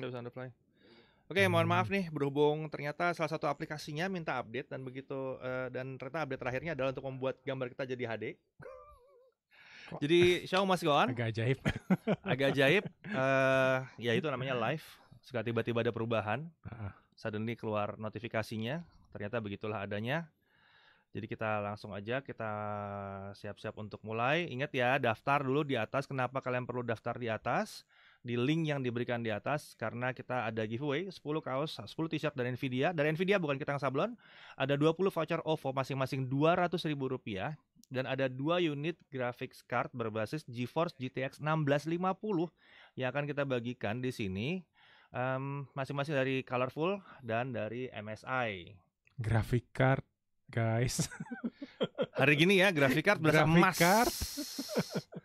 nggak usah underplay Oke, okay, mohon hmm. maaf nih berhubung ternyata salah satu aplikasinya minta update dan begitu uh, dan ternyata update terakhirnya adalah untuk membuat gambar kita jadi HD. jadi Xiao Mas on. agak ajaib. agak ajaib. Uh, ya itu namanya live. Suka tiba-tiba ada perubahan. Suddenly keluar notifikasinya. Ternyata begitulah adanya. Jadi kita langsung aja kita siap-siap untuk mulai. Ingat ya, daftar dulu di atas. Kenapa kalian perlu daftar di atas? di link yang diberikan di atas karena kita ada giveaway 10 kaos, 10 t-shirt dari Nvidia. Dari Nvidia bukan kita yang sablon. Ada 20 voucher OVO masing-masing rp rupiah dan ada dua unit graphics card berbasis GeForce GTX 1650 yang akan kita bagikan di sini masing masing-masing dari Colorful dan dari MSI. Graphic card, guys. Hari gini ya graphic card berasa graphic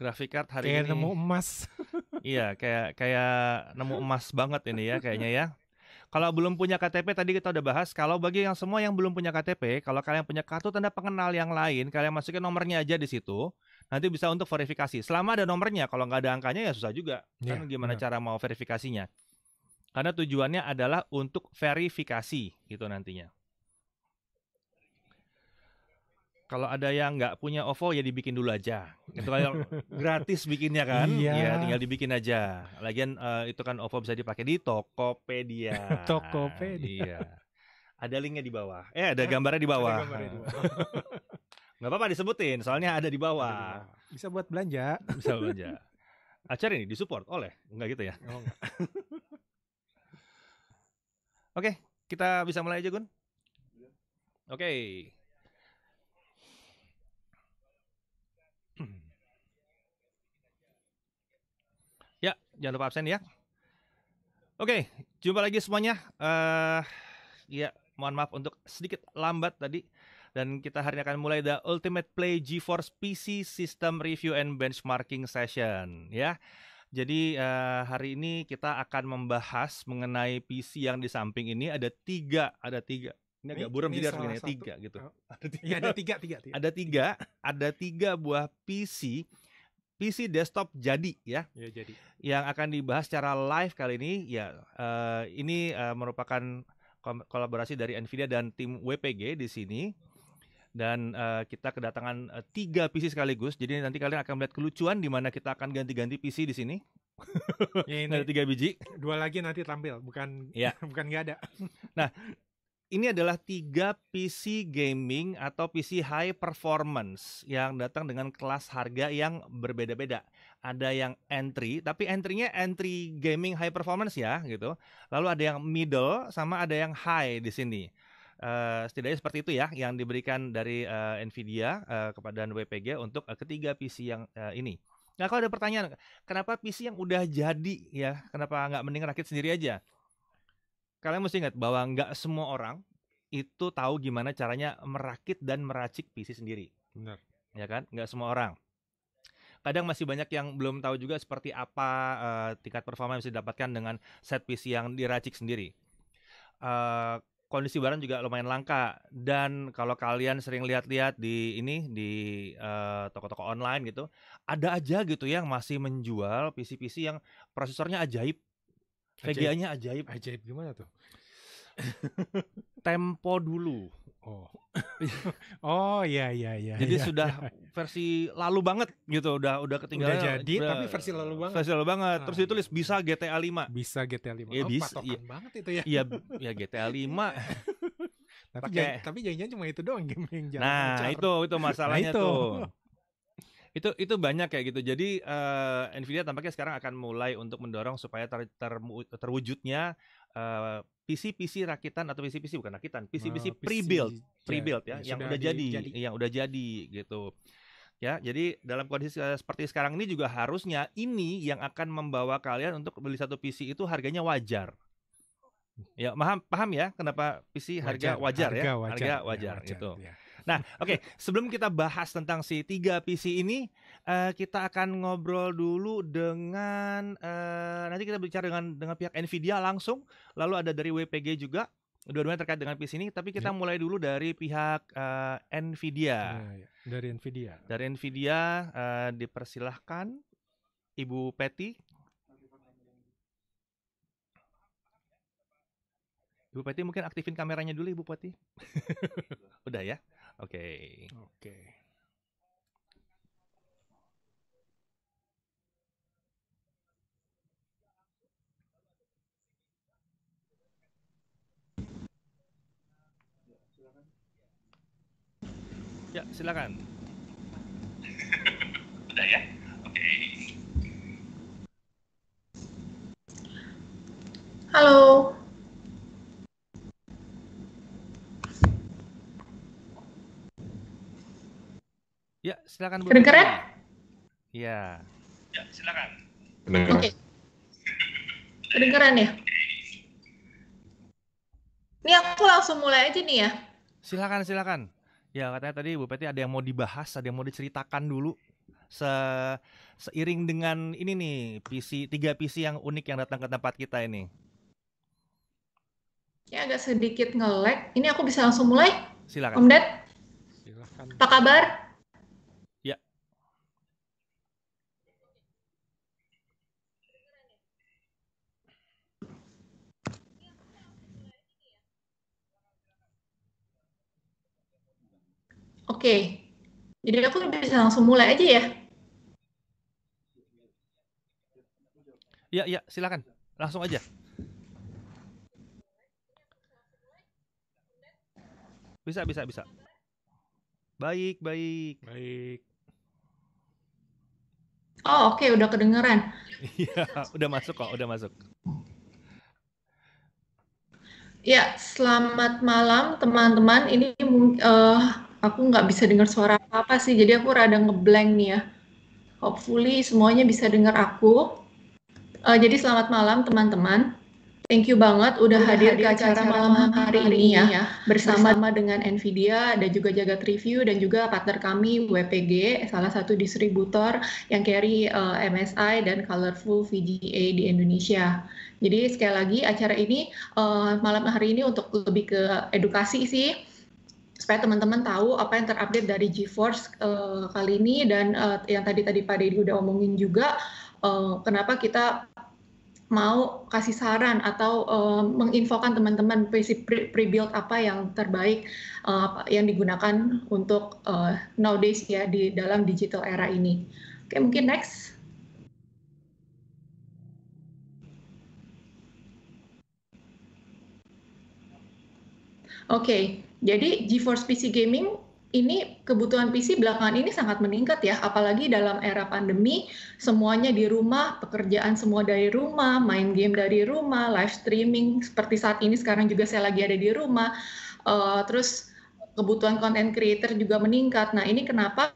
grafik card hari kayak ini. Kayak nemu emas. iya, kayak kayak nemu emas banget ini ya kayaknya ya. Kalau belum punya KTP tadi kita udah bahas. Kalau bagi yang semua yang belum punya KTP, kalau kalian punya kartu tanda pengenal yang lain, kalian masukin nomornya aja di situ. Nanti bisa untuk verifikasi. Selama ada nomornya, kalau nggak ada angkanya ya susah juga. Yeah, kan iya, gimana yeah. cara mau verifikasinya? Karena tujuannya adalah untuk verifikasi gitu nantinya. kalau ada yang nggak punya OVO ya dibikin dulu aja. Itu kalau gratis bikinnya kan, iya. ya tinggal dibikin aja. Lagian uh, itu kan OVO bisa dipakai di Tokopedia. Tokopedia. Iya. Ada linknya di bawah. Eh ada gambarnya di bawah. Nggak Gak apa-apa disebutin, soalnya ada di bawah. Bisa buat belanja. Bisa belanja. Acara ini disupport oleh, enggak gitu ya? Oh, Oke, kita bisa mulai aja Gun. Iya. Oke. Okay. jangan lupa absen ya. Oke, jumpa lagi semuanya. Uh, ya, mohon maaf untuk sedikit lambat tadi. Dan kita hari ini akan mulai The Ultimate Play GeForce PC System Review and Benchmarking Session. Ya, jadi uh, hari ini kita akan membahas mengenai PC yang di samping ini ada tiga, ada tiga ini agak buram jadi harus ya, tiga gitu. Oh. Ada tiga. Ya, ada tiga, tiga, tiga. Ada tiga, ada tiga buah PC PC desktop jadi ya. Ya jadi. Yang akan dibahas secara live kali ini ya uh, ini uh, merupakan kolaborasi dari Nvidia dan tim WPG di sini. Dan uh, kita kedatangan uh, tiga PC sekaligus. Jadi nanti kalian akan melihat kelucuan di mana kita akan ganti-ganti PC di sini. ya, ini ada tiga biji. Dua lagi nanti tampil, bukan ya. bukan nggak ada. Nah, ini adalah tiga PC gaming atau PC high performance yang datang dengan kelas harga yang berbeda-beda. Ada yang entry, tapi entry-nya entry gaming high performance ya gitu. Lalu ada yang middle sama ada yang high di sini. Uh, setidaknya seperti itu ya yang diberikan dari uh, Nvidia uh, kepada WPG untuk uh, ketiga PC yang uh, ini. Nah kalau ada pertanyaan, kenapa PC yang udah jadi ya, kenapa nggak mending rakit sendiri aja? kalian mesti ingat bahwa nggak semua orang itu tahu gimana caranya merakit dan meracik PC sendiri. Benar. Ya kan? Nggak semua orang. Kadang masih banyak yang belum tahu juga seperti apa uh, tingkat performa yang bisa didapatkan dengan set PC yang diracik sendiri. Uh, kondisi barang juga lumayan langka dan kalau kalian sering lihat-lihat di ini di toko toko-toko online gitu ada aja gitu yang masih menjual PC-PC yang prosesornya ajaib VGA-nya ajaib. Ajaib gimana tuh? Tempo dulu. Oh. oh iya iya iya. Jadi ya, sudah ya. versi lalu banget gitu, udah udah ketinggalan. Udah jadi udah, tapi versi lalu banget. Versi lalu banget. Terus ah. ditulis bisa GTA 5. Bisa GTA 5. Ya, oh, bisa, patokan ya, banget itu ya. Iya ya GTA 5. tapi Pake, jangan, tapi jangan cuma itu doang game yang jalan. Nah, mencari. itu itu masalahnya nah, itu. tuh itu itu banyak ya gitu. Jadi uh, Nvidia tampaknya sekarang akan mulai untuk mendorong supaya ter, ter, terwujudnya uh, eh, PC-PC rakitan atau PC-PC bukan rakitan, PC-PC oh, eh, pre-build, pre-build ya, ya yang udah jadi, jadi, yang udah jadi gitu. Ya, jadi dalam kondisi seperti sekarang ini juga harusnya ini yang akan membawa kalian untuk beli satu PC itu harganya wajar. Ya, paham paham ya kenapa PC harga wajar, ya? wajar harga ya, wajar, harga wajar, ya, wajar gitu. Ya. Nah, oke, okay. sebelum kita bahas tentang si tiga PC ini, uh, kita akan ngobrol dulu dengan uh, nanti kita bicara dengan dengan pihak Nvidia langsung, lalu ada dari WPG juga. Dua-duanya terkait dengan PC ini, tapi kita ya. mulai dulu dari pihak uh, Nvidia. Ya, ya. Dari Nvidia. Dari Nvidia uh, dipersilahkan Ibu Peti. Ibu Peti mungkin aktifin kameranya dulu Ibu Peti. Udah ya. Oke. Okay. Oke. Okay. Ya, silakan. Udah ya? Oke. Okay. Halo. Ya, silakan Bu. Kedengeran? Ya. Iya. Ya, silakan. Kedengeran. Oke. Okay. Kedengeran ya? Ini aku langsung mulai aja nih ya. Silakan, silakan. Ya, katanya tadi Bu Peti ada yang mau dibahas, ada yang mau diceritakan dulu. Se seiring dengan ini nih, PC tiga PC yang unik yang datang ke tempat kita ini. Ya agak sedikit nge-lag. Ini aku bisa langsung mulai? Silakan. Om Ded. Silakan. Apa kabar? Oke, jadi aku bisa langsung mulai aja ya. Iya, iya, silakan. Langsung aja. Bisa, bisa, bisa. Baik, baik. Baik. Oh, oke, okay, udah kedengeran. Iya, udah masuk kok, udah masuk. Ya, selamat malam teman-teman. Ini uh, aku nggak bisa dengar suara apa-apa sih, jadi aku rada ngeblank nih ya. Hopefully semuanya bisa dengar aku. Uh, jadi selamat malam teman-teman. Thank you banget udah, udah hadir, hadir ke acara, acara malam hari, hari ini ya, ya. Bersama, bersama dengan Nvidia dan juga Jagat Review dan juga partner kami WPG, salah satu distributor yang carry uh, eh, MSI dan Colorful VGA di Indonesia. Jadi sekali lagi acara ini uh, malam hari ini untuk lebih ke edukasi sih supaya teman-teman tahu apa yang terupdate dari GeForce uh, eh, kali ini dan uh, yang tadi tadi Pak Dedi udah omongin juga uh, kenapa kita mau kasih saran atau uh, menginfokan teman-teman prinsip pre-build apa yang terbaik uh, yang digunakan untuk uh, nowadays ya di dalam digital era ini. Oke, okay, mungkin next. Oke, jadi GeForce PC Gaming ini kebutuhan PC belakangan ini sangat meningkat ya, apalagi dalam era pandemi, semuanya di rumah, pekerjaan semua dari rumah, main game dari rumah, live streaming seperti saat ini sekarang juga saya lagi ada di rumah, uh, terus kebutuhan konten creator juga meningkat. Nah ini kenapa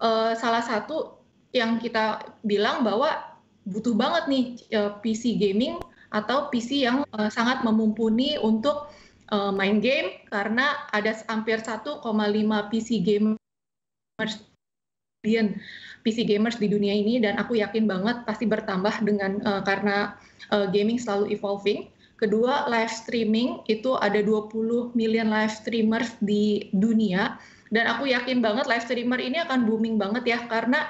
uh, salah satu yang kita bilang bahwa butuh banget nih uh, eh, PC gaming atau PC yang uh, sangat memumpuni untuk uh, main game karena ada hampir 1,5 PC gamers PC gamers di dunia ini dan aku yakin banget pasti bertambah dengan uh, karena uh, gaming selalu evolving. Kedua, live streaming itu ada 20 million live streamers di dunia dan aku yakin banget live streamer ini akan booming banget ya karena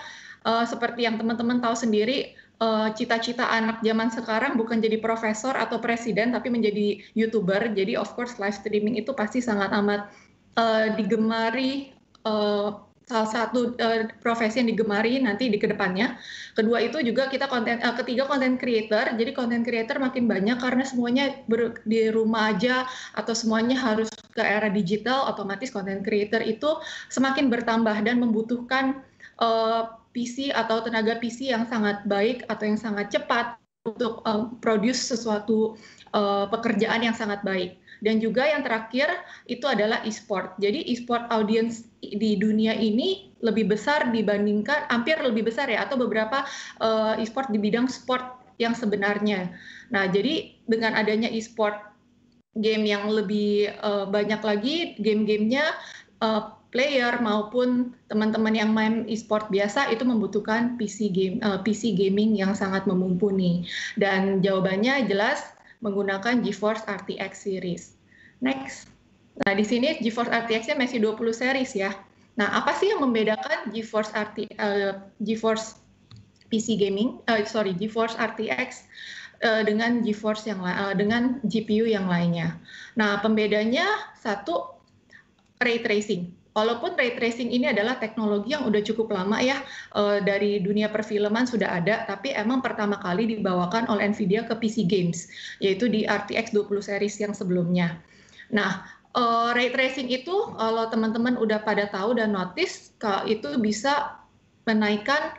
uh, seperti yang teman-teman tahu sendiri Eh, cita-cita uh, anak zaman sekarang bukan jadi profesor atau presiden tapi menjadi youtuber jadi of course live streaming itu pasti sangat amat uh, digemari uh, salah satu uh, profesi yang digemari nanti di kedepannya kedua itu juga kita konten uh, ketiga konten creator jadi konten creator makin banyak karena semuanya ber, di rumah aja atau semuanya harus ke era digital otomatis konten creator itu semakin bertambah dan membutuhkan uh, PC atau tenaga PC yang sangat baik atau yang sangat cepat untuk um, produce sesuatu uh, pekerjaan yang sangat baik. Dan juga yang terakhir itu adalah e-sport. Jadi e-sport audience di dunia ini lebih besar dibandingkan hampir lebih besar ya atau beberapa uh, e-sport di bidang sport yang sebenarnya. Nah, jadi dengan adanya e-sport game yang lebih uh, banyak lagi game-gamenya uh, player maupun teman-teman yang main e-sport biasa itu membutuhkan PC game uh, eh, PC gaming yang sangat memumpuni dan jawabannya jelas menggunakan GeForce RTX series. Next. Nah, di sini GeForce RTX-nya masih 20 series ya. Nah, apa sih yang membedakan GeForce RT uh, eh, GeForce PC gaming uh, sorry GeForce RTX dengan GeForce yang dengan GPU yang lainnya. Nah, pembedanya satu ray tracing walaupun ray tracing ini adalah teknologi yang udah cukup lama ya eh, dari dunia perfilman sudah ada, tapi emang pertama kali dibawakan oleh Nvidia ke PC games, yaitu di RTX 20 series yang sebelumnya. Nah, eh, ray tracing itu kalau teman-teman udah pada tahu dan notice, itu bisa menaikkan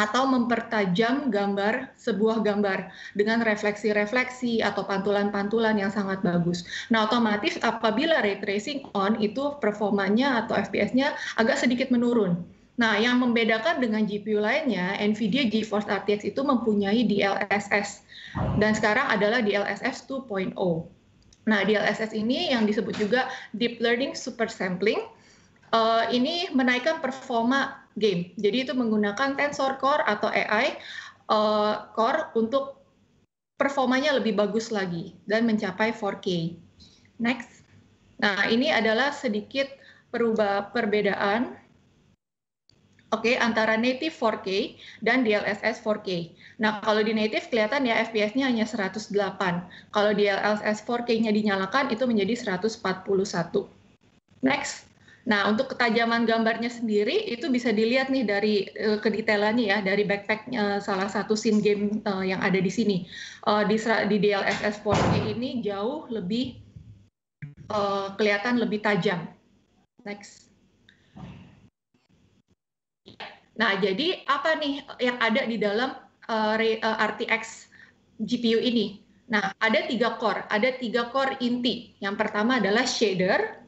atau mempertajam gambar sebuah gambar dengan refleksi-refleksi atau pantulan-pantulan yang sangat bagus. Nah, otomatis apabila ray tracing on itu performanya atau FPS-nya agak sedikit menurun. Nah, yang membedakan dengan GPU lainnya, NVIDIA GeForce RTX itu mempunyai DLSS dan sekarang adalah DLSS 2.0. Nah, DLSS ini yang disebut juga Deep Learning Super Sampling. Uh, ini menaikkan performa game. Jadi itu menggunakan Tensor Core atau AI uh, eh, Core untuk performanya lebih bagus lagi dan mencapai 4K. Next. Nah, ini adalah sedikit perubah perbedaan Oke, okay, antara native 4K dan DLSS 4K. Nah, kalau di native kelihatan ya FPS-nya hanya 108. Kalau DLSS 4K-nya dinyalakan itu menjadi 141. Next. Nah, untuk ketajaman gambarnya sendiri itu bisa dilihat nih dari uh, kedetailannya ya dari backpack uh, eh, salah satu scene game uh, yang ada di sini. Uh, di, di DLSS 4K ini jauh lebih uh, kelihatan lebih tajam. Next. Nah, jadi apa nih yang ada di dalam uh, RTX GPU ini? Nah, ada tiga core, ada tiga core inti. Yang pertama adalah shader,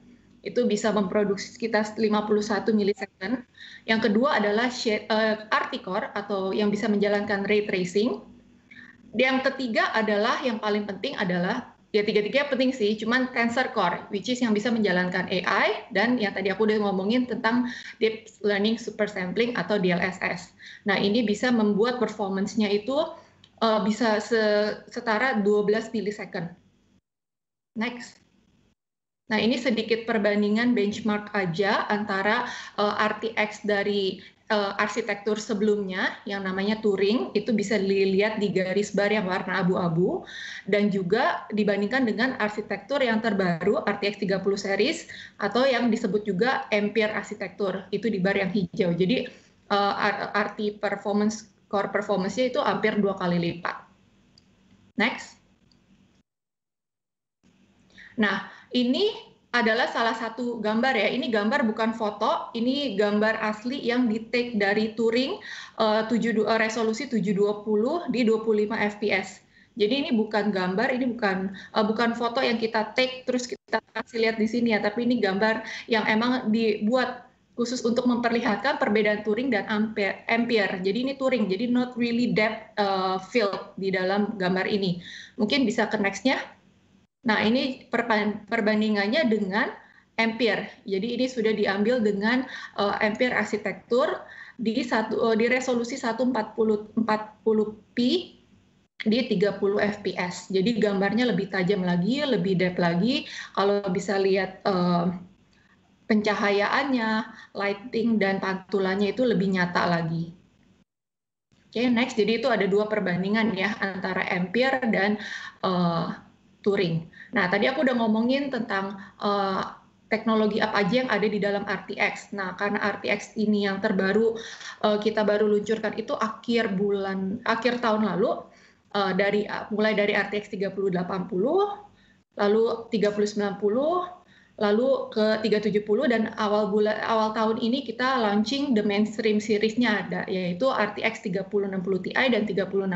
itu bisa memproduksi sekitar 51 milisecond. Yang kedua adalah RT-Core eh, atau yang bisa menjalankan ray tracing. Yang ketiga adalah yang paling penting adalah ya tiga-tiga penting sih, cuman Tensor Core, which is yang bisa menjalankan AI dan yang tadi aku udah ngomongin tentang Deep Learning Super Sampling atau DLSS. Nah ini bisa membuat performance-nya itu uh, bisa setara 12 milisecond. Next. Nah, ini sedikit perbandingan benchmark aja antara uh, eh, RTX dari uh, arsitektur sebelumnya yang namanya Turing itu bisa dilihat di garis bar yang warna abu-abu dan juga dibandingkan dengan arsitektur yang terbaru RTX 30 series atau yang disebut juga Ampere arsitektur itu di bar yang hijau. Jadi uh, eh, RT performance core performance-nya itu hampir dua kali lipat. Next. Nah, ini adalah salah satu gambar ya. Ini gambar bukan foto, ini gambar asli yang di take dari Turing uh, 7, uh, resolusi 720 di 25 fps. Jadi ini bukan gambar, ini bukan uh, bukan foto yang kita take terus kita kasih lihat di sini ya, tapi ini gambar yang emang dibuat khusus untuk memperlihatkan perbedaan Turing dan ampere, ampere. Jadi ini Turing, jadi not really depth uh, field di dalam gambar ini. Mungkin bisa ke next-nya. Nah, ini perbandingannya dengan empir. Jadi ini sudah diambil dengan uh, arsitektur di satu eh, di resolusi 140 40p di 30 fps. Jadi gambarnya lebih tajam lagi, lebih deep lagi. Kalau bisa lihat eh, pencahayaannya, lighting dan pantulannya itu lebih nyata lagi. Oke, okay, next. Jadi itu ada dua perbandingan ya antara empir dan uh, Turing. Nah, tadi aku udah ngomongin tentang uh, teknologi apa aja yang ada di dalam RTX. Nah, karena RTX ini yang terbaru uh, kita baru luncurkan itu akhir bulan akhir tahun lalu uh, dari uh, mulai dari RTX 3080 lalu 3090 lalu ke 370 dan awal bulan awal tahun ini kita launching the mainstream seriesnya ada yaitu RTX 3060 Ti dan 3060.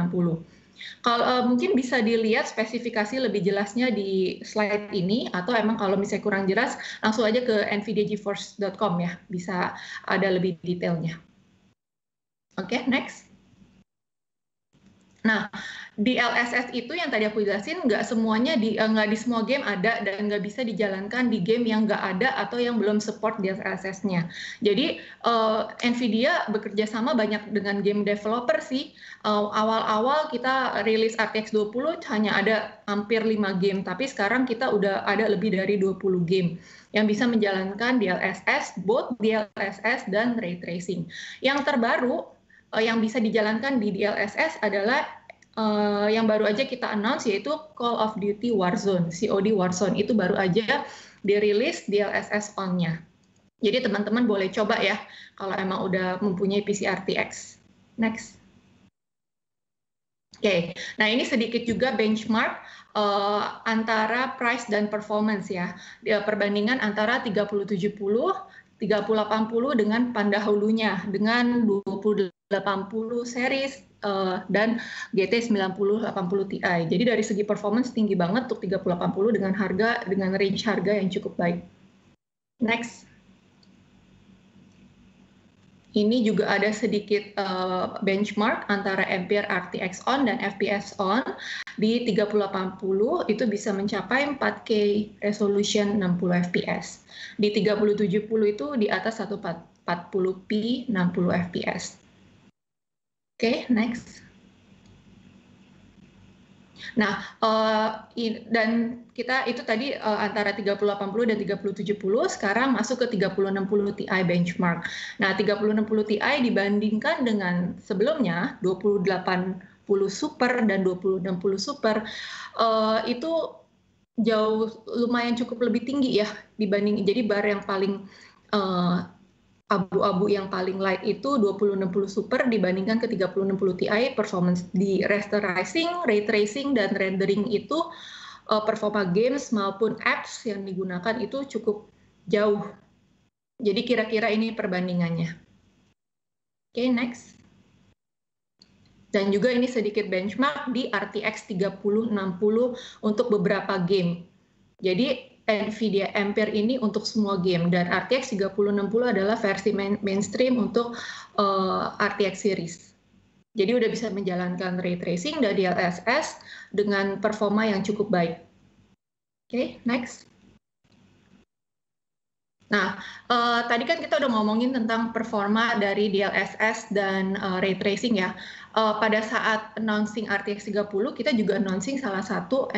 Kalau uh, mungkin bisa dilihat spesifikasi lebih jelasnya di slide ini atau emang kalau misalnya kurang jelas langsung aja ke nvidiageforce.com ya bisa ada lebih detailnya. Oke, okay, next. Nah, di LSS itu yang tadi aku jelasin nggak semuanya di eh, nggak di semua game ada dan nggak bisa dijalankan di game yang nggak ada atau yang belum support di LSS-nya. Jadi uh, Nvidia bekerja sama banyak dengan game developer sih. Eh, awal-awal uh, kita rilis RTX 20 hanya ada hampir 5 game, tapi sekarang kita udah ada lebih dari 20 game yang bisa menjalankan DLSS, both DLSS dan ray tracing. Yang terbaru uh, yang bisa dijalankan di DLSS adalah uh, yang baru aja kita announce yaitu Call of Duty Warzone, COD Warzone. Itu baru aja dirilis DLSS on-nya. Jadi teman-teman boleh coba ya kalau emang udah mempunyai PC RTX. Next. Oke, okay. nah ini sedikit juga benchmark uh, antara price dan performance ya. Perbandingan antara 3070 3080 dengan pendahulunya dengan 2080 series uh, dan GT 9080 Ti. Jadi dari segi performance tinggi banget untuk 3080 dengan harga dengan range harga yang cukup baik. Next ini juga ada sedikit uh, benchmark antara Ampere RTX on dan FPS on di 3080 itu bisa mencapai 4K resolution 60 fps. Di 3070 itu di atas 140p 60 fps. Oke, okay, next. Nah, uh, dan kita itu tadi uh, antara 3080 dan 3070 sekarang masuk ke 3060 Ti benchmark. Nah, 3060 Ti dibandingkan dengan sebelumnya 2080 Super dan 2060 Super uh, itu jauh lumayan cukup lebih tinggi ya dibanding jadi bar yang paling uh, abu-abu yang paling light itu 2060 Super dibandingkan ke 3060 Ti performance di rasterizing, ray tracing dan rendering itu uh, performa games maupun apps yang digunakan itu cukup jauh. Jadi kira-kira ini perbandingannya. Oke, okay, next. Dan juga ini sedikit benchmark di RTX 3060 untuk beberapa game. Jadi NVIDIA Ampere ini untuk semua game dan RTX 3060 adalah versi main mainstream untuk uh, RTX series. Jadi udah bisa menjalankan ray tracing dari DLSS dengan performa yang cukup baik. Oke, okay, next. Nah, uh, tadi kan kita udah ngomongin tentang performa dari DLSS dan uh, ray tracing ya. Uh, pada saat announcing RTX 30, kita juga announcing salah satu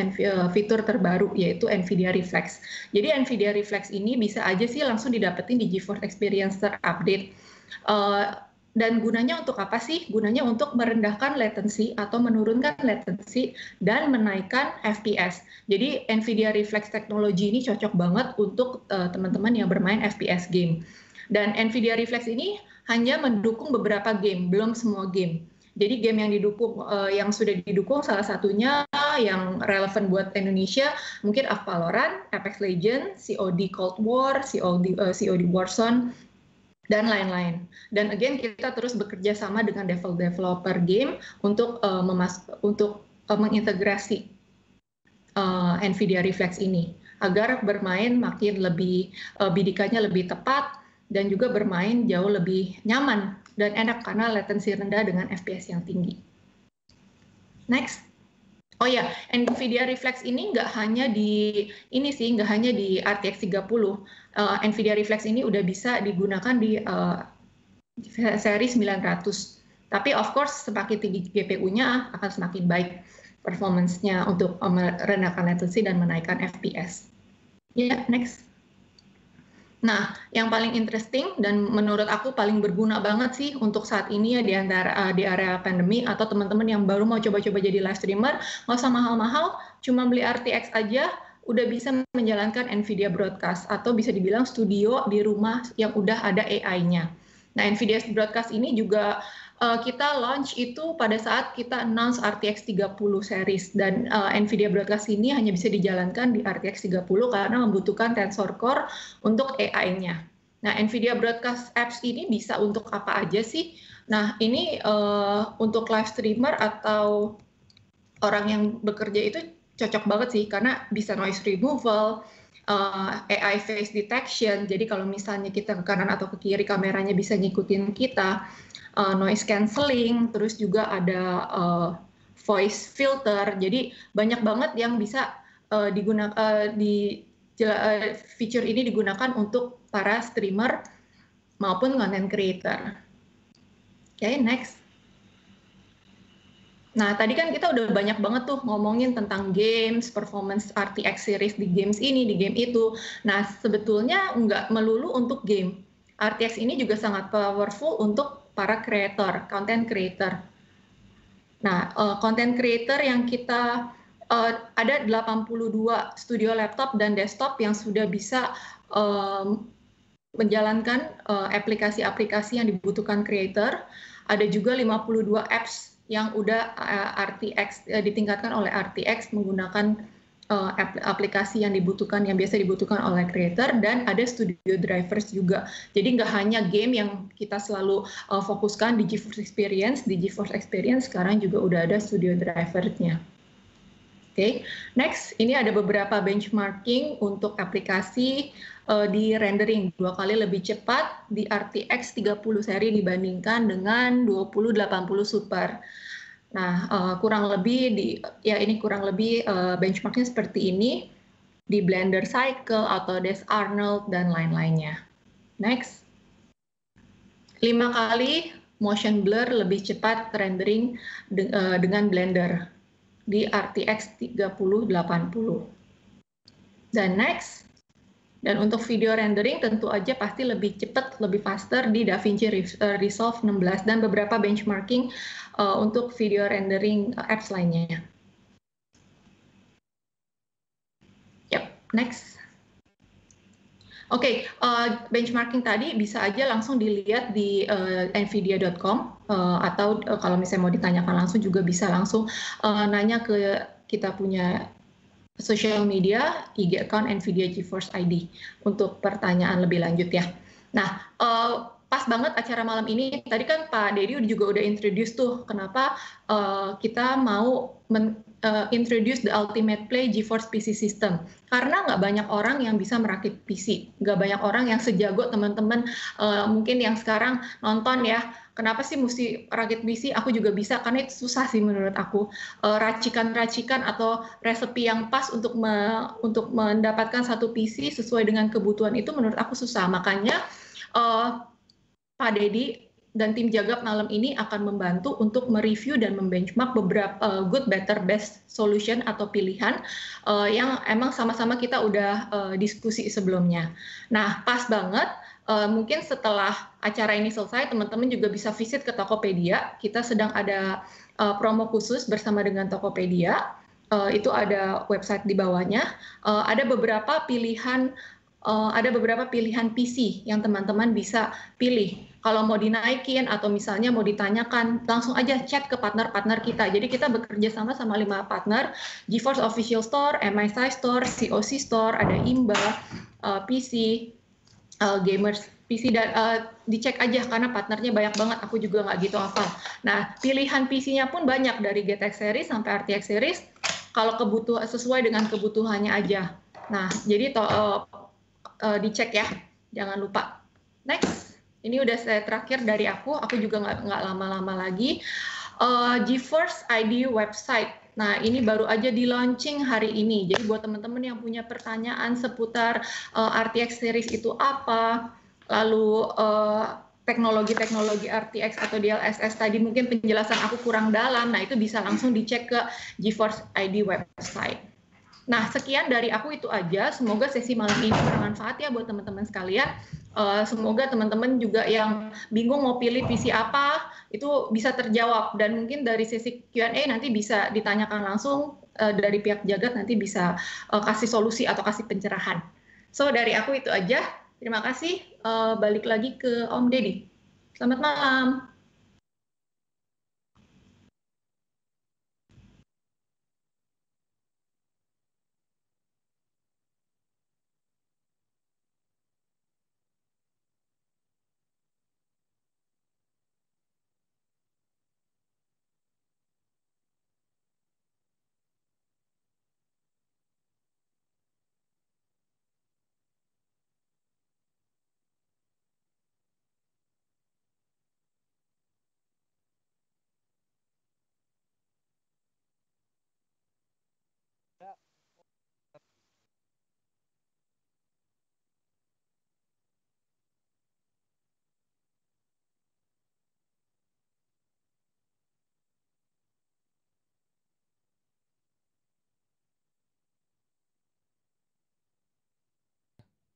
fitur terbaru yaitu NVIDIA Reflex. Jadi NVIDIA Reflex ini bisa aja sih langsung didapetin di GeForce Experience terupdate. Uh, dan gunanya untuk apa sih? Gunanya untuk merendahkan latency atau menurunkan latency dan menaikkan FPS. Jadi NVIDIA Reflex Technology ini cocok banget untuk eh, teman-teman uh, yang bermain FPS game. Dan NVIDIA Reflex ini hanya mendukung beberapa game, belum semua game. Jadi game yang didukung, uh, yang sudah didukung salah satunya yang relevan buat Indonesia mungkin Valorant, Apex Legends, COD Cold War, COD, uh, eh, COD Warzone, dan lain-lain. Dan again kita terus bekerja sama dengan developer developer game untuk uh, memas untuk uh, mengintegrasi uh, Nvidia Reflex ini agar bermain makin lebih uh, bidikannya lebih tepat dan juga bermain jauh lebih nyaman dan enak karena latensi rendah dengan FPS yang tinggi. Next. Oh ya, NVIDIA Reflex ini nggak hanya di ini sih, nggak hanya di RTX 30. Uh, eh, NVIDIA Reflex ini udah bisa digunakan di uh, seri 900. Tapi of course semakin tinggi GPU-nya akan semakin baik performance untuk merenakan latency dan menaikkan FPS. Ya, yeah, next. Nah, yang paling interesting dan menurut aku paling berguna banget sih untuk saat ini ya di antara uh, di area pandemi atau teman-teman yang baru mau coba-coba jadi live streamer, nggak usah mahal-mahal, cuma beli RTX aja udah bisa menjalankan Nvidia Broadcast atau bisa dibilang studio di rumah yang udah ada AI-nya. Nah, Nvidia Broadcast ini juga uh, kita launch itu pada saat kita announce RTX 30 series dan uh, Nvidia Broadcast ini hanya bisa dijalankan di RTX 30 karena membutuhkan Tensor Core untuk AI-nya. Nah, Nvidia Broadcast Apps ini bisa untuk apa aja sih? Nah, ini uh, untuk live streamer atau orang yang bekerja itu cocok banget sih karena bisa noise removal, uh, AI face detection. Jadi kalau misalnya kita ke kanan atau ke kiri kameranya bisa ngikutin kita uh, noise cancelling, terus juga ada uh, voice filter. Jadi banyak banget yang bisa uh, eh, digunakan uh, di uh, feature ini digunakan untuk para streamer maupun content creator. Oke, okay, next. Nah, tadi kan kita udah banyak banget tuh ngomongin tentang games, performance RTX series di games ini, di game itu. Nah, sebetulnya nggak melulu untuk game. RTX ini juga sangat powerful untuk para creator, content creator. Nah, uh, content creator yang kita uh, ada 82 studio laptop dan desktop yang sudah bisa um, menjalankan aplikasi eh, aplikasi-aplikasi yang dibutuhkan creator. Ada juga 52 apps yang udah uh, RTX uh, ditingkatkan oleh RTX menggunakan uh, aplikasi yang dibutuhkan yang biasa dibutuhkan oleh creator dan ada studio drivers juga. Jadi nggak hanya game yang kita selalu uh, fokuskan di GeForce Experience, di GeForce Experience sekarang juga udah ada studio drivernya. Oke, okay. next ini ada beberapa benchmarking untuk aplikasi eh, di rendering dua kali lebih cepat di RTX 30 seri dibandingkan dengan 2080 Super. Nah, uh, kurang lebih di ya ini kurang lebih uh, benchmarknya seperti ini di Blender Cycle atau Des Arnold dan lain-lainnya. Next, lima kali motion blur lebih cepat rendering de uh, dengan Blender di RTX 3080. Dan next, dan untuk video rendering tentu aja pasti lebih cepat, lebih faster di DaVinci Resolve 16 dan beberapa benchmarking uh, untuk video rendering eh, apps lainnya. Yep, next. Oke, okay, uh, eh, benchmarking tadi bisa aja langsung dilihat di uh, nvidia.com uh, atau uh, kalau misalnya mau ditanyakan langsung juga bisa langsung uh, nanya ke kita punya social media IG account nvidia GeForce ID untuk pertanyaan lebih lanjut ya. Nah, uh, pas banget acara malam ini tadi kan Pak Dedi juga udah introduce tuh kenapa uh, kita mau men, uh, introduce the ultimate play GeForce PC system karena nggak banyak orang yang bisa merakit PC nggak banyak orang yang sejago teman-teman uh, mungkin yang sekarang nonton ya kenapa sih mesti rakit PC aku juga bisa karena itu susah sih menurut aku racikan-racikan atau resepi yang pas untuk me, untuk mendapatkan satu PC sesuai dengan kebutuhan itu menurut aku susah makanya uh, Pak Dedi dan tim Jagap malam ini akan membantu untuk mereview dan membenchmark beberapa uh, good, better, best solution atau pilihan uh, yang emang sama-sama kita udah uh, diskusi sebelumnya. Nah, pas banget uh, mungkin setelah acara ini selesai, teman-teman juga bisa visit ke Tokopedia. Kita sedang ada uh, promo khusus bersama dengan Tokopedia. Uh, itu ada website di bawahnya. Uh, ada beberapa pilihan, uh, ada beberapa pilihan PC yang teman-teman bisa pilih kalau mau dinaikin atau misalnya mau ditanyakan, langsung aja chat ke partner-partner kita. Jadi kita bekerja sama sama lima partner, GeForce Official Store, MSI Store, COC Store, ada Imba, uh, eh, PC, uh, eh, Gamers PC dan uh, dicek aja karena partnernya banyak banget. Aku juga nggak gitu apa. Nah pilihan PC-nya pun banyak dari GTX series sampai RTX series. Kalau kebutuhan sesuai dengan kebutuhannya aja. Nah jadi to, uh, uh, dicek ya, jangan lupa. Next. Ini udah saya terakhir dari aku. Aku juga nggak lama-lama lagi. Uh, eh, GeForce ID website. Nah, ini baru aja di launching hari ini. Jadi buat teman-teman yang punya pertanyaan seputar uh, eh, RTX series itu apa, lalu uh, teknologi-teknologi RTX atau DLSS tadi mungkin penjelasan aku kurang dalam. Nah, itu bisa langsung dicek ke GeForce ID website. Nah, sekian dari aku itu aja. Semoga sesi malam ini bermanfaat ya buat teman-teman sekalian. Eh, semoga teman-teman juga yang bingung mau pilih PC apa itu bisa terjawab dan mungkin dari sisi Q&A nanti bisa ditanyakan langsung eh, dari pihak Jagat nanti bisa eh, kasih solusi atau kasih pencerahan. So dari aku itu aja. Terima kasih. balik lagi ke Om Deddy. Selamat malam.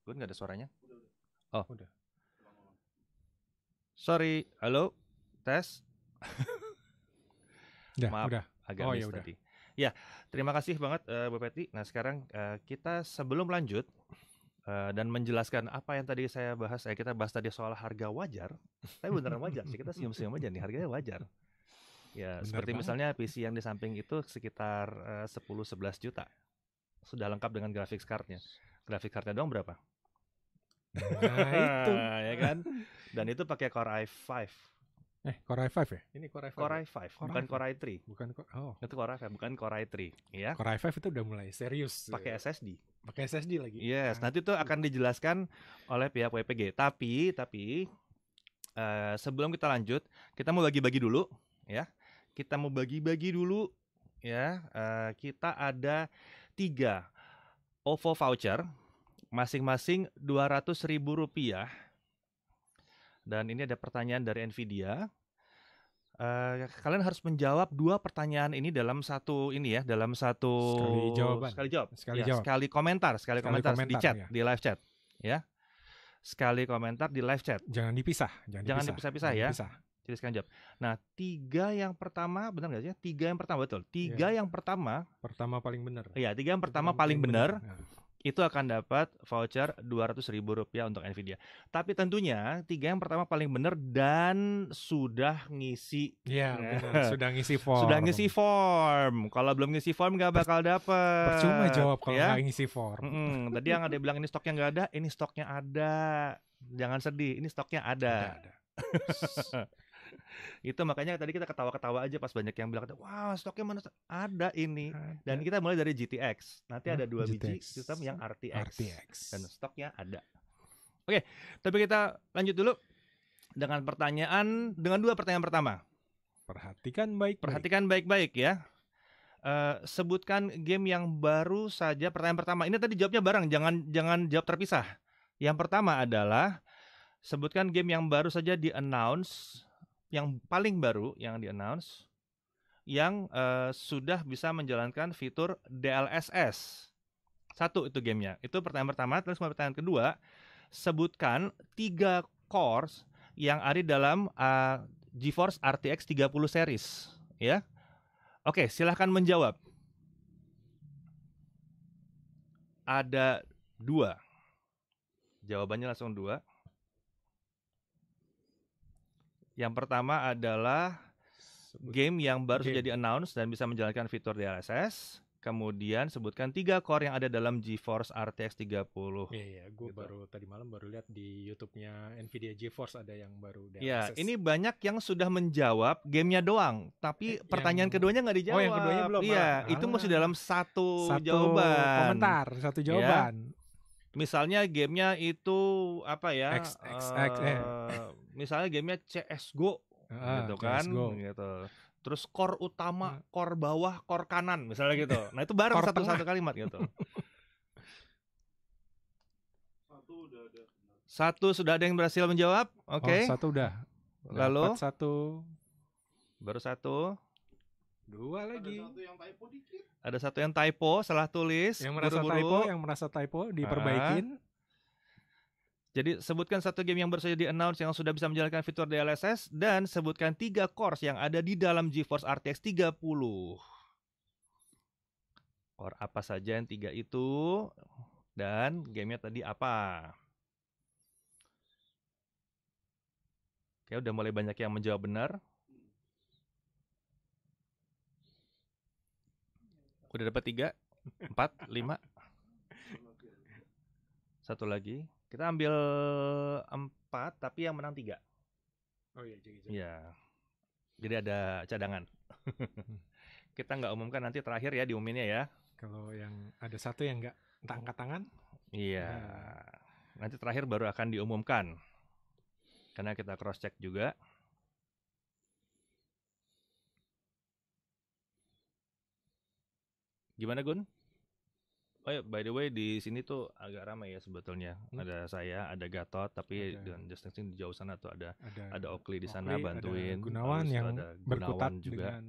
Gue nggak ada suaranya. Oh, udah. Sorry, halo, tes. ya, Maaf, udah. agak oh, ya miss ya, udah. Ya, terima kasih banget uh, Bu Peti. Nah sekarang uh, kita sebelum lanjut uh, dan menjelaskan apa yang tadi saya bahas, eh, kita bahas tadi soal harga wajar. Tapi beneran wajar sih, kita senyum-senyum aja nih, harganya wajar. Ya, Bener seperti banget. misalnya PC yang di samping itu sekitar uh, 10-11 juta. Sudah lengkap dengan grafik Graphics Grafik nya doang berapa? Nah, itu ya kan. Dan itu pakai Core i5. Eh, Core i5 ya? Ini Core i5. Core i5, Core bukan i Core i3. Bukan oh. Itu Core i5, bukan Core i3, ya. Core i5 itu udah mulai serius. Pakai SSD. Pakai SSD lagi. Yes, nah, nanti itu akan dijelaskan oleh pihak WPG. Tapi, tapi uh, sebelum kita lanjut, kita mau bagi-bagi dulu, ya. Kita mau bagi-bagi dulu, ya. Uh, kita ada tiga OVO voucher masing-masing dua ratus ribu rupiah Dan ini ada pertanyaan dari Nvidia. Uh, kalian harus menjawab dua pertanyaan ini dalam satu ini ya, dalam satu sekali jawaban. Sekali jawab. Sekali ya, jawab. Sekali komentar, sekali, sekali komentar, komentar di chat, ya. di live chat, ya. Sekali komentar di live chat. Jangan dipisah, jangan, jangan dipisah-pisah ya. Dipisah. Jadi sekali jawab. Nah, tiga yang pertama benar nggak sih? Tiga yang pertama betul. Tiga ya. yang pertama. Pertama paling benar. Iya, tiga yang pertama, pertama paling, benar. benar. Iya itu akan dapat voucher ribu rupiah untuk Nvidia. Tapi tentunya tiga yang pertama paling benar dan sudah ngisi. Iya, yeah, sudah ngisi form. Sudah ngisi form. Kalau belum ngisi form nggak bakal dapat. Percuma jawab kalau ya? nggak ya? ngisi form. Mm -mm. Tadi yang ada bilang ini stoknya nggak ada, ini stoknya ada. Jangan sedih, ini stoknya ada. ada, ada. itu makanya tadi kita ketawa-ketawa aja pas banyak yang bilang wow stoknya mana ada ini dan kita mulai dari GTX nanti ada dua GTX. Hmm, biji sistem yang RTX, RTX dan stoknya ada oke tapi kita lanjut dulu dengan pertanyaan dengan dua pertanyaan pertama perhatikan baik, -baik. perhatikan baik-baik ya Uh, sebutkan game yang baru saja pertanyaan pertama ini tadi jawabnya bareng jangan jangan jawab terpisah yang pertama adalah sebutkan game yang baru saja di announce yang paling baru yang di-announce yang uh, sudah bisa menjalankan fitur DLSS. Satu itu gamenya. Itu pertanyaan pertama. Terus pertanyaan kedua, sebutkan tiga cores yang ada dalam uh, GeForce RTX 30 series. Ya, oke, silahkan menjawab. Ada dua. Jawabannya langsung dua. Yang pertama adalah game yang baru saja di-announce dan bisa menjalankan fitur DLSS. Kemudian sebutkan tiga core yang ada dalam GeForce RTX 30. Iya, iya. gue gitu. baru tadi malam baru lihat di YouTube-nya Nvidia GeForce ada yang baru. Iya, ini banyak yang sudah menjawab gamenya doang, tapi eh, pertanyaan yang... keduanya nggak dijawab. Oh, yang keduanya belum. Iya, ah. itu masih ah. dalam satu, satu jawaban. Komentar, satu iya. jawaban. Ya. Misalnya gamenya itu apa ya? X, X, X, uh, misalnya gamenya CSGO ah, gitu kan CSGO. gitu terus core utama core bawah core kanan misalnya gitu nah itu bareng satu satu kalimat gitu satu satu sudah ada yang berhasil menjawab oke okay. oh, satu udah lalu Dapat satu baru satu dua lagi ada satu yang typo ada satu yang typo salah tulis yang merasa buru -buru. typo yang merasa typo diperbaikin ah jadi sebutkan satu game yang baru saja di-announce yang sudah bisa menjalankan fitur DLSS dan sebutkan tiga cores yang ada di dalam GeForce RTX 30. Core apa saja yang tiga itu dan gamenya tadi apa? Oke, udah mulai banyak yang menjawab benar. Udah dapat tiga, empat, lima. Satu lagi. Kita ambil empat, tapi yang menang tiga. Oh iya, jadi Ya, Jadi ada cadangan. kita nggak umumkan nanti terakhir ya diumuminnya ya. Kalau yang ada satu yang nggak angkat tangan? Iya. Ya. Nanti terakhir baru akan diumumkan. Karena kita cross check juga. Gimana Gun? Oh ya, by the way di sini tuh agak ramai ya sebetulnya. Hmm. Ada saya, ada Gatot, tapi ada. dengan Justin di jauh sana tuh ada ada, ada Oakley di sana Oakley, bantuin. Ada Gunawan yang ada Gunawan juga. Dengan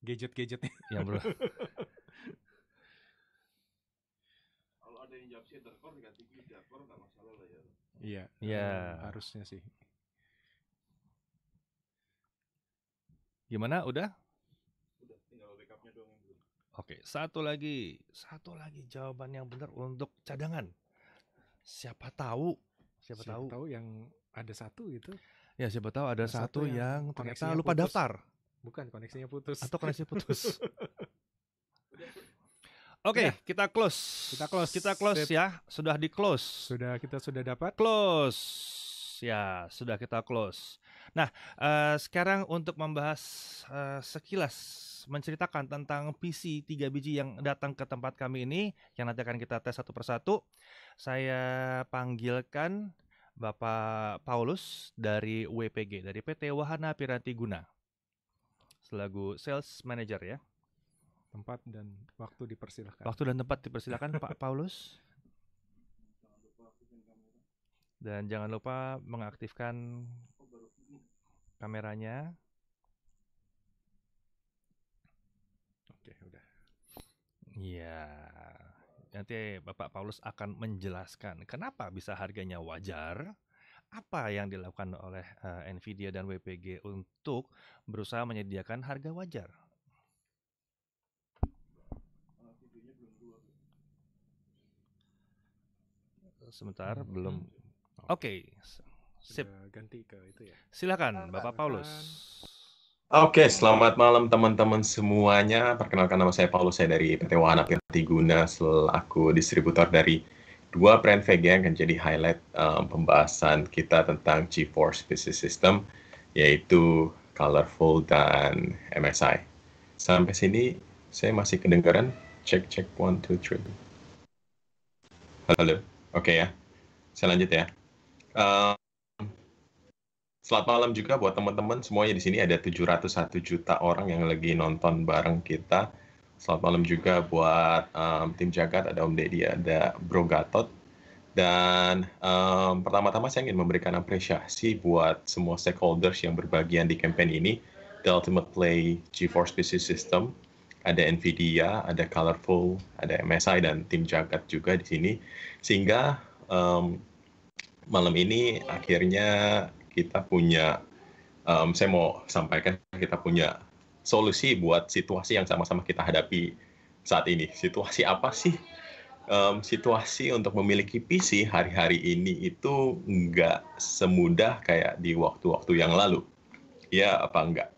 gadget-gadgetnya. Ya bro. Kalau ada yang jawab sih siderkor ganti siderkor enggak masalah lah ya. Iya. Iya. Harusnya sih. Gimana? Udah? Oke, satu lagi, satu lagi jawaban yang benar untuk cadangan. Siapa tahu, siapa, siapa tahu. tahu yang ada satu gitu. Ya, siapa tahu ada, satu, satu yang, yang ternyata lupa putus. daftar. Bukan koneksinya putus. Atau koneksi putus. Oke, okay, ya. kita close. Kita close. Kita close Sip. ya. Sudah di close. Sudah kita sudah dapat. Close. Ya, sudah kita close. Nah, uh, sekarang untuk membahas uh, sekilas menceritakan tentang PC 3 biji yang datang ke tempat kami ini yang nanti akan kita tes satu persatu. Saya panggilkan Bapak Paulus dari WPG dari PT Wahana Piranti Guna selaku sales manager ya. Tempat dan waktu dipersilahkan. Waktu dan tempat dipersilahkan Pak Paulus. Dan jangan lupa mengaktifkan kameranya. Iya. Nanti Bapak Paulus akan menjelaskan kenapa bisa harganya wajar, apa yang dilakukan oleh uh, Nvidia dan WPG untuk berusaha menyediakan harga wajar. Sebentar hmm. belum. Hmm. Oke. Okay. Sip. Ganti ke itu ya. Silakan Bapak Paulus. Oke, selamat malam teman-teman semuanya. Perkenalkan nama saya Paulus, saya dari PT Wahana Pirti Guna, selaku distributor dari dua brand VG yang akan jadi highlight um, pembahasan kita tentang GeForce Business System, yaitu Colorful dan MSI. Sampai sini saya masih kedengaran. Cek, cek, one, two, three. Halo, oke okay, ya. Saya lanjut ya. Um, Selamat malam juga buat teman-teman semuanya di sini ada 701 juta orang yang lagi nonton bareng kita. Selamat malam juga buat um, tim Jagat, ada Om Deddy, ada Bro Gatot. Dan um, pertama-tama saya ingin memberikan apresiasi buat semua stakeholders yang berbagian di campaign ini. The Ultimate Play GeForce PC System, ada NVIDIA, ada Colorful, ada MSI, dan tim Jagat juga di sini. Sehingga um, malam ini akhirnya kita punya um, saya mau sampaikan kita punya solusi buat situasi yang sama-sama kita hadapi saat ini. Situasi apa sih? Um, situasi untuk memiliki PC hari-hari ini itu nggak semudah kayak di waktu-waktu yang lalu. Ya apa enggak?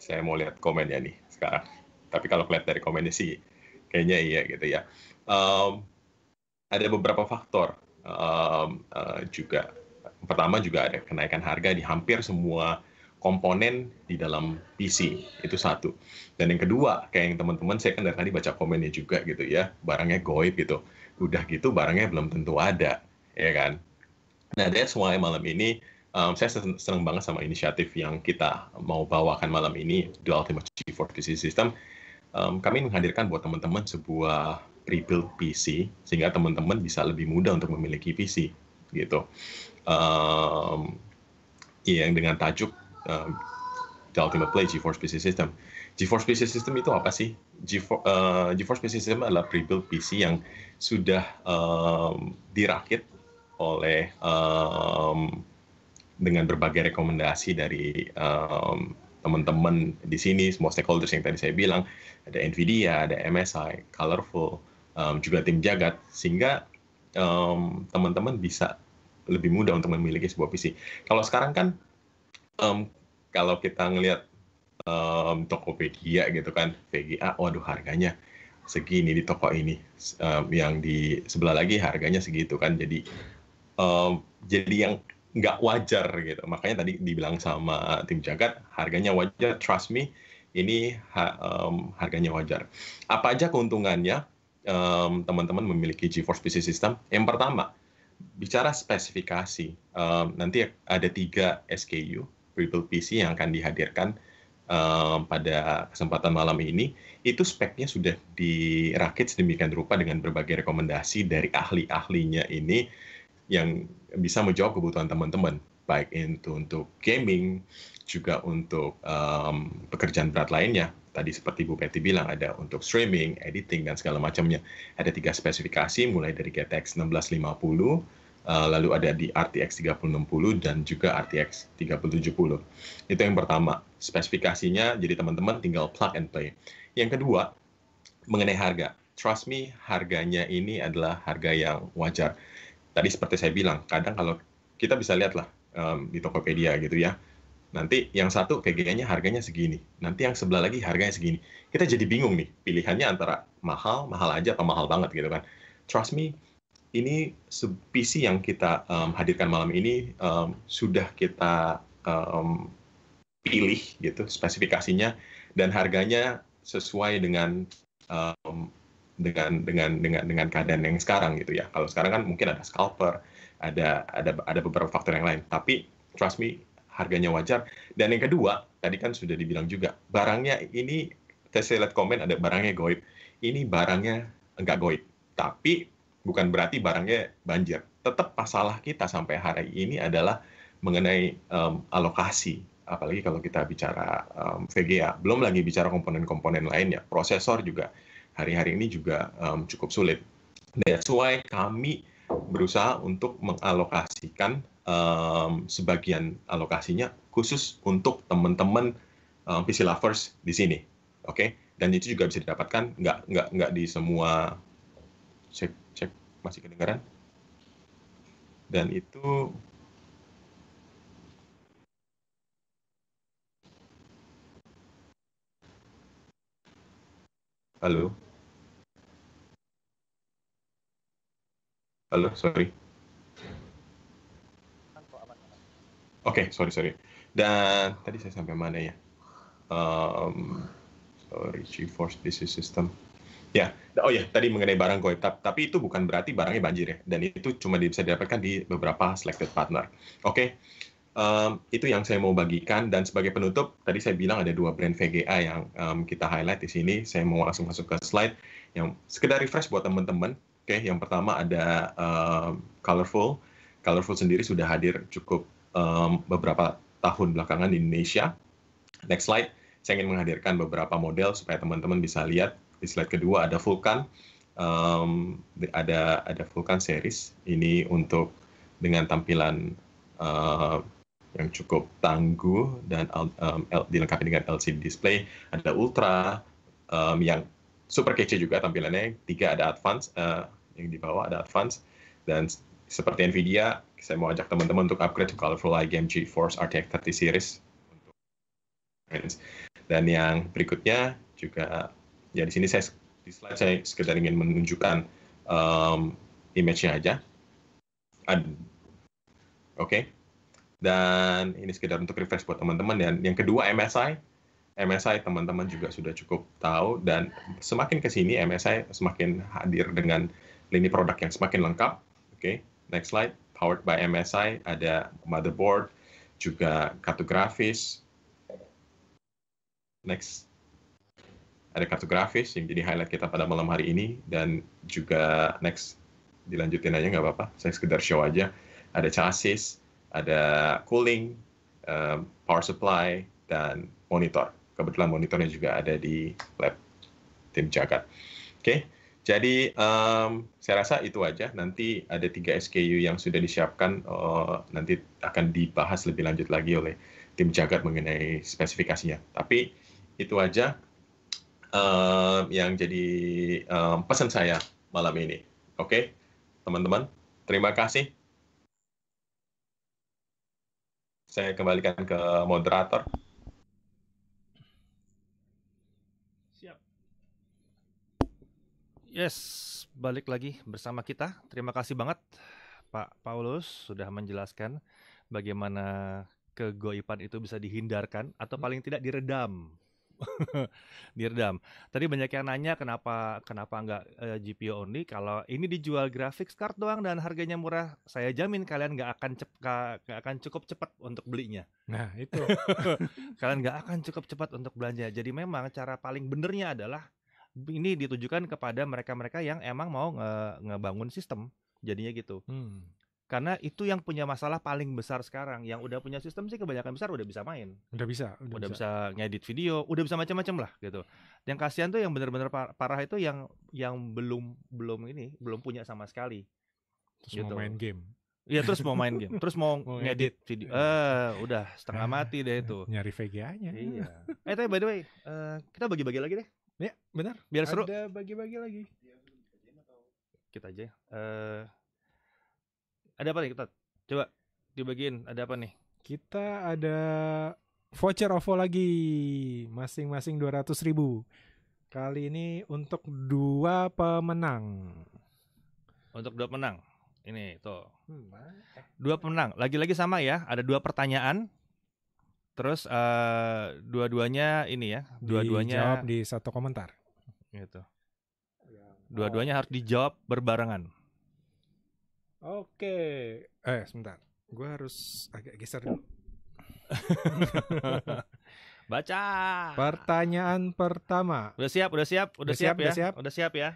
Saya mau lihat komennya nih sekarang. Tapi kalau lihat dari komennya sih kayaknya iya gitu ya. Um, ada beberapa faktor um, uh, juga pertama juga ada kenaikan harga di hampir semua komponen di dalam PC itu satu dan yang kedua kayak yang teman-teman saya kan dari tadi baca komennya juga gitu ya barangnya goib gitu udah gitu barangnya belum tentu ada ya kan nah that's why malam ini um, saya seneng banget sama inisiatif yang kita mau bawakan malam ini Dual Ultimate GeForce PC System um, kami menghadirkan buat teman-teman sebuah pre-built PC sehingga teman-teman bisa lebih mudah untuk memiliki PC gitu um, yang dengan tajuk um, The Ultimate Play GeForce PC System. GeForce PC System itu apa sih? GeForce, uh, GeForce PC System adalah pre-built PC yang sudah um, dirakit oleh um, dengan berbagai rekomendasi dari um, teman-teman di sini, semua stakeholders yang tadi saya bilang, ada Nvidia, ada MSI, Colorful, um, juga tim Jagat, sehingga um, teman -teman bisa lebih mudah untuk memiliki sebuah PC. Kalau sekarang kan um, kalau kita ngelihat um, Tokopedia gitu kan, VGA, waduh harganya segini di toko ini, um, yang di sebelah lagi harganya segitu kan, jadi um, jadi yang nggak wajar gitu. Makanya tadi dibilang sama tim jagat harganya wajar, trust me, ini ha, um, harganya wajar. Apa aja keuntungannya teman-teman memiliki GeForce PC System? Yang pertama, bicara spesifikasi, um, nanti ada tiga SKU Ripple PC yang akan dihadirkan um, pada kesempatan malam ini. Itu speknya sudah dirakit sedemikian rupa dengan berbagai rekomendasi dari ahli-ahlinya ini yang bisa menjawab kebutuhan teman-teman baik itu untuk gaming juga untuk um, pekerjaan berat lainnya tadi seperti Bu Betty bilang ada untuk streaming, editing dan segala macamnya. Ada tiga spesifikasi mulai dari GTX 1650, uh, lalu ada di RTX 3060 dan juga RTX 3070. Itu yang pertama, spesifikasinya jadi teman-teman tinggal plug and play. Yang kedua, mengenai harga. Trust me, harganya ini adalah harga yang wajar. Tadi seperti saya bilang, kadang kalau kita bisa lihat lah um, di Tokopedia gitu ya. Nanti yang satu kayaknya nya harganya segini, nanti yang sebelah lagi harganya segini. Kita jadi bingung nih, pilihannya antara mahal, mahal aja atau mahal banget gitu kan. Trust me, ini PC yang kita um, hadirkan malam ini um, sudah kita um, pilih gitu spesifikasinya dan harganya sesuai dengan um, dengan dengan dengan dengan keadaan yang sekarang gitu ya. Kalau sekarang kan mungkin ada scalper, ada ada ada beberapa faktor yang lain. Tapi trust me harganya wajar. Dan yang kedua tadi kan sudah dibilang juga barangnya ini saya lihat komen ada barangnya goib. Ini barangnya enggak goib. Tapi bukan berarti barangnya banjir. Tetap masalah kita sampai hari ini adalah mengenai um, alokasi apalagi kalau kita bicara um, VGA, belum lagi bicara komponen-komponen lainnya. Prosesor juga hari-hari ini juga um, cukup sulit. That's why kami berusaha untuk mengalokasikan um, sebagian alokasinya khusus untuk teman-teman um, PC lovers di sini, oke? Okay? Dan itu juga bisa didapatkan nggak nggak nggak di semua cek cek masih kedengaran? Dan itu halo. Halo, sorry. Oke, okay, sorry, sorry. Dan tadi saya sampai mana ya? Um, sorry, GeForce DC System. Ya, oh ya, tadi mengenai barang goib, tapi itu bukan berarti barangnya banjir ya, dan itu cuma bisa didapatkan di beberapa selected partner. Oke, okay? um, itu yang saya mau bagikan, dan sebagai penutup, tadi saya bilang ada dua brand VGA yang um, kita highlight di sini, saya mau langsung masuk ke slide, yang sekedar refresh buat teman-teman, Oke, okay, yang pertama ada uh, Colorful. Colorful sendiri sudah hadir cukup um, beberapa tahun belakangan di Indonesia. Next slide, saya ingin menghadirkan beberapa model supaya teman-teman bisa lihat. Di slide kedua ada Vulkan, um, ada ada Vulkan series. Ini untuk dengan tampilan uh, yang cukup tangguh dan um, L, dilengkapi dengan LCD display. Ada Ultra um, yang super kece juga tampilannya. Tiga ada Advance yang dibawa ada advance dan seperti Nvidia saya mau ajak teman-teman untuk upgrade ke Colorful iGame GeForce RTX 30 series untuk dan yang berikutnya juga ya di sini saya di slide saya sekedar ingin menunjukkan um, image-nya aja. Oke. Okay. Dan ini sekedar untuk refresh buat teman-teman dan yang kedua MSI MSI teman-teman juga sudah cukup tahu dan semakin ke sini MSI semakin hadir dengan lini produk yang semakin lengkap. Oke, okay. next slide. Powered by MSI, ada motherboard, juga kartu grafis. Next. Ada kartu grafis yang jadi highlight kita pada malam hari ini. Dan juga next, dilanjutin aja nggak apa-apa. Saya sekedar show aja. Ada chassis, ada cooling, um, power supply, dan monitor. Kebetulan monitornya juga ada di lab tim jagat. Oke. Okay jadi um, saya rasa itu aja. Nanti ada tiga SKU yang sudah disiapkan. Uh, nanti akan dibahas lebih lanjut lagi oleh tim jagat mengenai spesifikasinya. Tapi itu aja um, yang jadi um, pesan saya malam ini. Oke, okay? teman-teman. Terima kasih. Saya kembalikan ke moderator. Yes, balik lagi bersama kita. Terima kasih banget Pak Paulus sudah menjelaskan bagaimana kegoipan itu bisa dihindarkan atau hmm. paling tidak diredam. diredam. Tadi banyak yang nanya kenapa kenapa nggak uh, eh, GPU only. Kalau ini dijual graphics card doang dan harganya murah, saya jamin kalian nggak akan cep gak akan cukup cepat untuk belinya. Nah itu kalian nggak akan cukup cepat untuk belanja. Jadi memang cara paling benernya adalah ini ditujukan kepada mereka-mereka yang emang mau nge ngebangun sistem jadinya gitu. Hmm. Karena itu yang punya masalah paling besar sekarang. Yang udah punya sistem sih kebanyakan besar udah bisa main. Udah bisa. Udah, udah bisa. bisa ngedit video, udah bisa macam-macam lah gitu. Yang kasihan tuh yang benar-benar parah itu yang yang belum belum ini, belum punya sama sekali. Terus gitu. mau main game. Iya terus mau main game, terus mau, mau ngedit video. Iya. Eh uh, udah setengah ah, mati deh itu. Nyari VGA-nya. Iya. Eh tapi by the way, uh, kita bagi-bagi lagi deh Ya, benar. Biar seru. Ada bagi-bagi lagi. Kita aja. Uh, ada apa nih kita? Coba dibagiin. Ada apa nih? Kita ada voucher OVO lagi. Masing-masing 200 ribu. Kali ini untuk dua pemenang. Untuk dua pemenang. Ini tuh. Hmm, dua pemenang. Lagi-lagi sama ya. Ada dua pertanyaan Terus uh, dua-duanya ini ya, dua-duanya dijawab di satu komentar. Gitu. Ya, dua-duanya oh. harus dijawab berbarengan. Oke. Eh, sebentar. Gue harus agak geser dulu. Baca. Pertanyaan pertama. Udah siap, udah siap, udah, udah siap, siap ya. Udah siap, udah siap ya.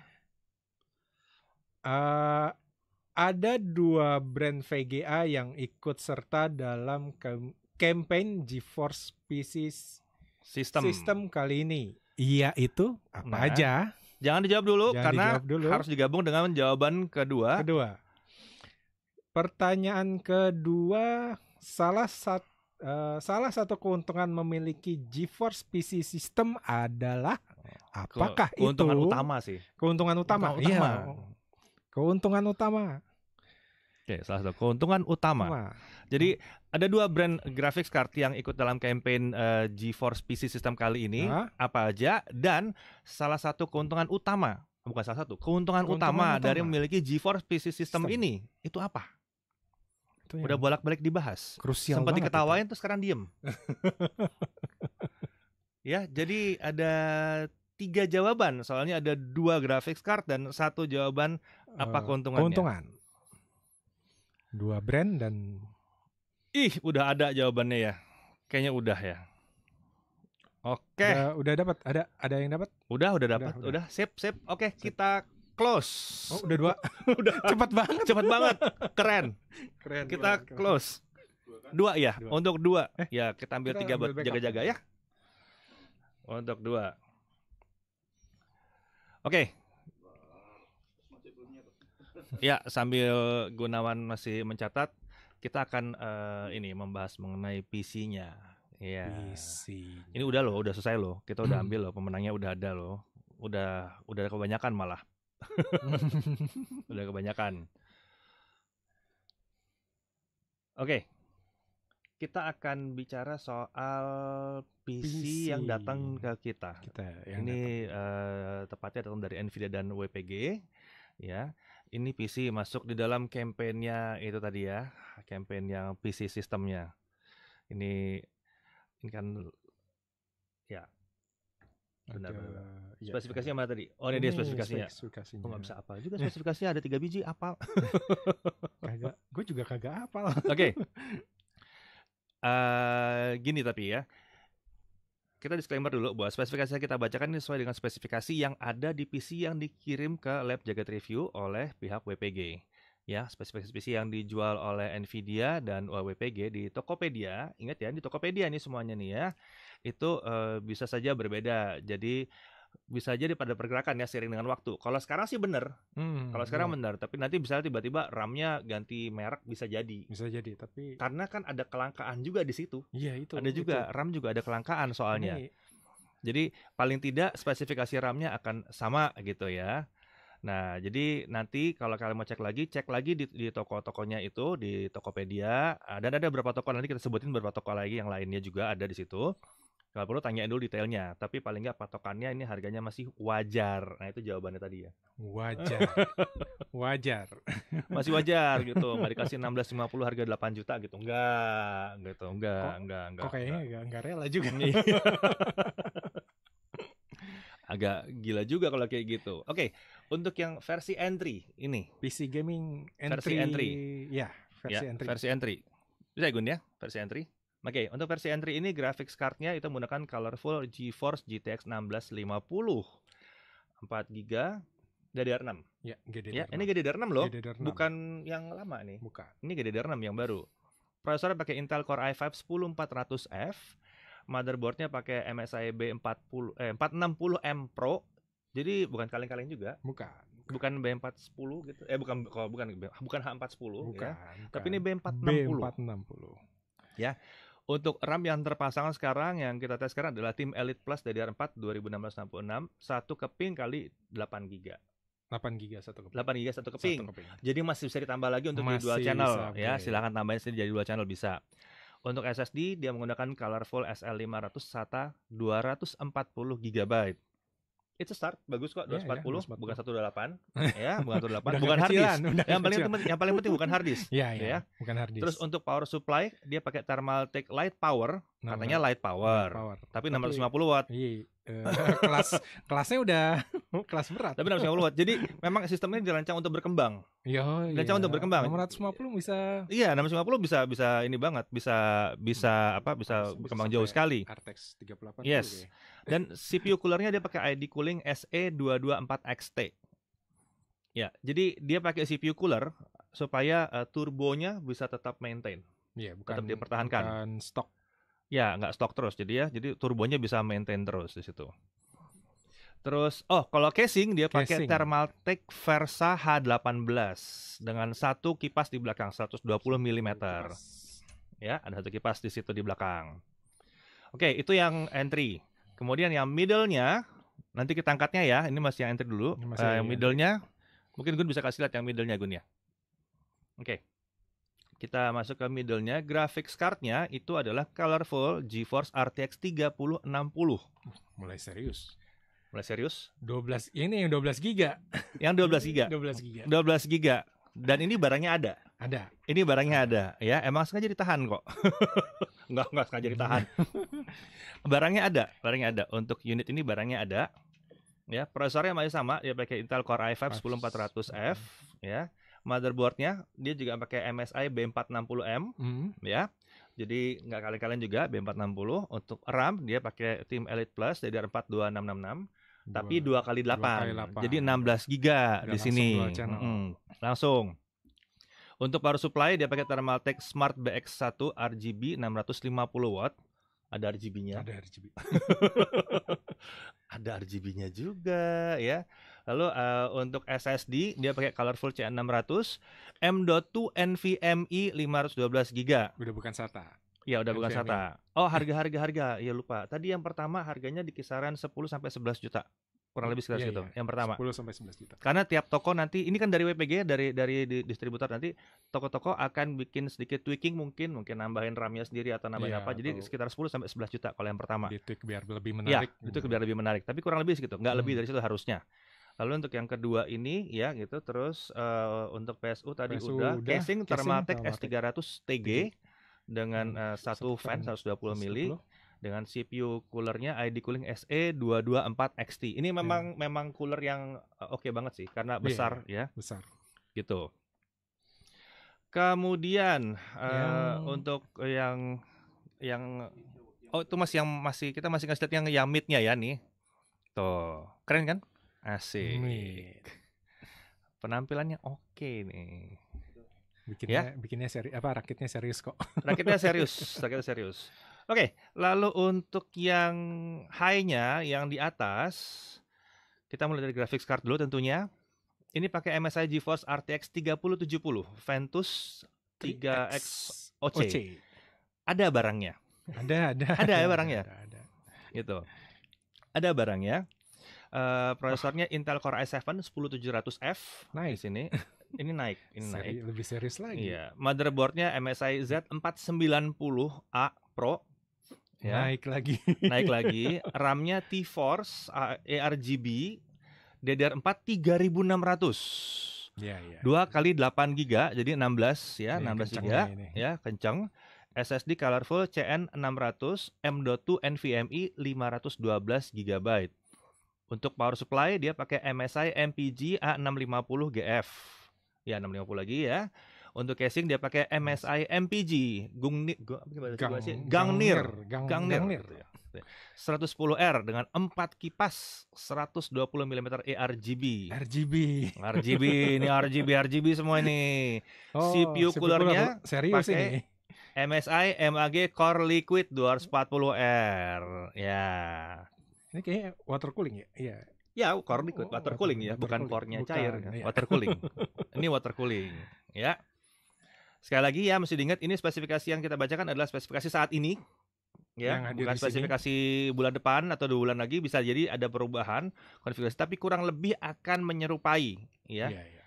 Uh, ada dua brand VGA yang ikut serta dalam ke campaign GeForce PC System. System kali ini. Iya itu apa nah, aja? Jangan dijawab dulu jangan karena dijawab dulu. harus digabung dengan jawaban kedua. Kedua. Pertanyaan kedua salah satu Uh, eh, salah satu keuntungan memiliki GeForce PC System adalah apakah keuntungan itu? Keuntungan utama sih. Keuntungan utama. Iya. utama. Iya. Keuntungan utama Oke, salah satu keuntungan utama. Wah. Jadi hmm. ada dua brand graphics card yang ikut dalam campaign uh, eh, GeForce PC System kali ini, huh? apa aja dan salah satu keuntungan utama, bukan salah satu, keuntungan, keuntungan utama, utama dari memiliki GeForce PC System, System. ini itu apa? Itu Udah bolak-balik dibahas. Krusial Sempat diketawain itu. terus sekarang diem. ya, jadi ada tiga jawaban. Soalnya ada dua graphics card dan satu jawaban apa eh, keuntungannya. Keuntungan. Dua brand dan Ih, udah ada jawabannya ya. Kayaknya udah ya. Oke. Okay. Udah, udah dapat. Ada ada yang dapat? Udah, udah dapat. Udah, udah. udah, sip, sip. Oke, okay, kita close. Oh, udah dua. udah. Cepat banget. Cepat banget. Keren. Keren. Kita keren, close. Dua ya. Dua. Untuk dua. Eh, ya, kita ambil kita tiga buat jaga-jaga ya. Untuk dua. Oke, okay, ya sambil Gunawan masih mencatat, kita akan uh, ini membahas mengenai PC-nya. Ya. PC. Ini udah loh, udah selesai loh. Kita udah ambil loh, pemenangnya udah ada loh. Udah udah kebanyakan malah. udah kebanyakan. Oke. Kita akan bicara soal PC, PC. yang datang ke kita. Kita ini uh, tepatnya datang dari Nvidia dan WPG ya. Ini PC masuk di dalam kampanyenya itu tadi ya, kampanye yang PC sistemnya. Ini ini kan ya. Benar, ada, iya, spesifikasinya ya. mana tadi? Oh, ini, ini dia spesifikasinya. spesifikasinya. nggak bisa apa juga spesifikasinya ada tiga biji apa? kagak, gue juga kagak apa. Oke. Okay. Uh, eh, gini tapi ya, kita disclaimer dulu bahwa spesifikasi yang kita bacakan ini sesuai dengan spesifikasi yang ada di PC yang dikirim ke lab jagat review oleh pihak WPG. Ya, spesifikasi yang dijual oleh Nvidia dan WPG di Tokopedia, ingat ya di Tokopedia ini semuanya nih ya, itu uh, bisa saja berbeda. Jadi bisa jadi pada pergerakan ya sering dengan waktu. Kalau sekarang sih bener, hmm, kalau sekarang hmm. bener, tapi nanti bisa tiba-tiba ramnya ganti merek bisa jadi. Bisa jadi, tapi karena kan ada kelangkaan juga di situ. Iya itu. Ada juga itu. RAM juga ada kelangkaan soalnya. Ini... Jadi paling tidak spesifikasi ramnya akan sama gitu ya. Nah, jadi nanti kalau kalian mau cek lagi, cek lagi di, di toko-tokonya itu di Tokopedia dan ada beberapa toko nanti kita sebutin beberapa toko lagi yang lainnya juga ada di situ nggak perlu tanyain dulu detailnya tapi paling nggak patokannya ini harganya masih wajar nah itu jawabannya tadi ya wajar wajar masih wajar gitu nggak dikasih 1650 harga 8 juta gitu enggak gitu enggak kok, enggak enggak kok kayaknya enggak, enggak rela juga nih iya. agak gila juga kalau kayak gitu oke okay, untuk yang versi entry ini PC gaming entry versi entry ya versi ya, entry versi entry bisa ya Gun ya versi entry Oke, okay, untuk versi entry ini graphics card-nya itu menggunakan colorful GeForce GTX 1650 4 GB DDR6. Ya, GDDR6. Ya, ini GDDR6 loh. GDDR6. Bukan yang lama nih. Bukan. Ini GDDR6 yang baru. Prosesor pakai Intel Core i5 10400F. Motherboardnya pakai MSI B40 eh, 460M Pro. Jadi bukan kaleng-kaleng juga. Bukan. Bukan B410 gitu. Eh bukan kalau bukan bukan H410 bukan, ya. Bukan. Tapi ini B460. B460. Ya. Untuk RAM yang terpasang sekarang yang kita tes sekarang adalah tim Elite Plus DDR4 2666 satu keping kali 8 GB. 8 GB satu keping. 8 GB satu keping. Jadi masih bisa ditambah lagi untuk masih di dual channel bisa, ya. Silahkan tambahin sendiri jadi dual channel bisa. Untuk SSD dia menggunakan Colorful SL500 SATA 240 GB. Itu start bagus kok 240, yeah, yeah, puluh bukan 128 ya, bukan delapan bukan hard disk. Yang paling penting yang paling penting bukan hard disk. Iya, yeah, yeah, ya. bukan hard disk. Terus untuk power supply dia pakai thermal tech Light Power, nah, katanya light power, light power. Tapi, lima 650 watt. Iya, iya. Eh, kelas kelasnya udah kelas berat. Tapi 650 watt. Jadi memang sistemnya dirancang untuk berkembang. iya. dirancang iya. untuk berkembang. 650 bisa. Iya, 650 bisa bisa ini banget, bisa bisa apa? Bisa, bisa berkembang jauh sekali. Artex 38. Yes. Ya. Dan CPU coolernya dia pakai ID Cooling SE224XT. Ya, jadi dia pakai CPU cooler supaya eh, turbonya bisa tetap maintain. Iya, bukan tetap dipertahankan. Bukan stok Ya, nggak stok terus. Jadi ya, jadi turbonya bisa maintain terus di situ. Terus, oh kalau casing dia pakai Thermaltake Versa H18 dengan satu kipas di belakang 120 mm. Ya, ada satu kipas di situ di belakang. Oke, itu yang entry. Kemudian yang middlenya, nanti kita angkatnya ya. Ini masih yang entry dulu. Masih uh, yang middle mungkin gue bisa kasih lihat yang middlenya nya Gun ya. Oke. Kita masuk ke middlenya, nya Graphics card itu adalah colorful GeForce RTX 3060. Uh, mulai serius. Mulai serius? 12 ini yang 12 giga. Yang 12 giga. 12 giga. 12 giga. Dan ini barangnya ada. Ada. Ini barangnya ada, ya. Emang sengaja ditahan kok. Nggak nggak sengaja ditahan. barangnya ada, barangnya ada. Untuk unit ini barangnya ada. Ya, prosesornya masih sama, dia pakai Intel Core i5 10400F, ya motherboardnya dia juga pakai MSI B460M hmm. ya jadi nggak kali-kalian juga B460 untuk RAM dia pakai tim Elite Plus jadi 42666 dua, tapi dua kali delapan jadi 16 giga di sini langsung, hmm. langsung untuk power supply dia pakai Thermaltake Smart BX1 RGB 650 watt ada RGB-nya ada RGB ada RGB-nya juga ya Lalu uh, untuk SSD dia pakai Colorful C600, M.2 NVMe 512 GB. Udah bukan SATA. Ya udah bukan SATA. Oh, harga-harga harga. Ya lupa. Tadi yang pertama harganya di kisaran 10 sampai 11 juta kurang lebih sekitar yeah, situ. Yeah. Yang pertama. 10 sampai 11 juta. Karena tiap toko nanti ini kan dari WPG ya, dari dari distributor nanti toko-toko akan bikin sedikit tweaking mungkin mungkin nambahin RAM-nya sendiri atau nambahin yeah, apa. Jadi sekitar 10 sampai 11 juta kalau yang pertama. Di tweak biar lebih iya, menarik. Ya, itu biar lebih menarik. Tapi kurang lebih segitu, nggak hmm. lebih dari situ harusnya. Lalu untuk yang kedua ini ya gitu terus uh, untuk PSU tadi PSU udah, udah casing Thermatic S300 TG dengan uh, satu fan 120 mili dengan CPU coolernya ID Cooling SE224XT. Ini iya. memang yeah. memang cooler yang e, oke okay banget sih karena iya, besar yeah, ya. Besar. Gitu. Kemudian yang... uh, untuk yang yang oh itu masih yang masih kita masih ngasih lihat yang yang midnya ya nih. Tuh, keren kan? Asik. Penampilannya oke okay nih. Bikinnya, ya? bikinnya seri apa rakitnya serius kok. Rakitnya serius, rakitnya serius. Oke, okay, lalu untuk yang high-nya yang di atas kita mulai dari graphics card dulu tentunya. Ini pakai MSI GeForce RTX 3070 Ventus 3X OC. OC. Ada barangnya. Ada, ada. ada, ya barangnya. Ada, ada. Gitu. Ada barangnya. Uh, prosesornya oh. Intel Core i7 10700F. Naik sini. Ini naik, ini Seri, naik. Lebih serius lagi. Iya. Motherboardnya MSI Z490A Pro. Ya. Naik lagi. naik lagi. RAM-nya T-Force ARGB DDR4 3600. Iya, iya. 2 kali 8 GB, jadi 16 ya, ya 16 GB. ini. ya kenceng. SSD colorful CN600 M.2 NVMe 512 GB. Untuk power supply dia pakai MSI MPG A650GF. Ya, 650 lagi ya. Untuk casing dia pakai MSI MPG Gungnir Gang, Gangnir Gangnir, Gangnir. Gitu ya. 110R dengan 4 kipas 120 mm ARGB RGB RGB ini RGB RGB semua ini oh, CPU coolernya serius pakai ini MSI MAG Core Liquid 240R ya ini kayaknya water cooling ya? Iya. Ya, core oh, liquid, water cooling ya, bukan core cair, ya. Iya. water cooling. ini water cooling, ya. Sekali lagi ya, mesti diingat ini spesifikasi yang kita bacakan adalah spesifikasi saat ini, ya, yang bukan spesifikasi sini. bulan depan atau dua bulan lagi bisa jadi ada perubahan konfigurasi, tapi kurang lebih akan menyerupai, ya. ya, ya.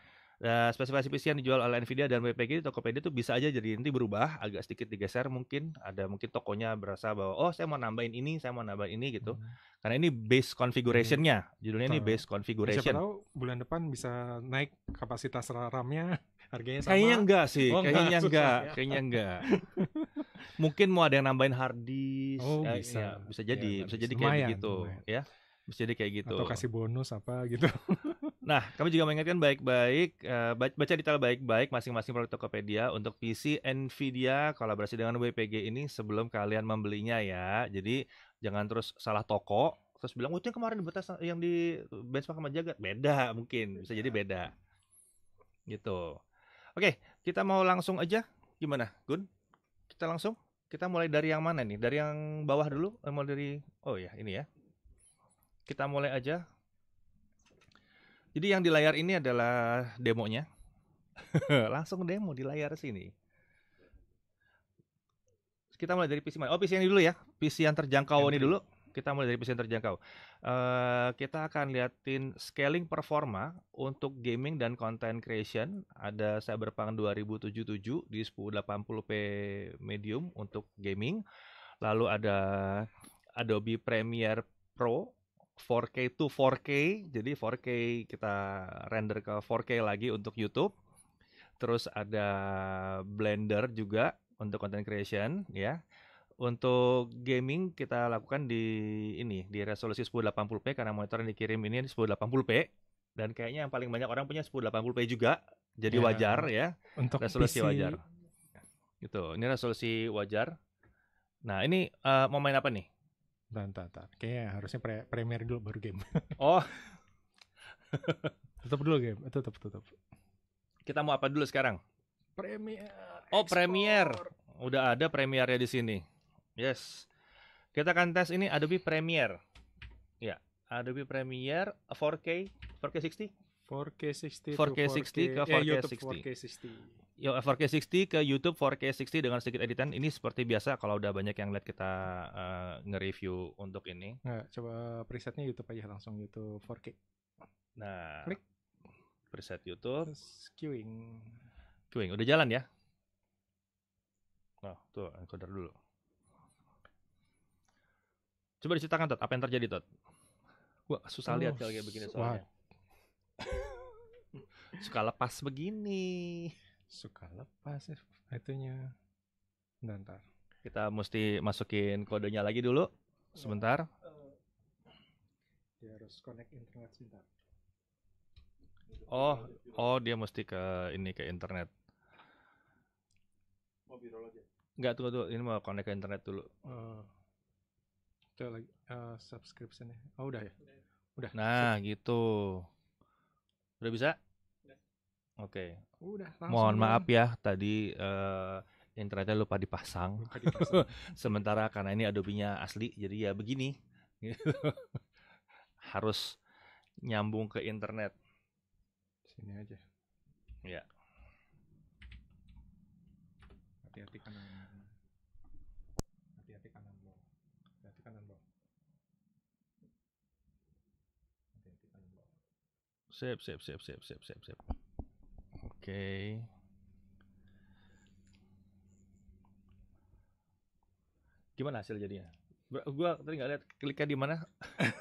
Eh, spesifikasi PC yang dijual oleh Nvidia dan WPG di Tokopedia itu bisa aja jadi nanti berubah, agak sedikit digeser mungkin. Ada mungkin tokonya berasa bahwa oh saya mau nambahin ini, saya mau nambahin ini gitu. Hmm. Karena ini base configurationnya, judulnya Betul. ini base configuration. Siapa tahu bulan depan bisa naik kapasitas RAM-nya, harganya sama. Kayaknya enggak sih, oh, kayaknya enggak, enggak. Ya. kayaknya enggak. mungkin mau ada yang nambahin hard disk, oh, eh, bisa. Ya, bisa jadi, ya, bisa, jadi kayak gitu, ya. Bisa jadi kayak gitu. Atau kasih bonus apa gitu. Nah, kami juga mengingatkan baik-baik uh, baca detail baik-baik masing-masing produk Tokopedia untuk PC Nvidia kolaborasi dengan WPG ini sebelum kalian membelinya ya. Jadi jangan terus salah toko terus bilang oh, itu yang kemarin dibatas yang di benchmark sama jagat beda mungkin bisa jadi beda gitu oke kita mau langsung aja gimana Gun kita langsung kita mulai dari yang mana nih dari yang bawah dulu mulai dari oh ya ini ya kita mulai aja jadi yang di layar ini adalah demonya. Langsung demo di layar sini. Kita mulai dari PC mana? Oh, PC yang ini dulu ya. PC yang terjangkau ini dulu. Kita mulai dari PC yang terjangkau. Uh, kita akan liatin scaling performa untuk gaming dan content creation. Ada Cyberpunk 2077 di 1080p medium untuk gaming. Lalu ada Adobe Premiere Pro 4K to 4K. Jadi 4K kita render ke 4K lagi untuk YouTube. Terus ada Blender juga untuk content creation ya. Untuk gaming kita lakukan di ini di resolusi 1080p karena monitor yang dikirim ini 1080p dan kayaknya yang paling banyak orang punya 1080p juga. Jadi ya, wajar ya. Untuk resolusi PC... wajar. Gitu. Ini resolusi wajar. Nah, ini uh, mau main apa nih? Bentar, bentar, Kayaknya harusnya pre premier dulu baru game. Oh. tutup dulu game. Eh, tutup, tutup. Kita mau apa dulu sekarang? Premier. Oh, Explore. premier. Udah ada premiernya di sini. Yes. Kita akan tes ini Adobe Premiere. Ya, Adobe Premiere 4K, 4K 60. 4K60 4K60 ke 4K60. Eh, 4K60. Yo, 4K60 eh, ke YouTube 4K60 dengan sedikit editan. Ini seperti biasa kalau udah banyak yang lihat kita uh, nge-review untuk ini. Nah, coba presetnya YouTube aja langsung YouTube 4K. Nah, klik preset YouTube. queuing. Queuing udah jalan ya? Nah, tuh encoder dulu. Coba diceritakan Tot, apa yang terjadi Tot? Wah, susah oh, lihat kalau kayak begini soalnya. Wah suka lepas begini suka lepas eh, itunya bentar kita mesti masukin kodenya lagi dulu sebentar dia harus connect internet sebentar oh oh dia mesti ke ini ke internet nggak tunggu, tunggu. Ini mau connect ke internet dulu. Uh, lagi uh, eh, subscription ya Oh, udah ya? Udah. Nah, gitu. Udah bisa? Oke. Okay. Mohon maaf ya tadi uh, eh, internetnya lupa dipasang. Lupa dipasang. Sementara karena ini adobe asli, jadi ya begini. Harus nyambung ke internet. Sini aja. Ya. Hati-hati kan Sip, sip, sip, sip, sip, sip, sip. Oke. Okay. Gimana hasil jadinya? Gua tadi nggak lihat kliknya di mana.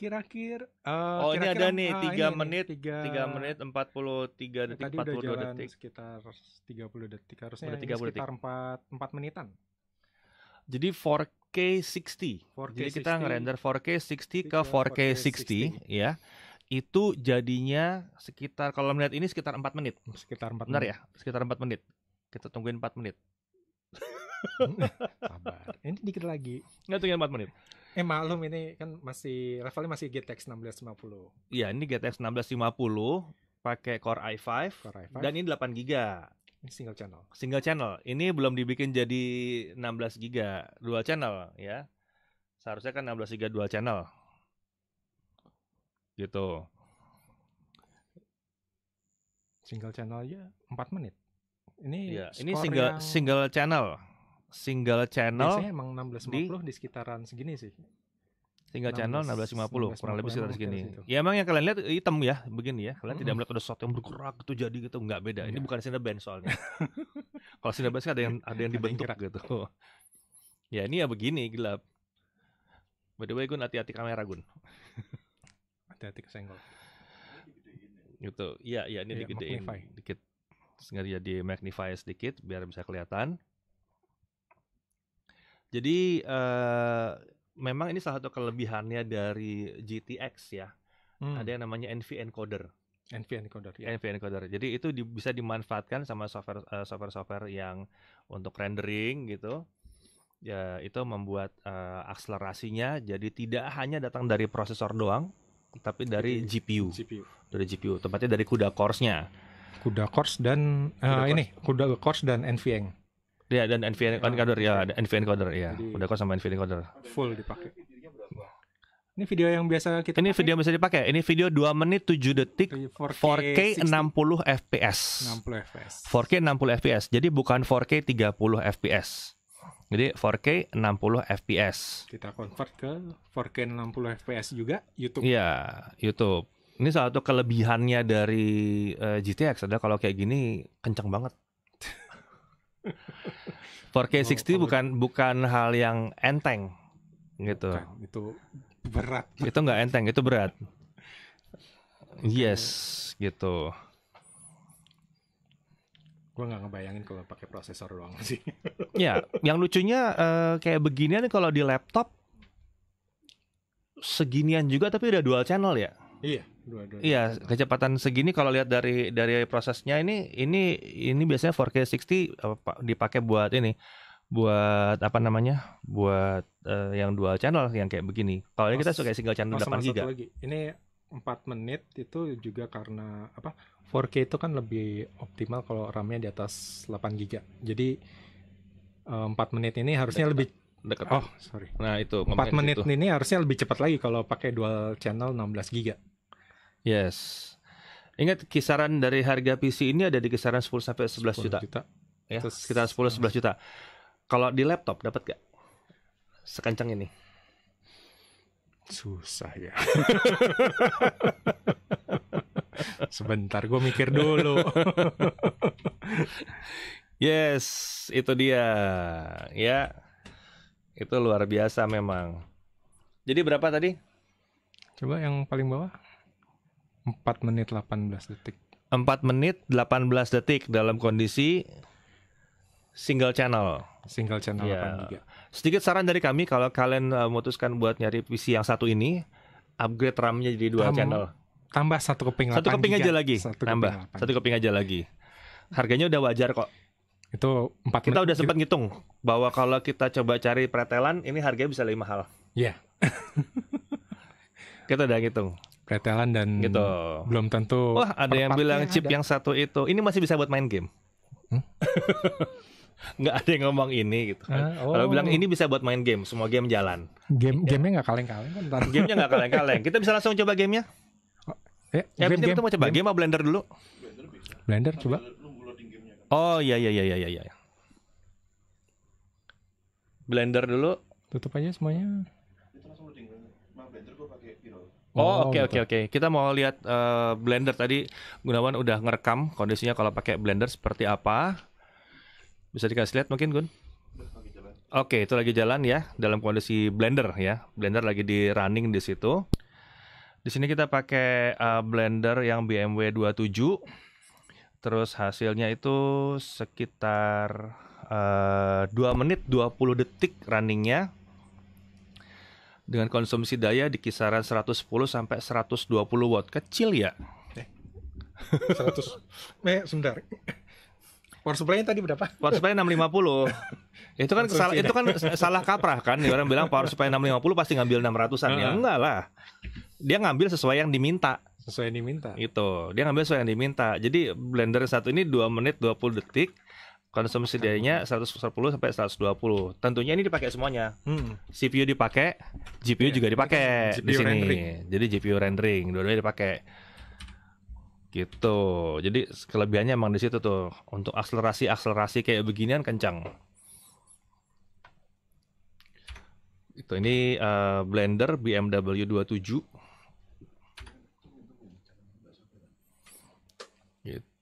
Kira-kira uh, Oh, ini ada nih ah, tiga 3 ini, menit tiga 3 menit 43 ya, detik tadi 42 udah detik. sekitar puluh detik harusnya. Udah 30 ini sekitar detik. empat 4 menitan. Jadi 4K 60. 4K Jadi 60, kita ngerender 4K 60 ke 4K 60, 60 ya. ya itu jadinya sekitar kalau melihat ini sekitar 4 menit. Sekitar 4 Benar menit. ya? Sekitar 4 menit. Kita tungguin 4 menit. Sabar. Ini dikit lagi. Nggak tungguin 4 menit. Eh maklum ini kan masih levelnya masih GTX 1650. Iya, ini GTX 1650 pakai Core i5, Core i5 dan ini 8 GB. Ini single channel. Single channel. Ini belum dibikin jadi 16 GB dual channel ya. Seharusnya kan 16 GB dual channel gitu single channel aja 4 menit ini ya, ini single yang... single channel single channel biasanya emang 1650 di, di sekitaran segini sih single 16, channel 1650 kurang lebih sekitar segini. Ya emang yang kalian lihat hitam ya, begini ya. Kalian mm -hmm. tidak melihat ada sesuatu yang bergerak itu jadi gitu, nggak beda. Ini yeah. bukan sinaband soalnya. Kalau sinaband kan ada yang ada yang dibentuk ada yang gitu. ya ini ya begini, gelap. By the way, Gun hati-hati kamera, Gun. hati-hati kesenggol gitu iya iya ini ya, digedein magnify. dikit sengaja di magnify sedikit biar bisa kelihatan jadi uh, memang ini salah satu kelebihannya dari GTX ya hmm. ada yang namanya NV encoder NV encoder ya. NV encoder jadi itu di, bisa dimanfaatkan sama software uh, eh, software software yang untuk rendering gitu ya itu membuat uh, akselerasinya jadi tidak hanya datang dari prosesor doang tapi dari GPU. GPU. Dari GPU. Tempatnya dari kuda course-nya. Kuda course dan kuda eh, uh, course. ini kuda course dan NVENC. Ya dan NVENC encoder ya, NVENC encoder ya. Jadi, kuda course sama NVENC encoder. Full dipakai. Ini video yang biasa kita Ini pakai. video bisa dipakai. Ini video 2 menit 7 detik 4K, 4K 60 FPS. 60 FPS. 4K 60 FPS. Jadi bukan 4K 30 FPS. Jadi 4K 60 fps. Kita convert ke 4K 60 fps juga YouTube. Iya, YouTube. Ini salah satu kelebihannya dari uh, eh, GTX adalah kalau kayak gini kencang banget. 4K 60 bukan bukan hal yang enteng gitu. Bukan, itu berat. itu nggak enteng, itu berat. Yes, gitu. Gue nggak ngebayangin kalau pakai prosesor doang sih. ya, yang lucunya uh, kayak beginian kalau di laptop seginian juga tapi udah dual channel ya. Iya, dua dua. Iya, dua. kecepatan segini kalau lihat dari dari prosesnya ini ini ini biasanya 4K 60 eh, dipakai buat ini buat apa namanya buat uh, yang dual channel yang kayak begini kalau ini kita suka single channel 8 giga lagi. ini 4 menit itu juga karena apa 4K itu kan lebih optimal kalau RAM-nya di atas 8 GB. Jadi uh, eh, 4 menit ini harusnya deket, lebih deket. Oh, sorry. Nah, itu 4 menit itu. ini harusnya lebih cepat lagi kalau pakai dual channel 16 GB. Yes. Ingat kisaran dari harga PC ini ada di kisaran 10 sampai 11 10 juta. juta. Ya, Terus, sekitar 10 11 juta. Kalau di laptop dapat gak? Sekencang ini. Susah ya. Sebentar, gue mikir dulu. yes, itu dia. Ya, itu luar biasa memang. Jadi berapa tadi? Coba yang paling bawah. 4 menit 18 detik. 4 menit 18 detik dalam kondisi single channel. Single channel ya. 83 Sedikit saran dari kami kalau kalian eh, memutuskan buat nyari PC yang satu ini, upgrade RAM-nya jadi dua channel tambah satu keping satu keping aja lagi satu tambah keping satu keping aja lagi harganya udah wajar kok itu empat kita udah sempat ngitung bahwa kalau kita coba cari pretelan ini harganya bisa lebih mahal ya yeah. kita udah ngitung pretelan dan gitu belum tentu wah ada yang bilang iya, chip ada. yang satu itu ini masih bisa buat main game hmm? nggak ada yang ngomong ini gitu kan. Ah, oh. Kalau bilang ini bisa buat main game, semua game jalan. Game ya. gamenya nggak kaleng-kaleng kan? game Gamenya nggak kaleng-kaleng. Kita bisa langsung coba gamenya? ya, game, game. mau coba game, game apa Blender dulu? Blender, bisa. blender coba. Kan? Oh iya iya iya iya iya. Blender dulu. Tutup aja semuanya. Oh, oh oke gitu. oke oke. Kita mau lihat uh, Blender tadi Gunawan udah ngerekam kondisinya kalau pakai Blender seperti apa. Bisa dikasih lihat mungkin Gun? Oke, okay, itu lagi jalan ya dalam kondisi Blender ya. Blender lagi di running di situ. Di sini kita pakai uh, blender yang BMW 27. Terus hasilnya itu sekitar uh, eh, 2 menit 20 detik runningnya. Dengan konsumsi daya di kisaran 110 sampai 120 watt. Kecil ya? Eh, 100. eh, sebentar. Power supply tadi berapa? Power supply 650. itu kan salah itu kan salah kaprah kan orang bilang power supply 650 pasti ngambil 600-an. Ya enggak lah dia ngambil sesuai yang diminta sesuai yang diminta gitu dia ngambil sesuai yang diminta jadi blender satu ini dua menit 20 detik konsumsi dayanya 110 sampai 120. Tentunya ini dipakai semuanya. Hmm. CPU dipakai, GPU yeah. juga dipakai GPU kan di sini. Rendering. Jadi GPU rendering, dua-duanya dipakai. Gitu. Jadi kelebihannya emang di situ tuh untuk akselerasi-akselerasi kayak beginian kencang. Itu ini uh, Blender BMW 27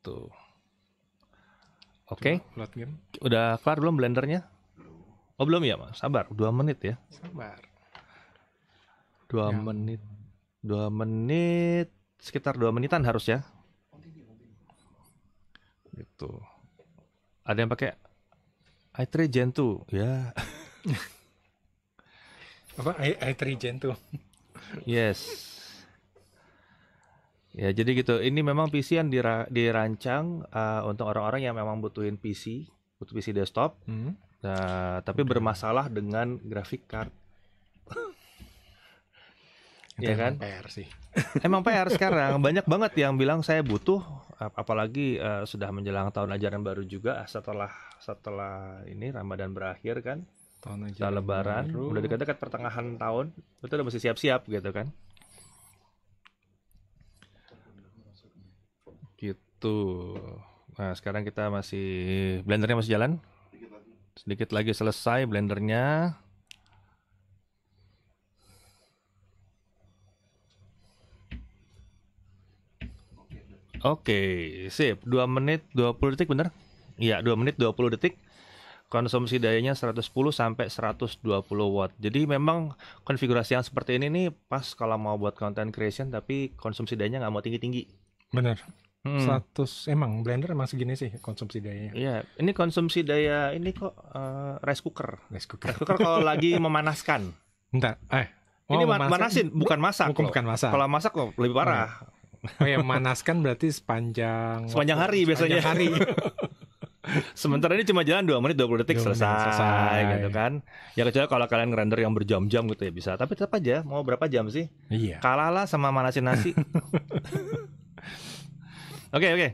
Gitu. Oke. Okay. Udah kelar belum blendernya? Oh belum ya mas, sabar, dua menit ya. Sabar. Dua ya. menit, dua menit, sekitar dua menitan harus ya. Gitu. Ada yang pakai i3 Gen 2 ya. Apa i3 Gen 2? yes. Ya, jadi gitu. Ini memang PC yang dirancang uh, untuk orang-orang yang memang butuhin PC, butuh PC desktop. Hmm. uh, tapi okay. bermasalah dengan grafik card. ya kan? PR sih. emang PR sekarang banyak banget yang bilang saya butuh apalagi uh, sudah menjelang tahun ajaran baru juga setelah setelah ini Ramadan berakhir kan. Tahun ajaran setelah lebaran, baru. udah dekat-dekat pertengahan tahun, itu udah mesti siap-siap gitu kan. Betul. Nah, sekarang kita masih blendernya masih jalan. Sedikit lagi, selesai blendernya. Oke, sip. 2 menit 20 detik bener? Iya, 2 menit 20 detik. Konsumsi dayanya 110 sampai 120 watt. Jadi memang konfigurasi yang seperti ini nih pas kalau mau buat content creation tapi konsumsi dayanya nggak mau tinggi-tinggi. Bener. Hmm. 100 eh, emang blender emang segini sih konsumsi dayanya. Iya, ini konsumsi daya ini kok uh, rice cooker. Rice cooker. Rice cooker kalau lagi memanaskan. Entar, eh. Oh, ini memanaskan. manasin bukan masak. Bukan, bukan masak. Kalau masak kok lebih parah. Oh ya, memanaskan berarti sepanjang sepanjang waktu, hari biasanya. hari. Sementara ini cuma jalan 2 menit 20 detik selesai, selesai gitu kan. Ya kecuali kalau kalian render yang berjam-jam gitu ya bisa. Tapi tetap aja mau berapa jam sih? Iya. Kalah lah sama manasin nasi. Oke, okay, oke. Okay.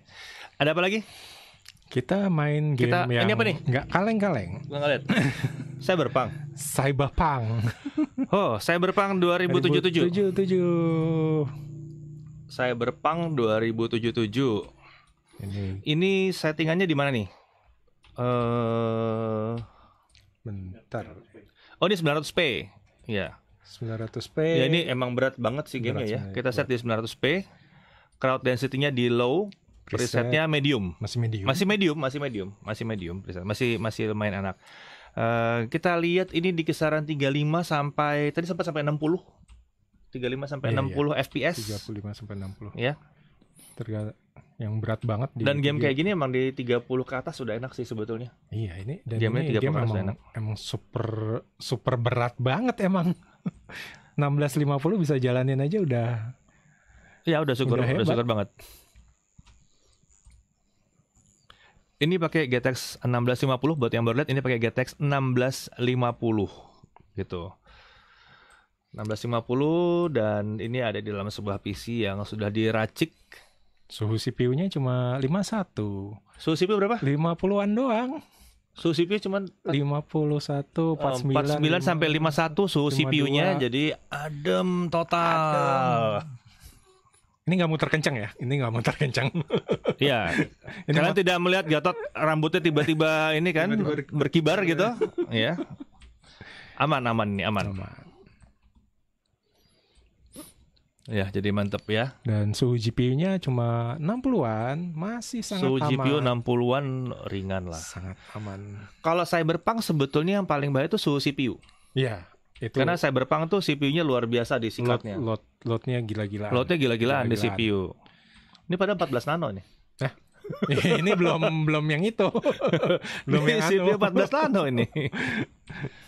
Ada apa lagi? Kita main game Kita, yang ini apa nih? Enggak kaleng-kaleng. Enggak kaleng. Cyberpunk. Cyberpunk. oh, Cyberpunk 2077. 2077. Cyberpunk 2077. Ini ini settingannya di mana nih? Eh uh... bentar. Oh, ini 900p. Ya. Yeah. 900p. Ya ini emang berat banget sih gamenya ya. Kita set di 900p crowd density-nya di low, presetnya medium. Masih medium. Masih medium, masih medium, masih medium, preset. Masih masih lumayan enak. Uh, kita lihat ini di kisaran 35 sampai tadi sempat sampai 60. 35 sampai yeah, 60 yeah. FPS. 35 sampai 60. Ya. Yeah. Terga yang berat banget di Dan game, kayak gini emang di 30 ke atas sudah enak sih sebetulnya. Iya, ini dan game ini game emang, enak. emang super super berat banget emang. 1650 bisa jalanin aja udah Ya udah syukur, udah, udah syukur banget. Ini pakai GTX 1650 buat yang baru lihat ini pakai GTX 1650 gitu. 1650 dan ini ada di dalam sebuah PC yang sudah diracik. Suhu CPU-nya cuma 51. Suhu CPU berapa? 50-an doang. Suhu CPU oh, cuma 51 49 49 sampai 51 suhu CPU-nya jadi adem total. Adem. Ini nggak muter kencang ya? Ini nggak muter kencang. Iya. Kalian tidak melihat Gatot rambutnya tiba-tiba ini kan tiba -tiba berkibar gitu, ya. Aman aman nih aman. aman. Ya, jadi mantep ya. Dan suhu GPU-nya cuma 60-an, masih sangat suhu aman. Suhu GPU 60-an ringan lah. Sangat aman. Kalau Cyberpunk sebetulnya yang paling baik itu suhu CPU. Iya, itu Karena Cyberpunk tuh CPU-nya luar biasa di singkatnya. Load, load, load-nya gila-gilaan. Load-nya gila-gilaan, gila di CPU. Ini pada 14 nano nih. Eh, ini belum belum yang itu. belum ini yang CPU 14 anu. nano ini.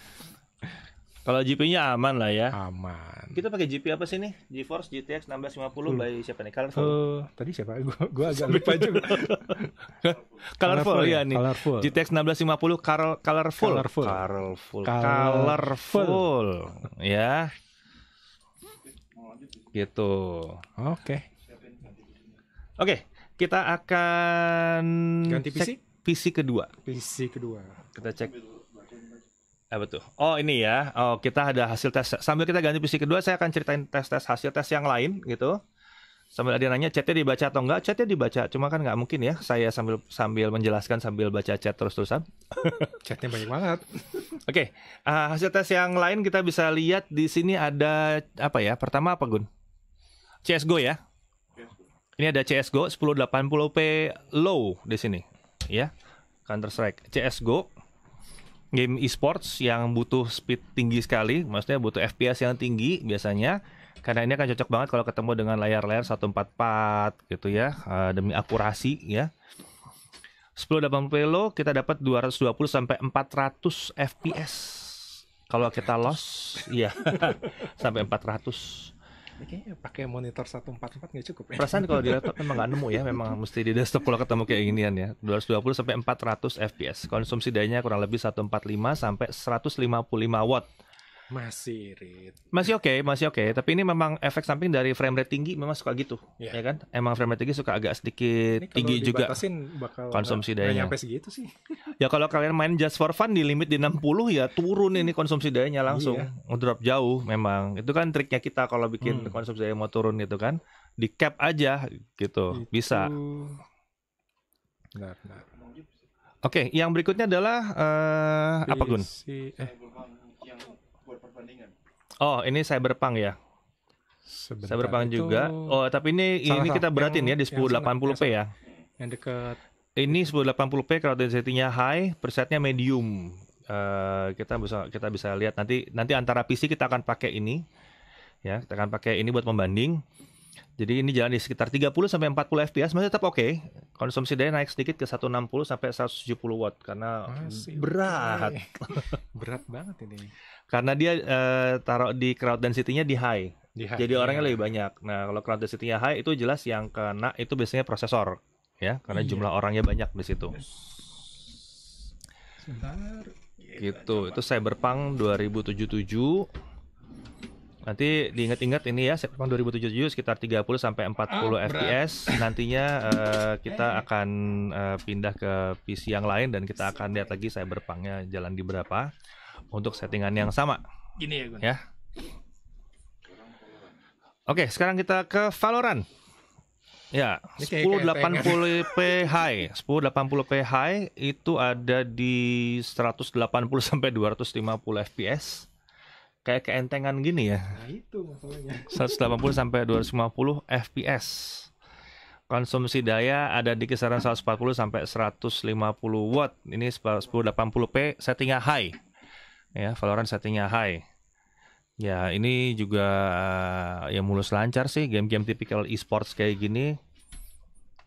Kalau GPU-nya aman lah ya. Aman. Kita pakai GP apa sih nih? GeForce GTX 1650 hmm. by siapa nih? Colorful. Uh, tadi siapa? Gua gua agak lupa juga. colorful, colorful ya, iya nih. Colorful. GTX 1650 color colorful. Colorful. Colorful. colorful. ya. Gitu. Oke. Okay. Oke, okay, kita akan ganti PC. PC kedua. PC kedua. Kita cek apa tuh? Oh ini ya, oh, kita ada hasil tes. Sambil kita ganti puisi kedua, saya akan ceritain tes-tes hasil tes yang lain gitu. Sambil ada nanya chatnya dibaca atau enggak, chatnya dibaca. Cuma kan nggak mungkin ya, saya sambil sambil menjelaskan sambil baca chat terus-terusan. chatnya banyak banget. Oke, okay. uh, hasil tes yang lain kita bisa lihat di sini ada apa ya? Pertama apa Gun? CSGO ya. Ini ada CSGO 1080p low di sini, ya. Counter Strike, CSGO game esports yang butuh speed tinggi sekali, maksudnya butuh FPS yang tinggi biasanya. Karena ini akan cocok banget kalau ketemu dengan layar-layar 144 gitu ya, uh, demi akurasi ya. 1080p low kita dapat 220 sampai 400 FPS. Kalau kita loss, ya sampai 400 kayaknya pakai monitor 144 nggak cukup ya. Perasaan kalau di laptop memang nggak nemu ya, memang mesti di desktop kalau ketemu kayak ginian ya. 220 sampai 400 fps. Konsumsi dayanya kurang lebih 145 sampai 155 watt. Masih irit. Masih oke, okay, masih oke. Okay. Tapi ini memang efek samping dari frame rate tinggi memang suka gitu, yeah. ya kan? Emang frame rate tinggi suka agak sedikit tinggi juga. Bakal konsumsi dayanya. nyampe segitu sih. ya kalau kalian main just for fun di limit di 60 ya turun ini konsumsi dayanya langsung. Yeah. Iya. Drop jauh memang. Itu kan triknya kita kalau bikin hmm. konsumsi daya mau turun gitu kan. Di cap aja gitu, Itu... bisa. Oke, okay, yang berikutnya adalah uh, apa Gun? Eh Oh, ini cyberpunk ya? Sebentar cyberpunk itu... juga. Oh, tapi ini salah, ini salah. kita beratin yang, ya di 1080p ya. Yang dekat ini 1080p kalau density-nya high, presetnya medium. Uh, kita bisa kita bisa lihat nanti nanti antara PC kita akan pakai ini. Ya, kita akan pakai ini buat membanding. Jadi ini jalan di sekitar 30 sampai 40 fps masih tetap oke. Okay. Konsumsi daya naik sedikit ke 160 sampai 170 watt karena masih berat. Okay. berat banget ini. Karena dia uh, taruh di crowd density-nya di high. Di high Jadi yeah. orangnya iya. lebih banyak. Nah, kalau crowd density-nya high itu jelas yang kena itu biasanya prosesor ya, karena yeah. jumlah orangnya banyak di situ. Sebentar. Iya, gitu. Itu Cyberpunk 2077 Nanti diingat-ingat ini ya September 2077 sekitar 30 sampai 40 oh, fps. Nantinya uh, kita eh. akan uh, pindah ke PC yang lain dan kita akan lihat lagi saya berpangnya jalan di berapa untuk settingan yang sama. Gini ya, Gun. Ya. Oke, sekarang kita ke Valorant. Ya, 1080p high. 1080p high itu ada di 180 sampai 250 fps kayak keentengan gini ya. Nah, itu masalahnya. 180 sampai 250 fps. Konsumsi daya ada di kisaran 140 sampai 150 watt. Ini 1080p settingnya high. Ya, Valorant settingnya high. Ya, ini juga eh, ya mulus lancar sih game-game tipikal e-sports kayak gini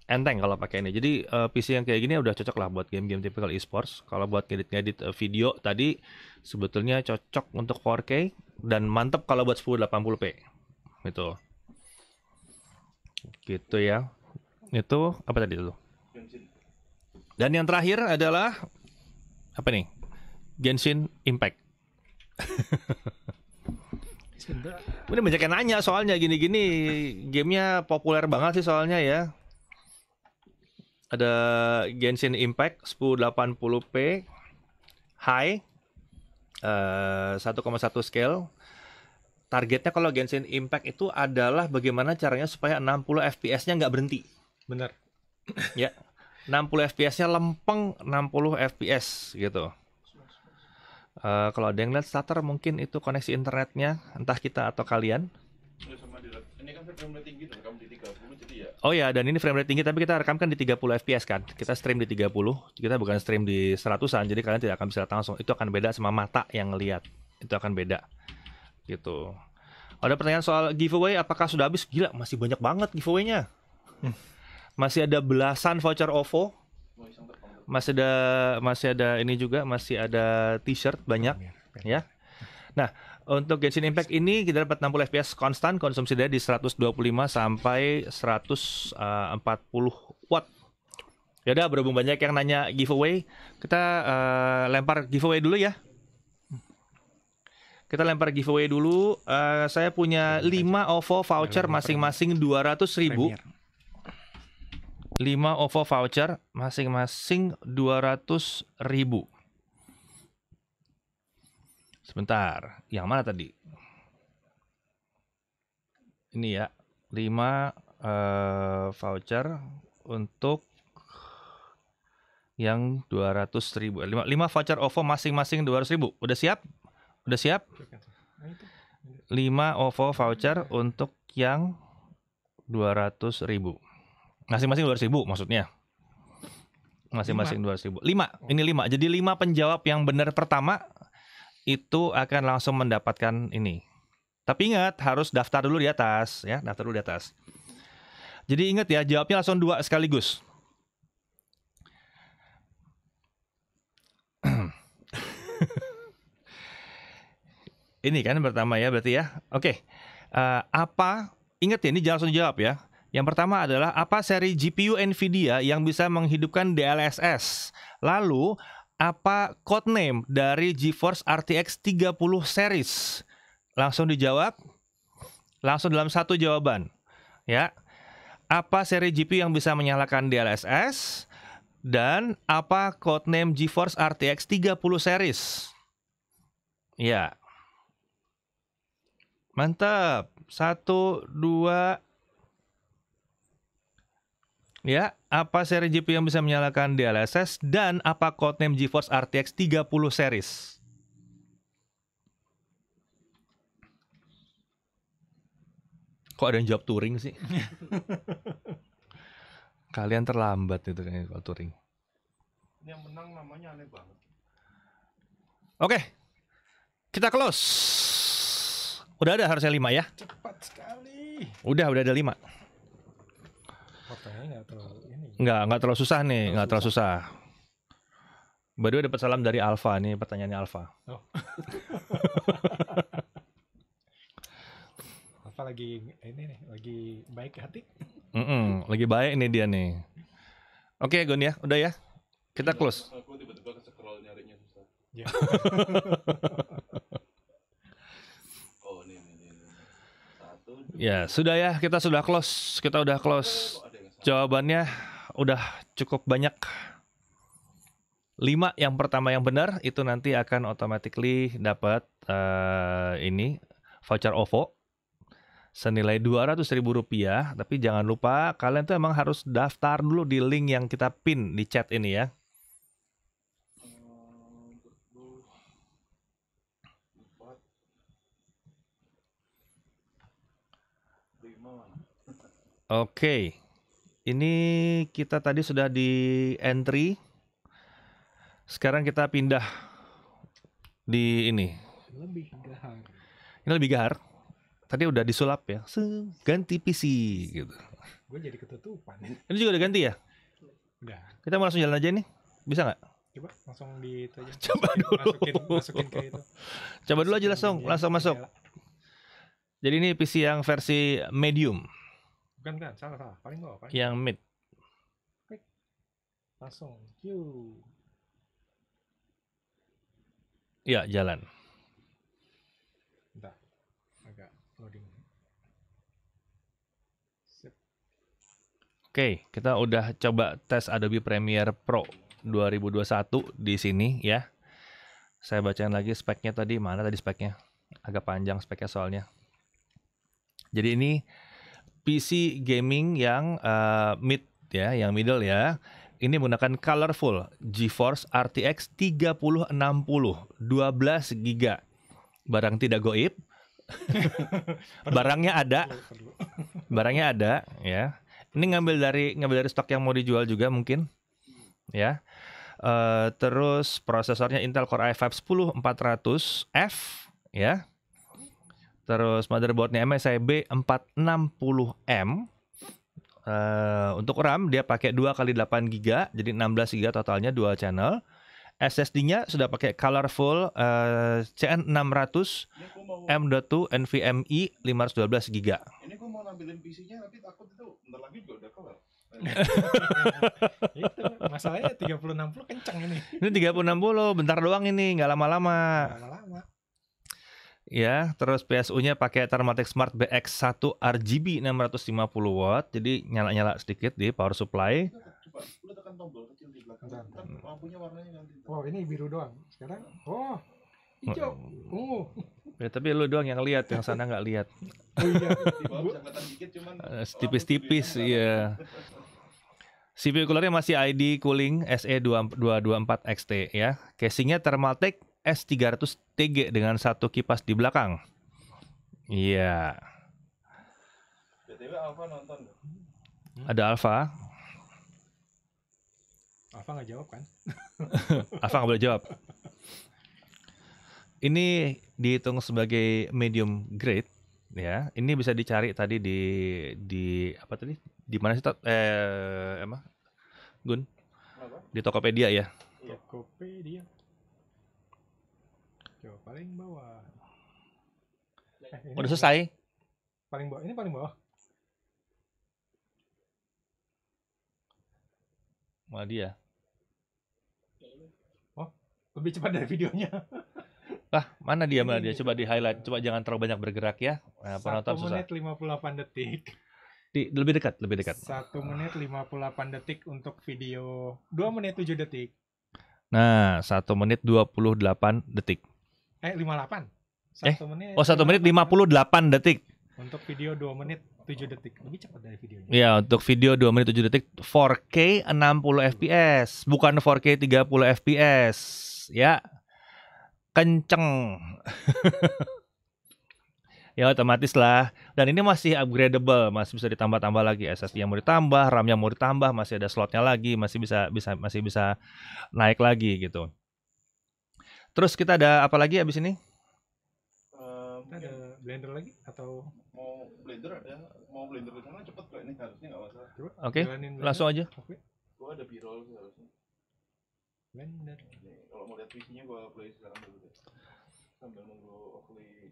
enteng kalau pakai ini. Jadi uh, PC yang kayak gini udah cocok lah buat game-game tipikal esports. Kalau buat ngedit-ngedit uh, video tadi sebetulnya cocok untuk 4K dan mantep kalau buat 1080p. itu, Gitu ya. Itu apa tadi dulu? Dan yang terakhir adalah apa nih? Genshin Impact. Ini banyak yang nanya soalnya gini-gini gamenya populer banget sih soalnya ya ada Genshin Impact 1080p high uh, eh, 1,1 scale targetnya kalau Genshin Impact itu adalah bagaimana caranya supaya 60 FPS-nya nggak berhenti. Bener. ya. 60 FPS-nya lempeng 60 FPS gitu. Uh, kalau ada yang lihat starter mungkin itu koneksi internetnya entah kita atau kalian. Iya, ini kan tinggi, gitu, Oh ya, dan ini frame rate tinggi tapi kita rekamkan di 30 fps kan. Kita stream di 30, kita bukan stream di 100-an jadi kalian tidak akan bisa langsung. Itu akan beda sama mata yang ngelihat. Itu akan beda. Gitu. Ada pertanyaan soal giveaway apakah sudah habis? Gila, masih banyak banget giveaway-nya. Hmm. Masih ada belasan voucher OVO. Masih ada masih ada ini juga, masih ada t-shirt banyak ya. Nah, untuk Genshin Impact ini kita dapat 60 FPS konstan, konsumsi daya di 125 sampai 140 eh, watt. Ya udah berhubung banyak yang nanya giveaway, kita uh, lempar giveaway dulu ya. Kita lempar giveaway dulu. Uh, saya punya 5 OVO voucher masing-masing 200 ribu. 5 OVO voucher masing-masing 200 ribu. Sebentar, yang mana tadi? Ini ya, 5 uh, eh, voucher untuk yang 200 ribu. 5, eh, 5 voucher OVO masing-masing 200 ribu. Udah siap? Udah siap? 5 OVO voucher untuk yang 200 ribu. Masing-masing 200 ribu maksudnya. Masing-masing 200 ribu. 5. Ini 5. Jadi 5 penjawab yang benar pertama itu akan langsung mendapatkan ini. Tapi ingat harus daftar dulu di atas ya, daftar dulu di atas. Jadi ingat ya, jawabnya langsung dua sekaligus. ini kan pertama ya berarti ya. Oke. Okay. Uh, eh, apa ingat ya ini jangan langsung jawab ya. Yang pertama adalah apa seri GPU Nvidia yang bisa menghidupkan DLSS? Lalu apa codename dari GeForce RTX 30 series? Langsung dijawab. Langsung dalam satu jawaban. Ya. Apa seri GPU yang bisa menyalakan DLSS? Dan apa codename GeForce RTX 30 series? Ya. Mantap. Satu, dua, Ya, apa seri GPU yang bisa menyalakan DLSS dan apa codename GeForce RTX 30 series? Kok ada yang jawab Turing sih? Kalian terlambat itu kayaknya kalau Turing. Yang menang namanya aneh banget. Oke. Kita close. Udah ada harusnya lima ya? Cepat sekali. Udah, udah ada lima nggak ya? terlalu Nggak, terlalu susah nih, nggak terlalu susah. Baru dapat salam dari Alfa nih, pertanyaannya Alfa. Oh. Alfa lagi ini nih, lagi baik hati. Mm -mm, lagi baik nih dia nih. Oke, okay, Gun ya, udah ya. Kita iya, close. Aku tiba-tiba ke scroll nyarinya susah. Ya. Oh, ya, sudah ya, kita sudah close. Kita udah close. Jawabannya udah cukup banyak. 5 yang pertama yang benar itu nanti akan automatically dapat uh, ini voucher OVO senilai Rp200.000 tapi jangan lupa kalian tuh emang harus daftar dulu di link yang kita pin di chat ini ya. Oke. Okay. Ini kita tadi sudah di entry. Sekarang kita pindah di ini. Lebih gahar. Ini lebih gahar. Tadi udah disulap ya. Ganti PC gitu. Gue jadi ketutupan. Ini juga udah ganti ya? Udah. Kita mau langsung jalan aja nih. Bisa nggak? Coba langsung di itu aja. Coba dulu. Masukin, masukin ke itu. Coba dulu aja langsung, langsung masuk. Jadi ini PC yang versi medium bukan kan salah salah paling bawah paling yang mid klik langsung Q ya jalan Bentar, agak loading Sip. Oke, kita udah coba tes Adobe Premiere Pro 2021 di sini ya. Saya bacain lagi speknya tadi, mana tadi speknya? Agak panjang speknya soalnya. Jadi ini PC gaming yang uh, mid ya, yang middle ya. Ini menggunakan colorful GeForce RTX 3060 12 GB. Barang tidak goib. barangnya ada. barangnya ada ya. Ini ngambil dari ngambil dari stok yang mau dijual juga mungkin. Ya. Uh, terus prosesornya Intel Core i5 10400F ya Terus motherboardnya MSIB 460M. Uh, untuk RAM dia pakai 2 kali 8 GB, jadi 16 GB totalnya dual channel. SSD-nya sudah pakai colorful uh, CN600 M.2 NVMe 512 GB. Ini gua mau nampilin PC-nya tapi takut itu bentar lagi juga udah kelar. itu masalahnya 3060 kencang ini. Ini 3060 bentar doang ini, nggak lama-lama. lama-lama ya, terus PSU-nya pakai Thermaltake Smart BX1 RGB 650 watt, jadi nyala-nyala sedikit di power supply. Coba, Wow, ini biru doang. Sekarang, oh, hijau, oh. Ya, tapi lu doang yang lihat, yang sana nggak lihat. Oh stipis iya. eh, tipis-tipis, iya. CPU coolernya masih ID Cooling SE2224XT ya. Casingnya Thermaltake S300 TG dengan satu kipas di belakang. Iya. Ada Alfa. Alfa nggak jawab kan? Alfa nggak boleh jawab. Ini dihitung sebagai medium grade ya. Ini bisa dicari tadi di di apa tadi? Di mana sih? Eh, emang Gun? Di Tokopedia ya. Iya. Tokopedia. Coba paling bawah. Eh, Udah selesai. Paling bawah. Ini paling bawah. Malah dia. Oh, lebih cepat dari videonya. Lah, mana dia malah dia? Coba di highlight. Coba jangan terlalu banyak bergerak ya. Nah, penonton susah. 1 menit 58 detik. Di, lebih dekat, lebih dekat. satu menit 58 detik untuk video dua menit tujuh detik. Nah, satu menit 28 detik eh 58. Satu eh, menit. Oh, satu menit 58 detik. Untuk video 2 menit 7 detik. Lebih cepat dari videonya. Iya, untuk video 2 menit 7 detik 4K 60 fps, bukan 4K 30 fps. Ya. Kenceng. ya otomatis lah. Dan ini masih upgradable, masih bisa ditambah-tambah lagi SSD yang mau ditambah, RAM yang mau ditambah, masih ada slotnya lagi, masih bisa bisa masih bisa naik lagi gitu. Terus kita ada apa lagi abis ini? Uh, kita ada ya. blender lagi atau mau blender ada mau blender ke sana cepet kok ini harusnya nggak masalah. Oke, okay. langsung aja. Oke. Okay. Gua ada birol sih harusnya. Blender. Kalau mau lihat PC-nya gua play sekarang dulu deh. Sambil nunggu Oakley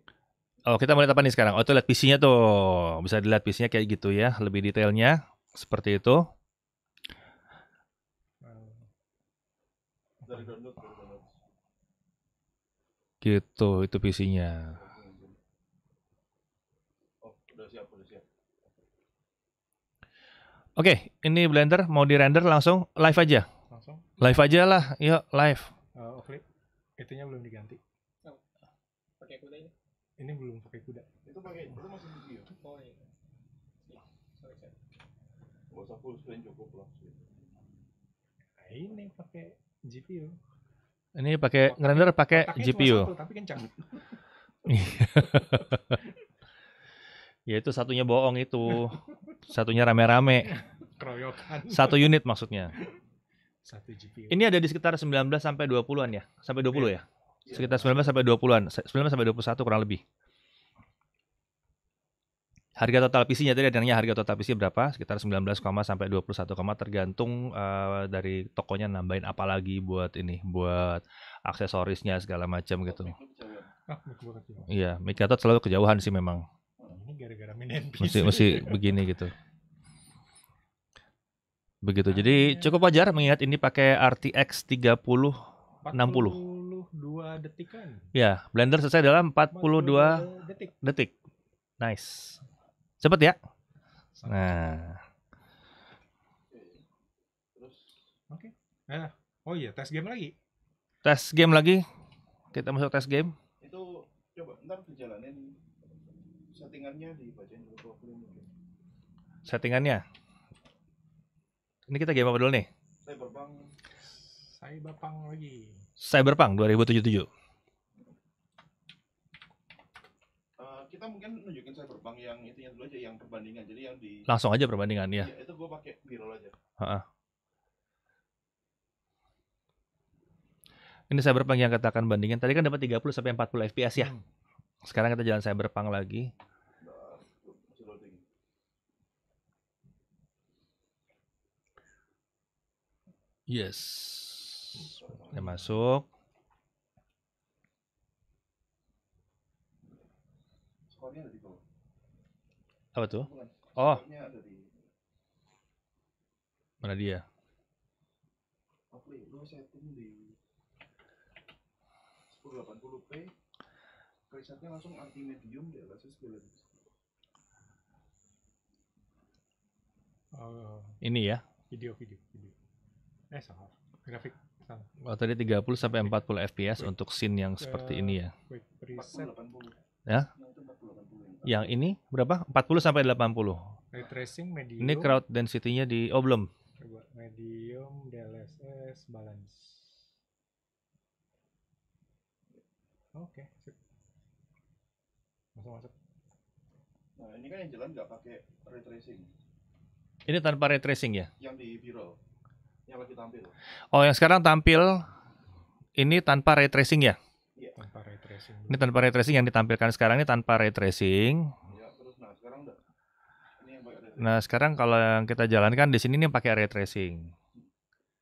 Oh kita mau lihat apa nih sekarang? Oh itu lihat PC-nya tuh Bisa dilihat PC-nya kayak gitu ya Lebih detailnya Seperti itu nah. Gitu, itu PC-nya. Oke, ini Blender mau di render langsung live aja. Langsung. Live aja lah, yuk live. Uh, Oke, itunya belum diganti. Oh, pakai kuda ini? Ini belum pakai kuda. Itu pakai, itu masih video. Oh iya. Gak full screen cukup lah. Nah, ini pakai GPU. Ini pakai ngerender pakai GPU. Satu, tapi kencang. ya itu satunya bohong itu. Satunya rame-rame. Keroyokan. Satu unit maksudnya. Satu GPU. Ini ada di sekitar 19 sampai 20-an ya. Sampai 20 iya. ya. Sekitar 19 sampai 20-an. 19 sampai 21 kurang lebih. Harga total PC-nya tadi adanya harga total PC berapa? Sekitar 19, sampai 21, tergantung uh, dari tokonya nambahin apa lagi buat ini, buat aksesorisnya segala macam oh, gitu. Ah, iya, mic selalu kejauhan sih memang. Oh, ini gara-gara NPC. Mesti, mesti begini gitu. Begitu. Nah, Jadi cukup wajar mengingat ini pakai RTX 30 60. 42 detik kan? Ya, Blender selesai dalam 42, 42 detik. detik. Nice. Cepet ya. Nah. oke. Okay. Nah, oh iya, tes game lagi. Tes game lagi. Kita masuk tes game. Itu coba ntar dijalanin settingannya di bagian dulu mungkin. Settingannya. Ini kita game apa dulu nih? Cyberpunk. Cyberpunk lagi. Cyberpunk 2077. Uh, eh, kita mungkin yang itu yang dulu aja yang perbandingan. Jadi yang di Langsung aja perbandingan ya. ya itu gue pakai B-roll aja. Heeh. Ini Cyberpunk yang katakan bandingan. tadi kan dapat 30 sampai 40 FPS ya. Hmm. Sekarang kita jalan Cyberpunk lagi. Yes. Ya masuk. Apa tuh? Oh. Mana dia? Ya? Oh. ini ya video video video eh salah grafik salah oh, tadi 30 sampai 40 fps untuk scene yang seperti eh, ini ya ya yang ini berapa 40 sampai 80 ray tracing medium ini crowd density-nya di oh belum coba medium DLSS balance oke okay, masuk masuk nah ini kan yang jalan nggak pakai ray tracing ini tanpa ray tracing ya yang di viral yang lagi tampil oh yang sekarang tampil ini tanpa ray tracing ya tracing. Ini tanpa ray tracing yang ditampilkan sekarang ini tanpa ray tracing. Ya, nah, nah sekarang kalau yang kita jalankan di sini ini pakai ray tracing.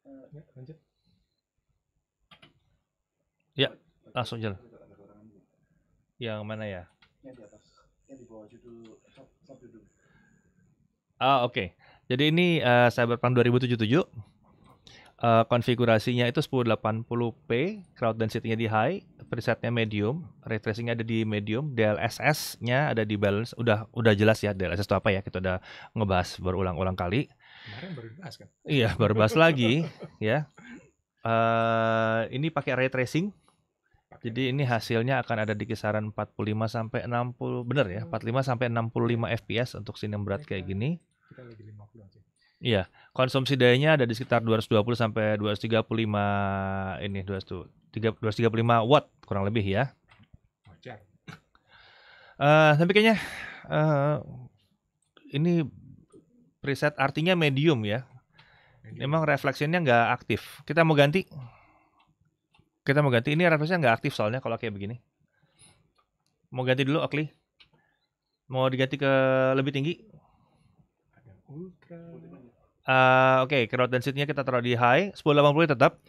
Eh, ya, ya, langsung jalan. Yang mana ya? Ah, oke. Okay. Jadi ini uh, Cyberpunk 2077 uh, konfigurasinya itu 1080p, crowd density-nya di high, presetnya medium, ray tracing ada di medium, DLSS-nya ada di balance. Udah udah jelas ya DLSS itu apa ya? Kita udah ngebahas berulang-ulang kali. Kemarin baru bahas kan? Iya, baru bahas lagi ya. Uh, ini pakai ray tracing. Jadi ini hasilnya akan ada di kisaran 45 sampai 60 bener ya, 45 hmm. sampai 65 FPS untuk sinem berat iya, kayak gini. Kita lagi 50 aja. Iya, konsumsi dayanya ada di sekitar 220 sampai 235 ini 235 watt kurang lebih ya. Wajar. Uh, tapi kayaknya uh, ini preset artinya medium ya. Medium. Memang refleksinya nggak aktif. Kita mau ganti. Kita mau ganti. Ini refleksinya nggak aktif soalnya kalau kayak begini. Mau ganti dulu Okli. Mau diganti ke lebih tinggi? Ada ultra. Uh, Oke, okay, crowd density-nya kita taruh di high, 1080 tetap.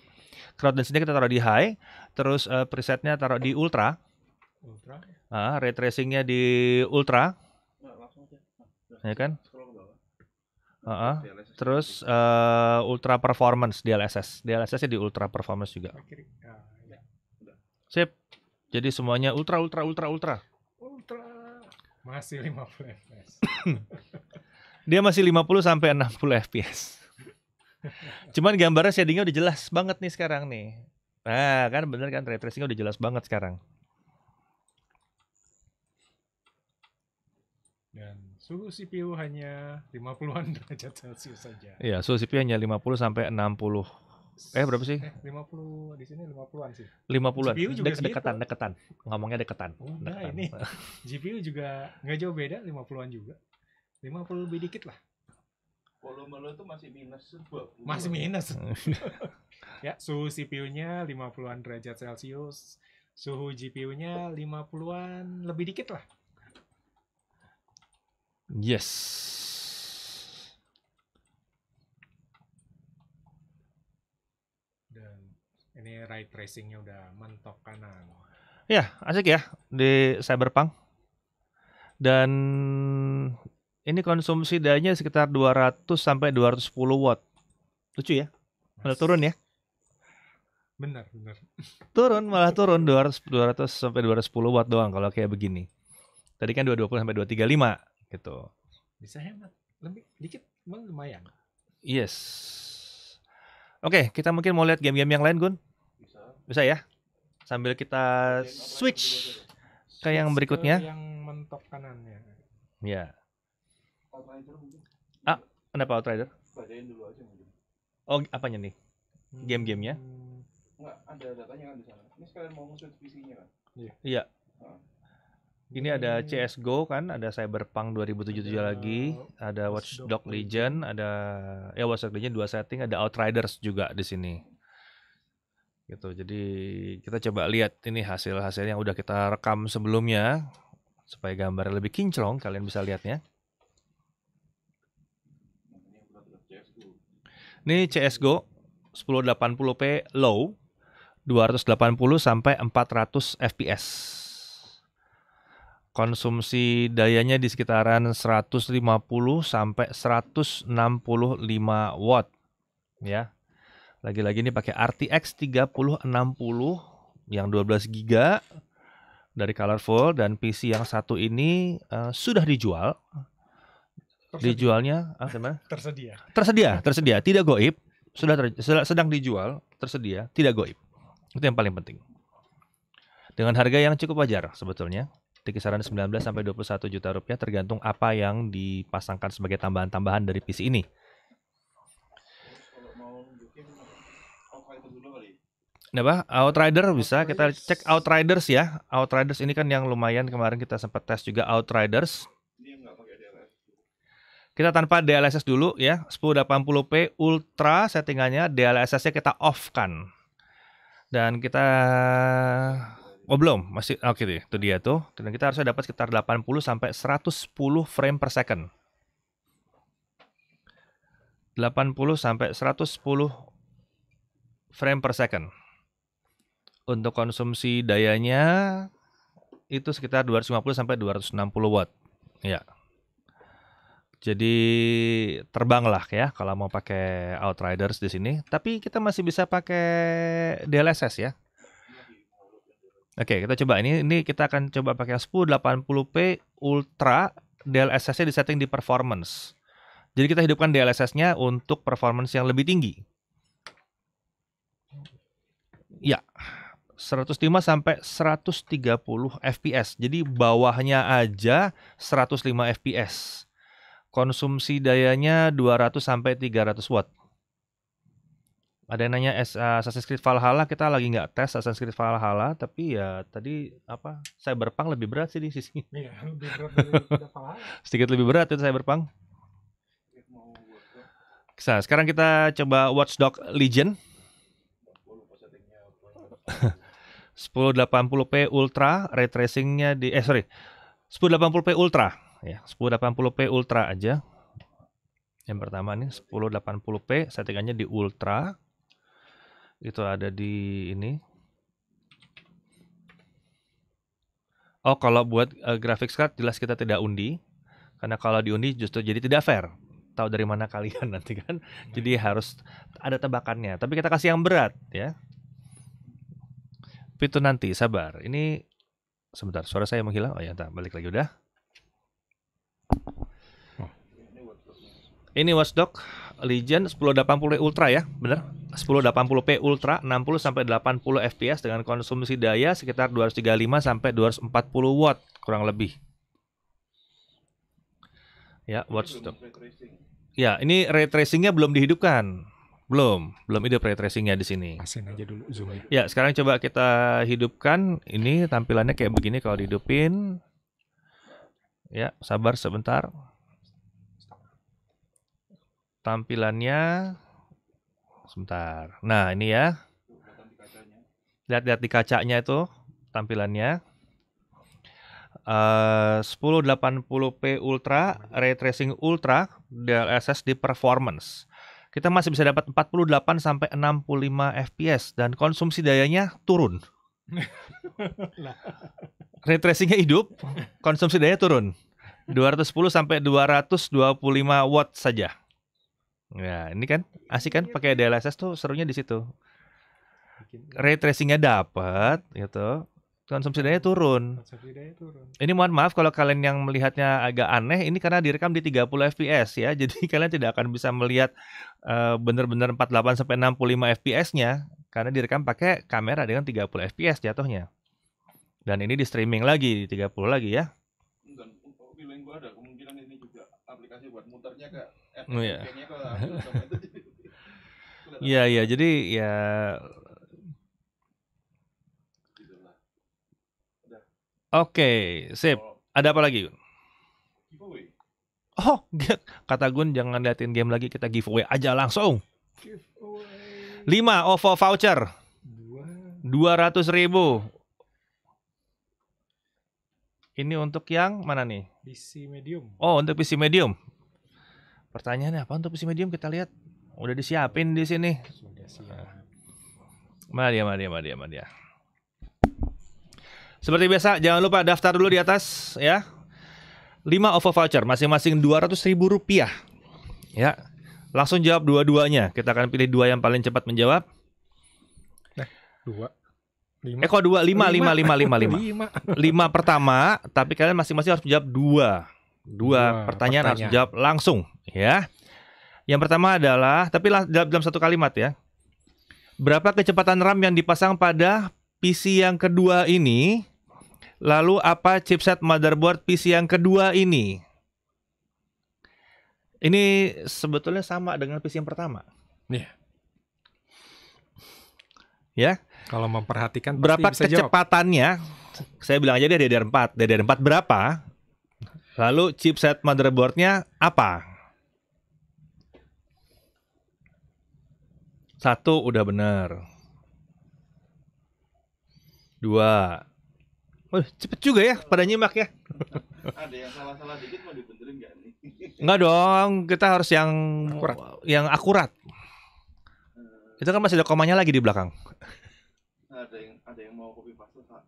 Crowd density-nya kita taruh di high, terus uh, eh, presetnya taruh di ultra. Ultra. Uh, ray tracing-nya di ultra. Nah, nah ya kan? Uh -uh. terus uh, ultra performance DLSS. DLSS-nya di ultra performance juga. Ah, iya. Sip. Jadi semuanya ultra ultra ultra ultra. Ultra. Masih 50 fps. Dia masih 50 sampai 60 fps. Cuman gambarnya shadingnya udah jelas banget nih sekarang nih. Nah, kan bener kan ray tracingnya udah jelas banget sekarang. Dan suhu CPU hanya 50-an derajat Celcius saja. Iya, suhu CPU hanya 50 sampai 60. Eh, berapa sih? Eh, 50 di sini 50-an sih. 50-an. GPU juga De dekatan, gitu. dekatan. Ngomongnya dekatan. Oh, nah dekatan. ini. GPU juga nggak jauh beda 50-an juga lima puluh lebih dikit lah. Volume lo tuh masih minus 20. Masih minus. Hmm. ya, suhu CPU-nya lima puluh an derajat Celcius, suhu GPU-nya lima puluh an lebih dikit lah. Yes. Dan ini ray tracing-nya udah mentok kanan. Ya, asik ya di Cyberpunk. Dan ini konsumsi dayanya sekitar 200 sampai 210 watt. Lucu ya? Malah turun ya? Benar, benar. Turun, malah turun 200 200 sampai 210 watt doang kalau kayak begini. Tadi kan 220 sampai 235 gitu. Bisa hemat. Lebih dikit lumayan. Yes. Oke, okay, kita mungkin mau lihat game-game yang lain, Gun. Bisa. Bisa ya? Sambil kita switch ke yang berikutnya. yang mentok kanannya. Ya. Outrider mungkin. Ah, kenapa Outrider? Bacain dulu aja mungkin. Oh, apanya nih? Hmm. Game-gamenya? Hmm. Enggak, ada datanya kan di sana. Ini sekalian mau nge-switch PC-nya kan? Iya. Iya. Nah. Ini ada CSGO kan, ada Cyberpunk 2077 ada lagi, ada Watch Dog Legion, ada ya Watch Dog Legion dua setting, ada Outriders juga di sini. Gitu. Jadi kita coba lihat ini hasil-hasil yang udah kita rekam sebelumnya supaya gambarnya lebih kinclong kalian bisa lihatnya. Ini CSGO 1080p low 280 sampai 400 fps. Konsumsi dayanya di sekitaran 150 sampai 165 watt ya. Lagi-lagi ini pakai RTX 3060 yang 12 GB dari Colorful dan PC yang satu ini uh, sudah dijual tersedia. dijualnya ah, gimana? tersedia tersedia tersedia tidak goib sudah ter, sedang dijual tersedia tidak goib itu yang paling penting dengan harga yang cukup wajar sebetulnya di kisaran 19 sampai 21 juta rupiah tergantung apa yang dipasangkan sebagai tambahan-tambahan dari PC ini. Kenapa? Outrider bisa kita cek Outriders ya. Outriders ini kan yang lumayan kemarin kita sempat tes juga Outriders. Kita tanpa DLSS dulu ya, 1080p ultra settingannya, DLSS-nya kita off kan. Dan kita Oh belum, masih oke oh, okay, gitu ya. itu dia tuh. Dan kita harusnya dapat sekitar 80 sampai 110 frame per second. 80 sampai 110 frame per second. Untuk konsumsi dayanya itu sekitar 250 sampai 260 watt. Ya. Jadi terbang lah ya kalau mau pakai Outriders di sini. Tapi kita masih bisa pakai DLSS ya. Oke, kita coba ini ini kita akan coba pakai 1080p Ultra DLSS-nya disetting di performance. Jadi kita hidupkan DLSS-nya untuk performance yang lebih tinggi. Ya. 105 sampai 130 FPS. Jadi bawahnya aja 105 FPS. Konsumsi dayanya 200 sampai 300 watt. Ada yang nanya eh, Assassin's Creed Valhalla kita lagi nggak tes Assassin's Creed Valhalla tapi ya tadi apa Cyberpunk lebih berat sih di sisi. ini. Iya, Sedikit lebih berat itu Cyberpunk. Nah, sekarang kita coba Watchdog Legion. 1080p Ultra, ray tracingnya di eh sorry, 1080p Ultra ya 1080p Ultra aja yang pertama nih 1080p settingannya di Ultra itu ada di ini Oh kalau buat uh, graphics card jelas kita tidak undi karena kalau diundi justru jadi tidak fair tahu dari mana kalian nanti kan jadi harus ada tebakannya tapi kita kasih yang berat ya itu nanti sabar ini sebentar suara saya menghilang oh ya tak balik lagi udah ini Watchdog Legion 1080p Ultra ya, benar? 1080p Ultra 60 sampai 80 fps dengan konsumsi daya sekitar 235 sampai 240 watt kurang lebih. Ya, Watchdog. Ya, ini ray tracingnya belum dihidupkan. Belum, belum hidup ray tracingnya di sini. Asin aja dulu zoomnya. Ya, sekarang coba kita hidupkan. Ini tampilannya kayak begini kalau dihidupin. Ya, sabar sebentar. Tampilannya sebentar. Nah, ini ya. Lihat-lihat di kacanya itu tampilannya. Eh, uh, 1080p Ultra, Ray Tracing Ultra, DLSS di performance. Kita masih bisa dapat 48 sampai 65 fps dan konsumsi dayanya turun. Nah. Retracingnya hidup, konsumsi daya turun. 210 sampai 225 watt saja. Ya, ini kan asik kan pakai DLSS tuh serunya di situ. Ray tracingnya dapat gitu. Konsumsi daya turun. Ini mohon maaf kalau kalian yang melihatnya agak aneh, ini karena direkam di 30 fps ya. Jadi kalian tidak akan bisa melihat eh, bener-bener uh, 48 sampai 65 fps-nya karena direkam pakai kamera dengan 30 fps jatuhnya. Dan ini di streaming lagi di 30 lagi ya. oh, yeah. Iya. Iya, iya jadi ya Oke, sip. Ada apa lagi? Giveaway. Oh, kata Gun jangan liatin game lagi, kita giveaway aja langsung. Lima OVO voucher. Dua ratus ribu. Ini untuk yang mana nih? PC medium. Oh, untuk PC medium. Pertanyaannya apa untuk PC medium kita lihat. Udah disiapin di sini. Sudah siap. Mari dia, mari dia, mari dia, mari Seperti biasa, jangan lupa daftar dulu di atas ya. 5 OVO voucher masing-masing dua ratus ribu rupiah. Ya. Langsung jawab dua-duanya. Kita akan pilih dua yang paling cepat menjawab. Eh, dua. Lima. Eh kok dua? Lima, lima, lima, lima, lima. Lima, lima pertama, tapi kalian masing-masing harus menjawab dua. Dua, dua pertanyaan, pertanyaan harus jawab langsung ya. Yang pertama adalah, tapi dalam satu kalimat ya. Berapa kecepatan RAM yang dipasang pada PC yang kedua ini? Lalu apa chipset motherboard PC yang kedua ini? Ini sebetulnya sama dengan PC yang pertama. Iya. Yeah. Ya. Kalau memperhatikan berapa bisa kecepatannya? Jawab. Saya bilang aja dia DDR4. DDR4 berapa? Lalu chipset motherboardnya apa? Satu udah benar. Dua. Wah, cepet juga ya pada nyimak ya. Ada yang salah-salah dikit mau dibenerin nggak? Enggak dong, kita harus yang akurat. Oh, yang akurat. Hmm. Itu kan masih ada komanya lagi di belakang. Ada yang ada yang mau kopi paste Pak.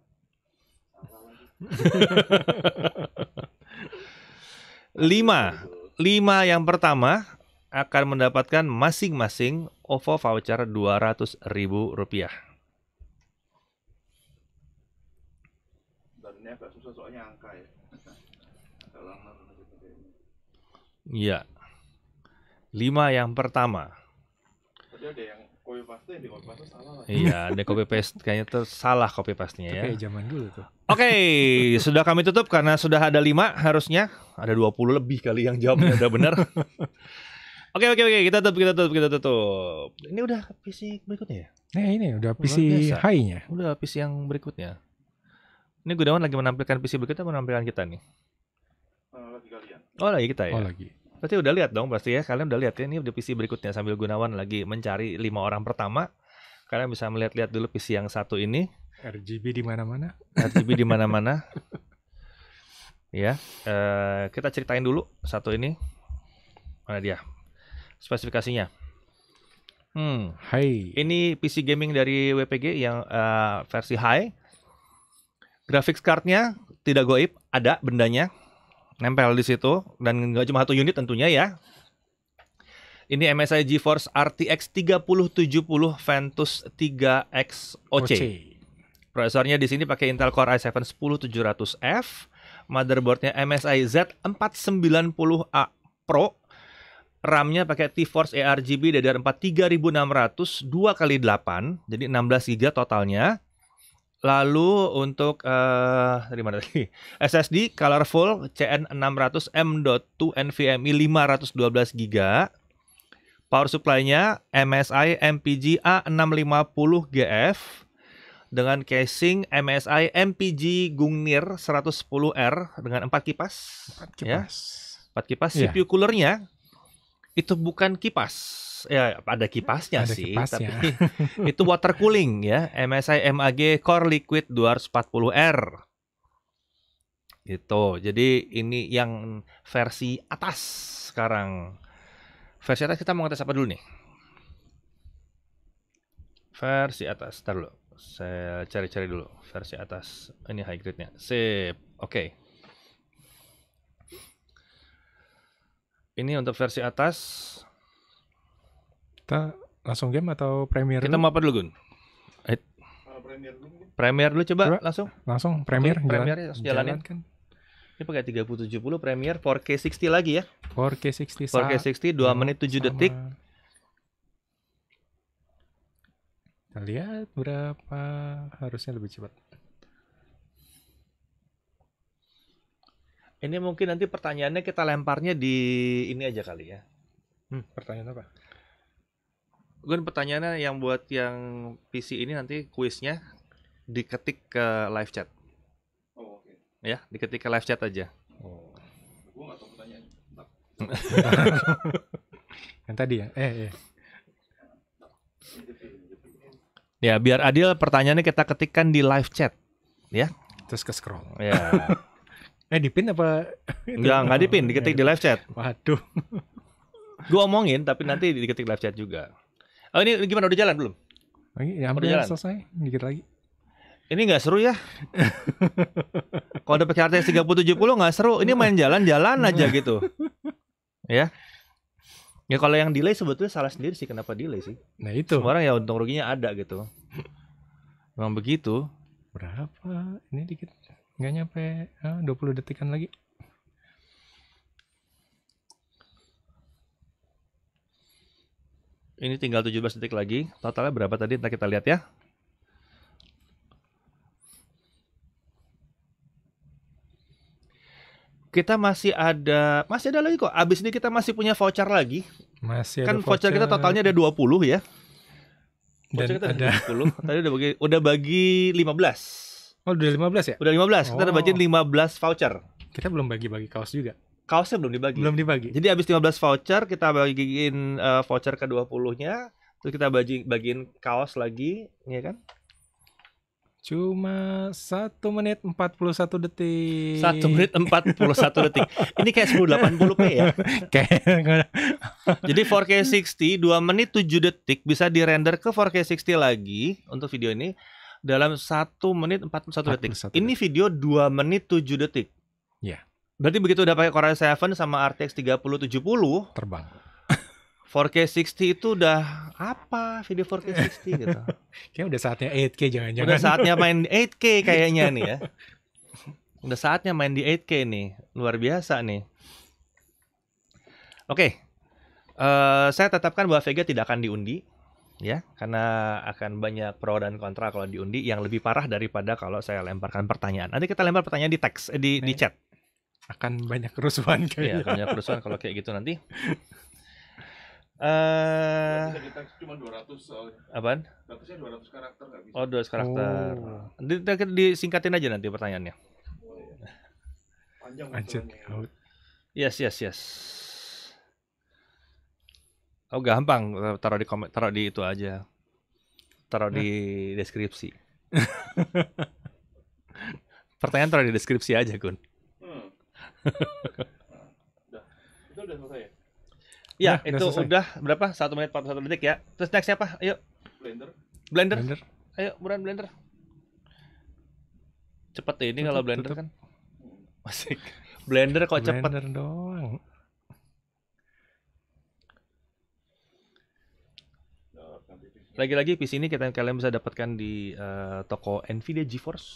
lima, lima yang pertama akan mendapatkan masing-masing OVO voucher dua ratus ribu rupiah. Iya. Lima yang pertama. ada yang copy paste, di copy paste salah Iya, ada copy paste kayaknya tuh salah copy paste-nya ya. Oke zaman dulu tuh. Oke, okay, sudah kami tutup karena sudah ada lima harusnya. Ada dua puluh lebih kali yang jawabnya udah benar. Oke oke oke kita tutup kita tutup kita tutup. Ini udah PC berikutnya ya? Nah ini udah PC high-nya. Udah PC yang berikutnya. Ini Gunawan lagi menampilkan PC berikutnya menampilkan kita nih. Eh, oh lagi kita ya. Oh lagi pasti udah lihat dong pasti ya. Kalian udah lihat ya ini udah PC berikutnya sambil Gunawan lagi mencari lima orang pertama. Kalian bisa melihat-lihat dulu PC yang satu ini. RGB di mana-mana. RGB di mana-mana. ya, eh, kita ceritain dulu satu ini. Mana dia? Spesifikasinya. Hmm. Hai. Ini PC gaming dari WPG yang uh, versi high. Graphics cardnya tidak goib, ada bendanya nempel di situ dan nggak cuma satu unit tentunya ya. Ini MSI GeForce RTX 3070 Ventus 3X OC. OC. Prosesornya di sini pakai Intel Core i7 10700F, motherboardnya MSI Z490A Pro, RAM-nya pakai T-Force ARGB DDR4 3600 2 x 8, jadi 16 GB totalnya. Lalu untuk uh, dari mana tadi? SSD colorful CN600M.2 NVMe 512 GB. Power supply-nya MSI MPG A650GF dengan casing MSI MPG Gungnir 110R dengan 4 kipas. 4 ya. kipas. Ya. 4 kipas. Yeah. CPU coolernya itu bukan kipas Ya, ya ada kipasnya ada sih kipasnya. tapi itu water cooling ya MSI MAG Core Liquid 240R itu jadi ini yang versi atas sekarang versi atas kita mau ngetes apa dulu nih versi atas ntar dulu saya cari-cari dulu versi atas ini high grade nya sip oke okay. ini untuk versi atas kita langsung game atau premier? Kita dulu? mau apa dulu Gun? Eh. Premier dulu. coba, coba langsung. Langsung premier. Oke, premiere jalan, jalanin. kan. Ini pakai 3070 premier 4K 60 lagi ya. 4K 60. 4K 60 2 menit 7 sama. detik. Kita lihat berapa harusnya lebih cepat. Ini mungkin nanti pertanyaannya kita lemparnya di ini aja kali ya. Hmm, pertanyaan apa? Gun pertanyaannya yang buat yang PC ini nanti kuisnya diketik ke live chat. Oh, Okay. Ya, diketik ke live chat aja. Oh. Gua gak tahu pertanyaan. yang tadi ya? Eh, eh. Ya, biar adil pertanyaannya kita ketikkan di live chat. Ya. Terus ke scroll. Ya. eh, dipin apa? Enggak, enggak dipin. diketik di live chat. Waduh. Gue omongin tapi nanti diketik live chat juga. Oh ini gimana udah jalan belum? Lagi ya, udah jalan. selesai, dikit lagi. Ini nggak seru ya? Kalau udah pakai RTX 3070 nggak seru. Ini main jalan-jalan aja gitu. ya. Ya kalau yang delay sebetulnya salah sendiri sih kenapa delay sih. Nah itu. Semua orang ya untung ruginya ada gitu. Memang begitu. Berapa? Ini dikit. Nggak nyampe ah, eh, 20 detikan lagi. Ini tinggal 17 detik lagi. Totalnya berapa tadi? Nanti kita lihat ya. Kita masih ada, masih ada lagi kok. Abis ini kita masih punya voucher lagi. Masih kan ada voucher. kita totalnya ada 20 ya. Voucher Dan kita ada 20. tadi udah bagi udah bagi 15. Oh, udah 15 ya? Udah 15. Kita oh. udah bagiin 15 voucher. Kita belum bagi-bagi kaos juga kaosnya belum dibagi. Belum dibagi. Jadi habis 15 voucher kita bagiin uh, voucher ke 20-nya, terus kita bagi bagiin kaos lagi, ya kan? Cuma 1 menit 41 detik. 1 menit 41 detik. Ini kayak 1080p ya. Kayak Jadi 4K 60 2 menit 7 detik bisa dirender ke 4K 60 lagi untuk video ini dalam 1 menit 41 detik. 41 detik. Ini video 2 menit 7 detik. Berarti begitu udah pakai Core i 7 sama RTX 3070 terbang. 4K 60 itu udah apa video 4K 60 gitu. Kayaknya udah saatnya 8K jangan-jangan. Udah saatnya main 8K kayaknya nih ya. Udah saatnya main di 8K nih. Luar biasa nih. Oke. Okay. Uh, eh, saya tetapkan bahwa Vega tidak akan diundi ya karena akan banyak pro dan kontra kalau diundi yang lebih parah daripada kalau saya lemparkan pertanyaan. Nanti kita lempar pertanyaan di teks eh, di, di iya. chat akan banyak kerusuhan kayaknya. Iya, gitu. akan banyak kerusuhan kalau kayak gitu nanti. Eh, uh, cuma 200 soalnya. Apaan? Batasnya 200 karakter nggak bisa. Oh, 200 karakter. Oh. Di, disingkatin aja nanti pertanyaannya. Oh, iya. Panjang Yes, yes, yes. Oh, gampang. Taruh di komen, taruh di itu aja. Taruh nah. di deskripsi. Pertanyaan taruh di deskripsi aja, Kun. Itu udah selesai ya? Ya, nah, itu udah, udah berapa? 1 menit 41 detik ya. Terus next siapa? Ayo. Blender. Blender. Blender. Ayo, buruan blender. Cepet ya, ini tutup, kalau blender tutup. kan. Masih blender kok blender cepet. Blender doang. Lagi-lagi PC ini kita kalian bisa dapatkan di uh, toko Nvidia GeForce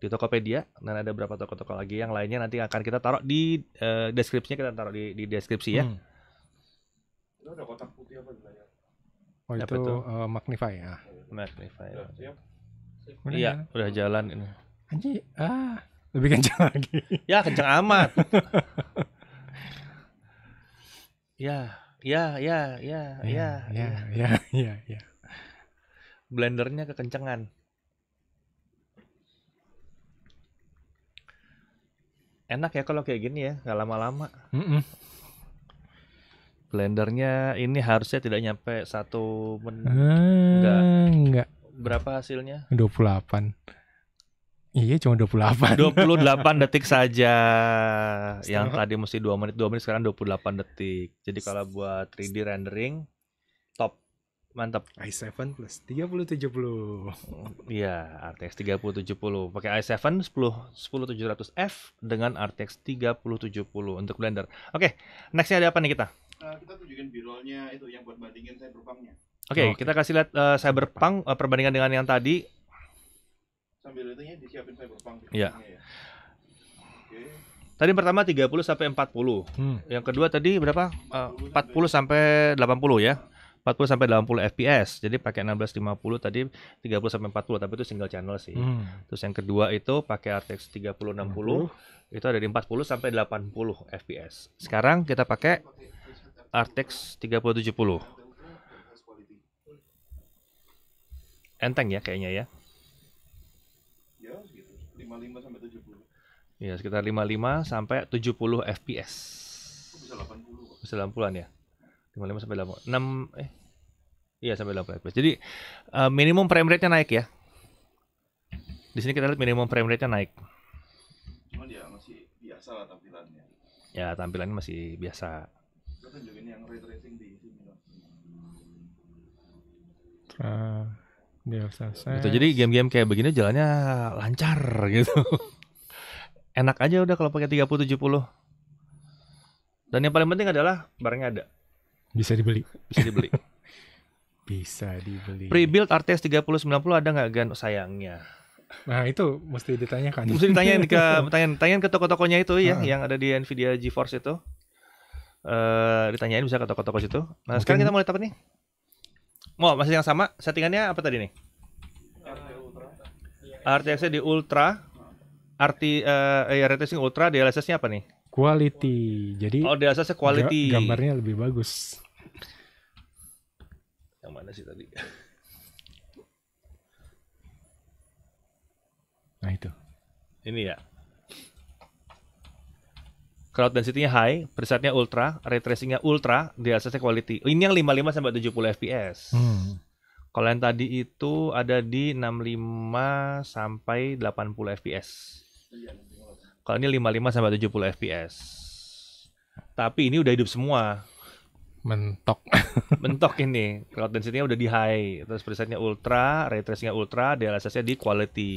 di Tokopedia dan ada berapa toko-toko lagi yang lainnya nanti akan kita taruh di uh, deskripsinya kita taruh di, di deskripsi ya. Hmm. Itu ada kotak putih apa Oh Oh apa itu, Uh, magnify ya. Magnify. Udah, siap. Iya, ya? udah jalan ini. Anji, ah, lebih kencang lagi. ya, kencang amat. Ya, ya, ya, ya, ya, ya, ya, ya, ya, ya, ya. Blendernya kekencengan. Enak ya kalau kayak gini ya, nggak lama-lama. Mm -mm. Blendernya ini harusnya tidak nyampe satu menit. enggak. Eh, enggak. Berapa hasilnya? 28. Iya cuma 28 28 detik saja Yang tadi mesti 2 menit 2 menit sekarang 28 detik Jadi kalau buat 3D rendering Mantap. i7 plus 3070. Iya, RTX 3070. Pakai i7 10 10700F dengan RTX 3070 untuk Blender. Oke, okay, nextnya ada apa nih kita? Uh, kita tunjukin birolnya itu yang buat bandingin cyberpunknya. Oke, okay, oh, okay. kita kasih lihat uh, Cyberpunk uh, perbandingan dengan yang tadi. Sambil itu ya disiapin Cyberpunk. Ya. Iya. Ya. Tadi pertama 30 sampai 40. Hmm. Yang kedua tadi berapa? 40 uh, 40 sampai 80 ya. 40 sampai 80 fps. Jadi pakai 1650 tadi 30 sampai 40 tapi itu single channel sih. Hmm. Terus yang kedua itu pakai RTX 3060 60. itu ada di 40 sampai 80 fps. Sekarang kita pakai RTX 3070. Enteng ya kayaknya ya. Ya, segitu. 55 sampai 70. Iya, ya, sekitar 55 sampai 70 fps. Bisa 80. Bisa 80-an ya. 55 sampai 8 6 eh iya sampai 8 fps. Jadi uh, minimum frame rate-nya naik ya. Di sini kita lihat minimum frame rate-nya naik. Cuma dia masih biasa lah tampilannya. Ya, tampilannya masih biasa. Kita tunjukin yang ray tracing di sini. Uh, gitu. Jadi game-game kayak begini jalannya lancar gitu. Enak aja udah kalau pakai 3070. Dan yang paling penting adalah barangnya ada. Bisa dibeli. Bisa dibeli. Bisa dibeli. pre puluh sembilan 3090 ada nggak Gan? Sayangnya. Nah itu mesti ditanyakan. Mesti ditanyain ke tanyain, tanyain ke toko-tokonya itu ya, yang ada di Nvidia GeForce itu. Uh, ditanyain bisa ke toko-toko situ. Nah Mungkin... sekarang kita mulai apa nih? Mau oh, masih yang sama? Settingannya apa tadi nih? RTX-nya di Ultra. RT uh, eh, ya, RTX Ultra DLSS-nya apa nih? quality. Jadi Oh, di asasnya quality. Gambarnya lebih bagus. Yang mana sih tadi? Nah, itu. Ini ya. Crowd density-nya high, presetnya ultra, ray tracing-nya ultra, di asasnya quality. Oh, ini yang 55 sampai 70 fps. Hmm. Kalau yang tadi itu ada di 65 sampai 80 fps. Iya. Kalau ini 55 sampai 70 fps. Tapi ini udah hidup semua. Mentok. Mentok ini. Cloud density-nya udah di high, terus presetnya ultra, ray tracing-nya ultra, DLSS-nya di quality.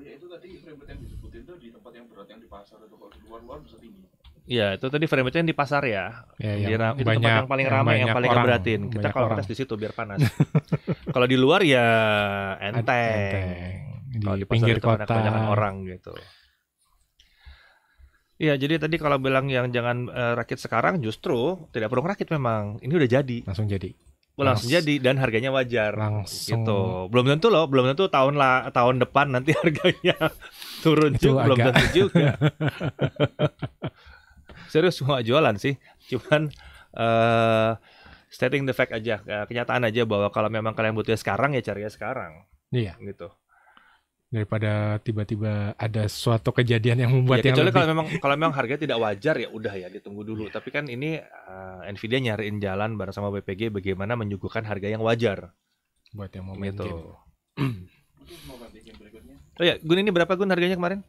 Iya ya itu tadi frame rate yang disebutin tuh di tempat yang berat yang di pasar atau kalau di luar-luar bisa tinggi. Iya, itu tadi frame rate yang di pasar ya. ya yang di banyak, tempat yang paling ramai, yang, yang paling orang, beratin. Kita kalau tes di situ biar panas. kalau di luar ya enteng. enteng. Di kalau di pasar pinggir itu kan kota. Banyak orang gitu. Iya, jadi tadi kalau bilang yang jangan uh, rakit sekarang justru tidak perlu rakit memang. Ini udah jadi. Langsung jadi. Langsung, langsung jadi dan harganya wajar. Langsung. Gitu. Belum tentu loh, belum tentu tahun lah tahun depan nanti harganya turun Itu juga, agak. belum tentu juga. Serius semua jualan sih. Cuman uh, stating the fact aja, eh, kenyataan aja bahwa kalau memang kalian butuhnya sekarang ya carinya sekarang. Iya. Gitu daripada tiba-tiba ada suatu kejadian yang membuat ya, kecuali yang lebih... kalau memang kalau memang harganya tidak wajar ya udah ya ditunggu dulu ya. tapi kan ini uh, Nvidia nyariin jalan bareng sama BPG bagaimana menyuguhkan harga yang wajar buat yang mau main gitu. game oh ya Gun ini berapa Gun harganya kemarin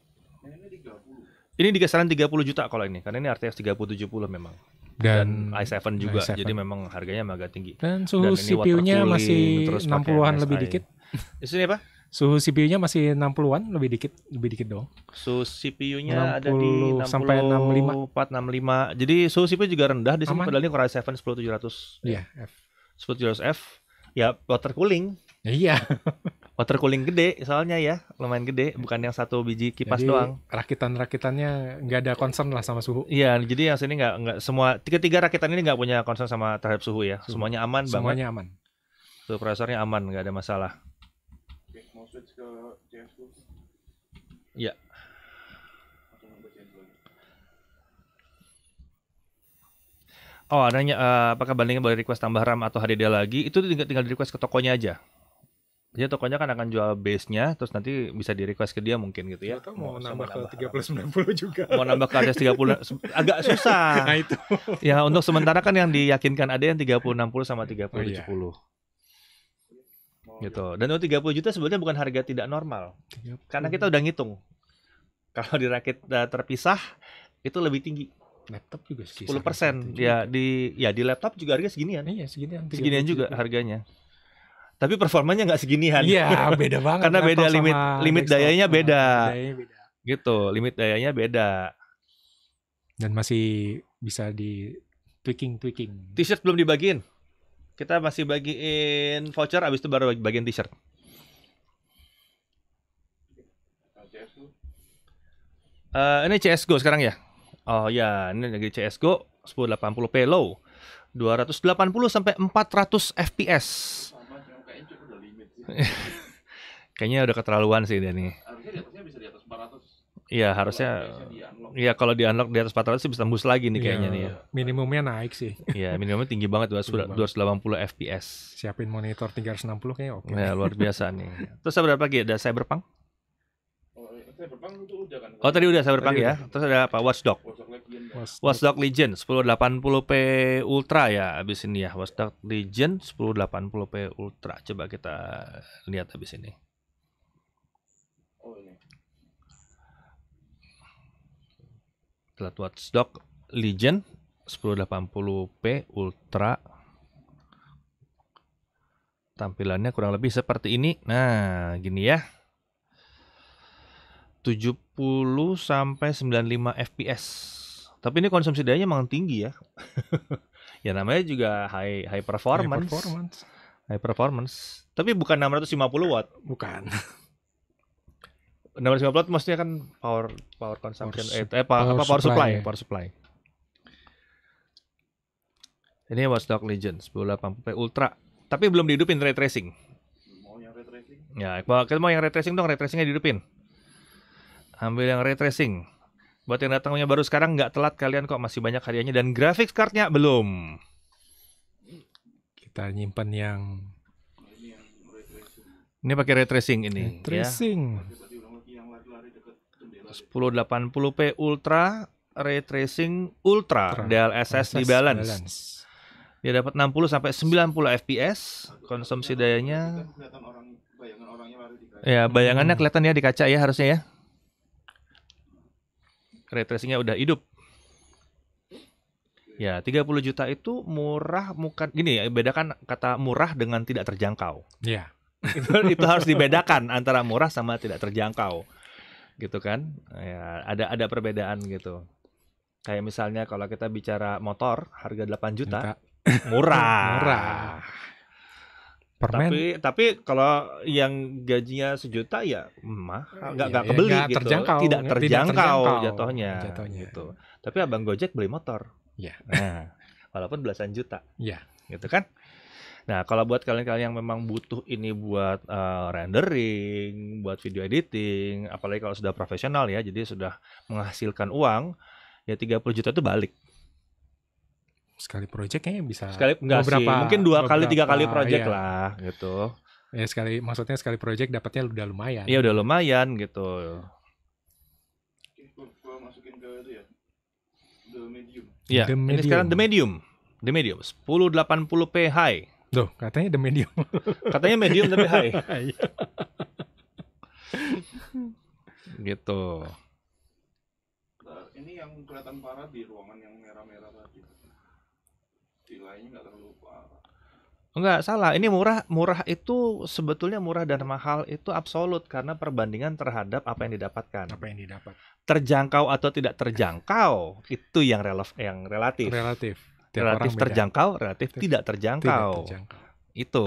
ini di kisaran 30 juta kalau ini karena ini RTX 3070 memang dan, dan i7 juga i7. jadi memang harganya agak tinggi dan suhu CPU-nya masih 60-an lebih dikit di sini apa Suhu CPU-nya masih 60-an, lebih dikit, lebih dikit dong. Suhu CPU-nya ada di 60 sampai 65. lima Jadi suhu CPU juga rendah di sini padahal ini Core i7 10700. Iya, F. 10700F. Ya water cooling. Iya. water cooling gede soalnya ya, lumayan gede, bukan yang satu biji kipas jadi, doang. Rakitan-rakitannya nggak ada concern lah sama suhu. Iya, jadi yang sini nggak nggak semua tiga-tiga rakitan ini nggak punya concern sama terhadap suhu ya. Suhu. Semuanya aman Semuanya banget. Semuanya aman. Tuh prosesornya aman, nggak ada masalah. Ya. Oh, adanya uh, eh, apakah bandingnya boleh request tambah RAM atau HDD lagi? Itu tinggal, tinggal di request ke tokonya aja. Jadi tokonya kan akan jual base-nya, terus nanti bisa di request ke dia mungkin gitu ya. Atau mau, mau nambah ke 3090 juga. Mau nambah ke tiga 30 agak susah. Nah itu. Ya untuk sementara kan yang diyakinkan ada yang 3060 sama 3070. Oh, iya. Gitu. gitu. Dan uang 30 juta sebenarnya bukan harga tidak normal. 30. Karena kita udah ngitung. Kalau dirakit uh, eh, terpisah itu lebih tinggi. Laptop juga sih. 10 persen. Ya di ya di laptop juga harga seginian. Iya seginian. Seginian juga harganya. Tapi performanya nggak seginian. Iya beda banget. Karena beda limit limit nah, limit dayanya beda. dayanya beda. Gitu limit dayanya beda. Dan masih bisa di tweaking tweaking. T-shirt belum dibagiin. Kita masih bagiin voucher abis itu baru bagian t-shirt. Uh, ini CSGO sekarang ya? Oh ya, ini lagi CSGO 1080p low. 280 sampai 400 FPS. Kayaknya udah keterlaluan sih dia nih. Iya harusnya Iya kalau di unlock di atas 400 sih bisa tembus lagi nih iya, kayaknya ya, nih ya. Minimumnya naik sih. Iya, minimumnya tinggi banget 280 FPS. Siapin monitor 360 kayaknya oke. Okay. Ya, luar biasa nih. Iya. Terus ada apa lagi? Ada Cyberpunk? Oh, iya, kan? Oh, tadi udah Cyberpunk tadi ya. Udah. Terus ada apa? Watchdog. Watchdog Legion 1080p Ultra ya abis ini ya. Watchdog Legion 1080p Ultra. Coba kita lihat abis ini. setelah Watchdog Legion 1080p Ultra tampilannya kurang lebih seperti ini nah gini ya 70 sampai 95 fps tapi ini konsumsi dayanya memang tinggi ya ya namanya juga high high performance high performance, high performance. tapi bukan 650 watt bukan 650 watt maksudnya kan power power consumption power, eh, eh power, apa power supply, supply ya? power supply. Ini Watchdog Dogs Legends 1080p Ultra, tapi belum dihidupin ray tracing. Mau yang ray Ya, kita mau yang ray tracing dong, ray tracingnya dihidupin. Ambil yang ray tracing. Buat yang datangnya baru sekarang nggak telat kalian kok masih banyak hadiahnya dan graphics cardnya belum. Kita nyimpan yang ini pakai ray tracing ini. Ray ya. tracing. Ya. 1080p Ultra Ray Tracing Ultra ultra. DLSS, DLSS di balance. balance. Dia dapat 60 sampai 90 FPS, konsumsi dayanya. Ya, bayangannya kelihatan ya di kaca ya harusnya ya. Ray tracingnya udah hidup. Ya, 30 juta itu murah bukan gini ya, bedakan kata murah dengan tidak terjangkau. Iya. Yeah. itu, itu harus dibedakan antara murah sama tidak terjangkau gitu kan ya, ada ada perbedaan gitu kayak misalnya kalau kita bicara motor harga 8 juta murah murah Permen. Tapi tapi kalau yang gajinya sejuta ya mah oh, nggak iya, nggak ya, kebeli ya, gitu, terjangkau, tidak terjangkau, tidak terjangkau jatuhnya, jatuhnya gitu. Tapi abang Gojek beli motor, ya. nah, walaupun belasan juta, ya. gitu kan? Nah, kalau buat kalian-kalian yang memang butuh ini buat uh, rendering, buat video editing, apalagi kalau sudah profesional ya, jadi sudah menghasilkan uang, ya 30 juta itu balik. Sekali project kayaknya bisa sekali enggak beberapa, sih, mungkin dua kali tiga kali project iya. lah gitu. Ya sekali maksudnya sekali project dapatnya udah lumayan. Iya, udah lumayan gitu. masukin ke itu ya. The Medium. Iya, ini sekarang The Medium. The Medium 1080p high Loh, katanya the medium. katanya medium tapi high. Ah, iya. gitu. Ini yang kelihatan parah di ruangan yang merah-merah tadi. Di lainnya nggak terlalu parah. Enggak salah, ini murah murah itu sebetulnya murah dan mahal itu absolut karena perbandingan terhadap apa yang didapatkan. Apa yang didapat. Terjangkau atau tidak terjangkau itu yang relevan, yang relatif. Relatif. Tiap relatif terjangkau, relatif tidak, terjangkau. Tidak terjangkau. Itu.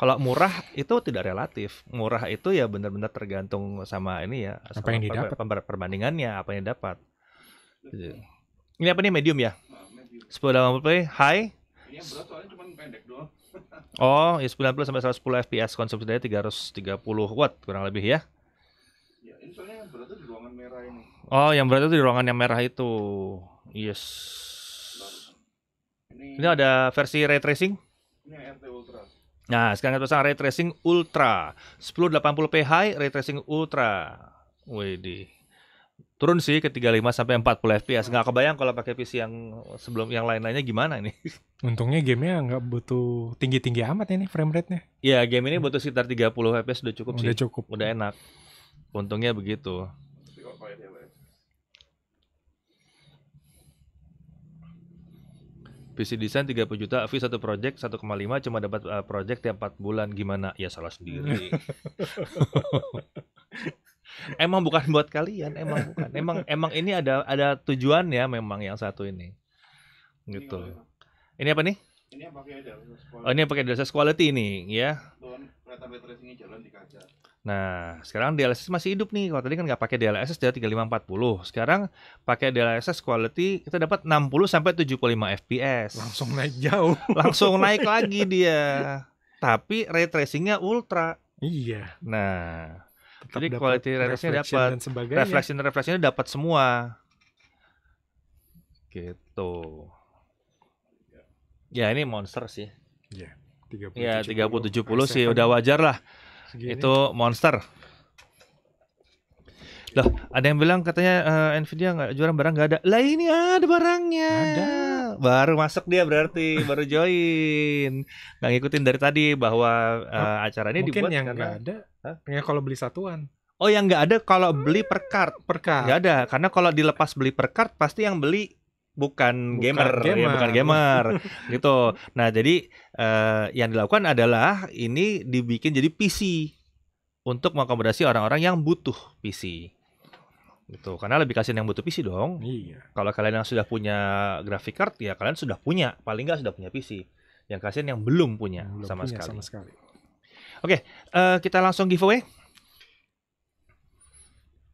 Kalau murah itu tidak relatif. Murah itu ya benar-benar tergantung sama ini ya. Apa yang didapat? Perbandingannya apa yang dapat. Gitu. Ini apa nih medium ya? Sepuluh dalam 1080 high. Iya, oh, ya 90 sampai 110 fps konsumsi daya puluh watt kurang lebih ya. ya oh, yang berat itu di ruangan yang merah itu. Yes. Ini, ini ada versi ray tracing. Ini RT Ultra. Nah, sekarang kita pasang ray tracing Ultra. 1080p high ray tracing Ultra. WD. Turun sih ke 35 sampai 40 FPS. Nggak kebayang kalau pakai PC yang sebelum yang lain-lainnya gimana ini. Untungnya gamenya nggak butuh tinggi-tinggi amat ini frame rate-nya. Iya, game ini butuh sekitar 30 FPS udah cukup udah sih. Udah cukup. Udah enak. Untungnya begitu. PC desain 30 juta, fee satu project satu koma lima, cuma dapat uh, project tiap empat bulan gimana? Ya salah sendiri. emang bukan buat kalian, emang bukan. Emang emang ini ada ada tujuan ya memang yang satu ini. Gitu. Iya, iya. Ini apa nih? Ini yang pakai quality. Oh, ini yang pakai quality ini ya. kereta Nah, sekarang DLSS masih hidup nih. Kalau tadi kan nggak pakai DLSS dia 3540. Sekarang pakai DLSS quality kita dapat 60 sampai 75 fps. Langsung naik jauh. Langsung naik lagi dia. Tapi ray tracingnya ultra. Iya. Nah, Tetap jadi quality ray tracingnya dapat refleksi reflection reflectionnya dapat semua. Gitu. Ya ini monster sih. Iya. 30, ya 30 70 sih udah kan. wajar lah segini. itu monster Loh, ada yang bilang katanya uh, Nvidia nggak jualan barang nggak ada. Lah ini ada barangnya. Ada. Baru masuk dia berarti, baru join. Nggak ngikutin dari tadi bahwa uh, acara ini Mungkin dibuat yang nggak ada. Hah? Ya, kalau beli satuan. Oh yang nggak ada kalau beli per kart Per kart. Nggak ada, karena kalau dilepas beli per kart pasti yang beli bukan, bukan gamer, gamer. Ya, bukan gamer gitu. Nah, jadi uh, yang dilakukan adalah ini dibikin jadi PC untuk mengakomodasi orang-orang yang butuh PC. Gitu. Karena lebih kasihan yang butuh PC dong. Iya. Kalau kalian yang sudah punya graphic card ya kalian sudah punya, paling nggak sudah punya PC. Yang kasihan yang belum punya belum sama punya sekali. Sama sekali. Oke, okay, uh, eh, kita langsung giveaway.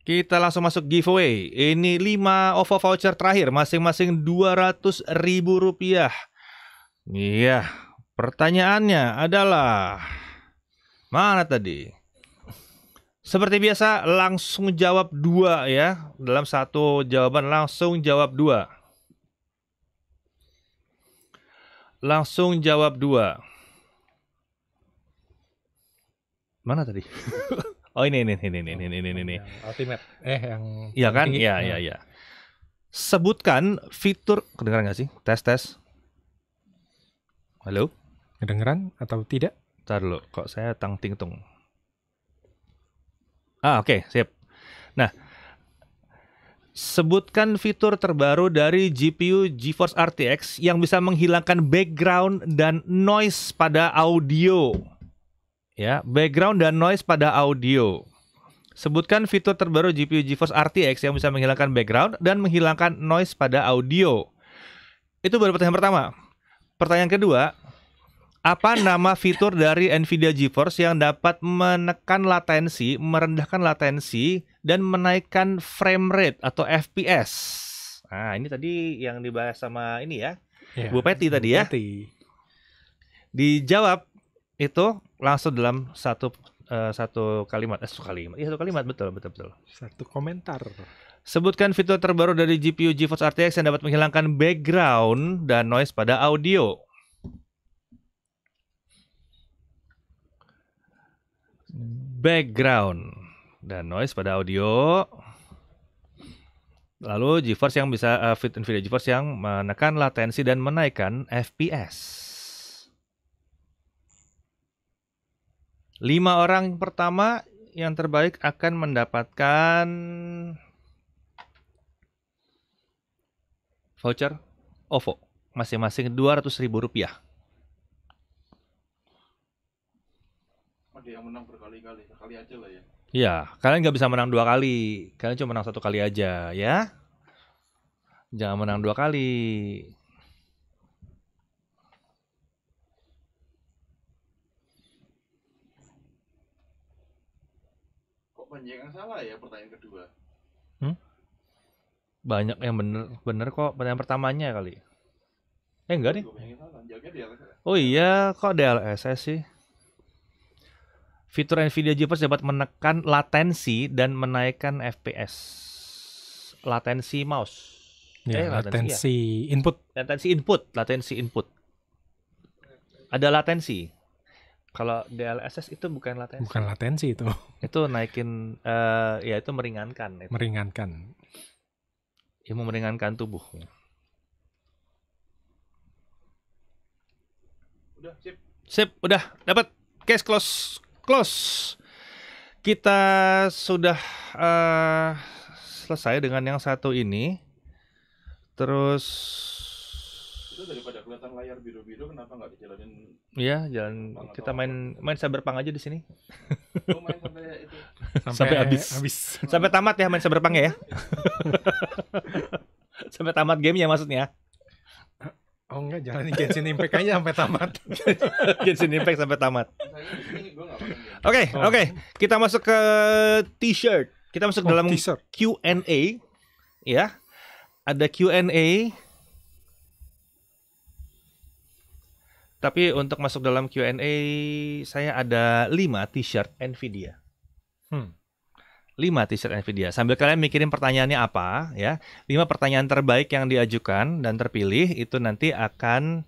Kita langsung masuk giveaway. Ini 5 OVO voucher terakhir, masing-masing Rp200.000. Iya, pertanyaannya adalah mana tadi? Seperti biasa langsung jawab dua ya. Dalam satu jawaban langsung jawab dua. Langsung jawab dua. Mana tadi? Oh ini ini ini ini oh, ini ini ini. Ultimate. Eh yang Iya kan? Iya iya nah. iya. Sebutkan fitur kedengaran nggak sih? Tes tes. Halo? Kedengaran atau tidak? Ntar dulu, kok saya tang ting tung. Ah, oke, okay, sip. Nah, sebutkan fitur terbaru dari GPU GeForce RTX yang bisa menghilangkan background dan noise pada audio. Ya, background dan noise pada audio. Sebutkan fitur terbaru GPU GeForce RTX yang bisa menghilangkan background dan menghilangkan noise pada audio. Itu baru pertanyaan pertama. Pertanyaan kedua, apa nama fitur dari Nvidia GeForce yang dapat menekan latensi, merendahkan latensi, dan menaikkan frame rate atau FPS? Nah, ini tadi yang dibahas sama ini ya, yeah, Bu Peti tadi ya. Bu ya. Peti. Dijawab itu langsung dalam satu uh, satu kalimat, eh, satu kalimat, iya satu kalimat betul betul betul. Satu komentar. Sebutkan fitur terbaru dari GPU GeForce RTX yang dapat menghilangkan background dan noise pada audio. Background dan noise pada audio. Lalu GeForce yang bisa uh, fit NVIDIA GeForce yang menekan latensi dan menaikkan FPS. Lima orang pertama yang terbaik akan mendapatkan voucher OVO masing-masing dua ratus ribu rupiah. Ada yang menang berkali-kali, sekali aja lah ya. Ya, kalian nggak bisa menang dua kali, kalian cuma menang satu kali aja ya. Jangan menang dua kali. banyak yang salah ya pertanyaan kedua? Hmm? Banyak yang bener bener kok pertanyaan pertamanya kali. Eh enggak nih. Oh iya, kok DLSS sih? Fitur NVIDIA GeForce dapat menekan latensi dan menaikkan FPS. Latensi mouse. Ya, eh, latensi, ya. input. Latensi input, latensi input. Ada latensi. Kalau DLSS itu bukan latensi. Bukan latensi itu. Itu naikin uh, ya itu meringankan itu. Meringankan. Ya, mau meringankan tubuh. Udah, sip. Sip, udah dapat case close close. Kita sudah uh, selesai dengan yang satu ini. Terus itu daripada kelihatan layar biru-biru kenapa nggak dijalanin Iya, jalan kita main main main cyberpunk aja di sini. Oh, sampai Sampai, sampai habis. habis. Sampai tamat ya main cyberpunk ya. sampai tamat game ya maksudnya. Oh enggak, jalanin Genshin Impact aja sampai tamat. Genshin Impact sampai tamat. Oke, okay, oh. oke. Okay. Kita masuk ke t-shirt. Kita masuk oh, dalam Q&A. Ya. Ada Q&A Tapi untuk masuk dalam Q&A saya ada 5 t-shirt Nvidia. Hmm. 5 t-shirt Nvidia. Sambil kalian mikirin pertanyaannya apa ya. 5 pertanyaan terbaik yang diajukan dan terpilih itu nanti akan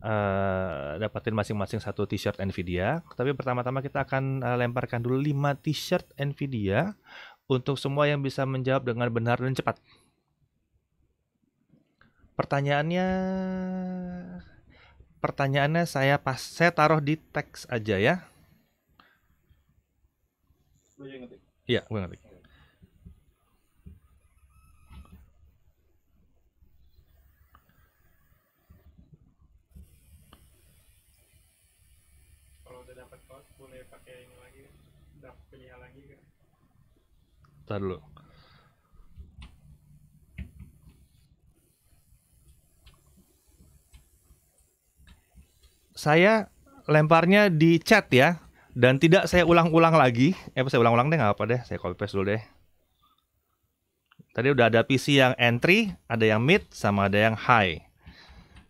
uh, eh, dapatin masing-masing satu t-shirt Nvidia. Tapi pertama-tama kita akan uh, lemparkan dulu 5 t-shirt Nvidia untuk semua yang bisa menjawab dengan benar dan cepat. Pertanyaannya pertanyaannya saya pas saya taruh di teks aja ya. Iya, gue ngetik. Kalau udah dapat code boleh pakai ini lagi, dapat pilihan lagi kan? Tar saya lemparnya di chat ya dan tidak saya ulang-ulang lagi. Eh, saya ulang-ulang deh nggak apa deh, saya copy paste dulu deh. Tadi udah ada PC yang entry, ada yang mid, sama ada yang high.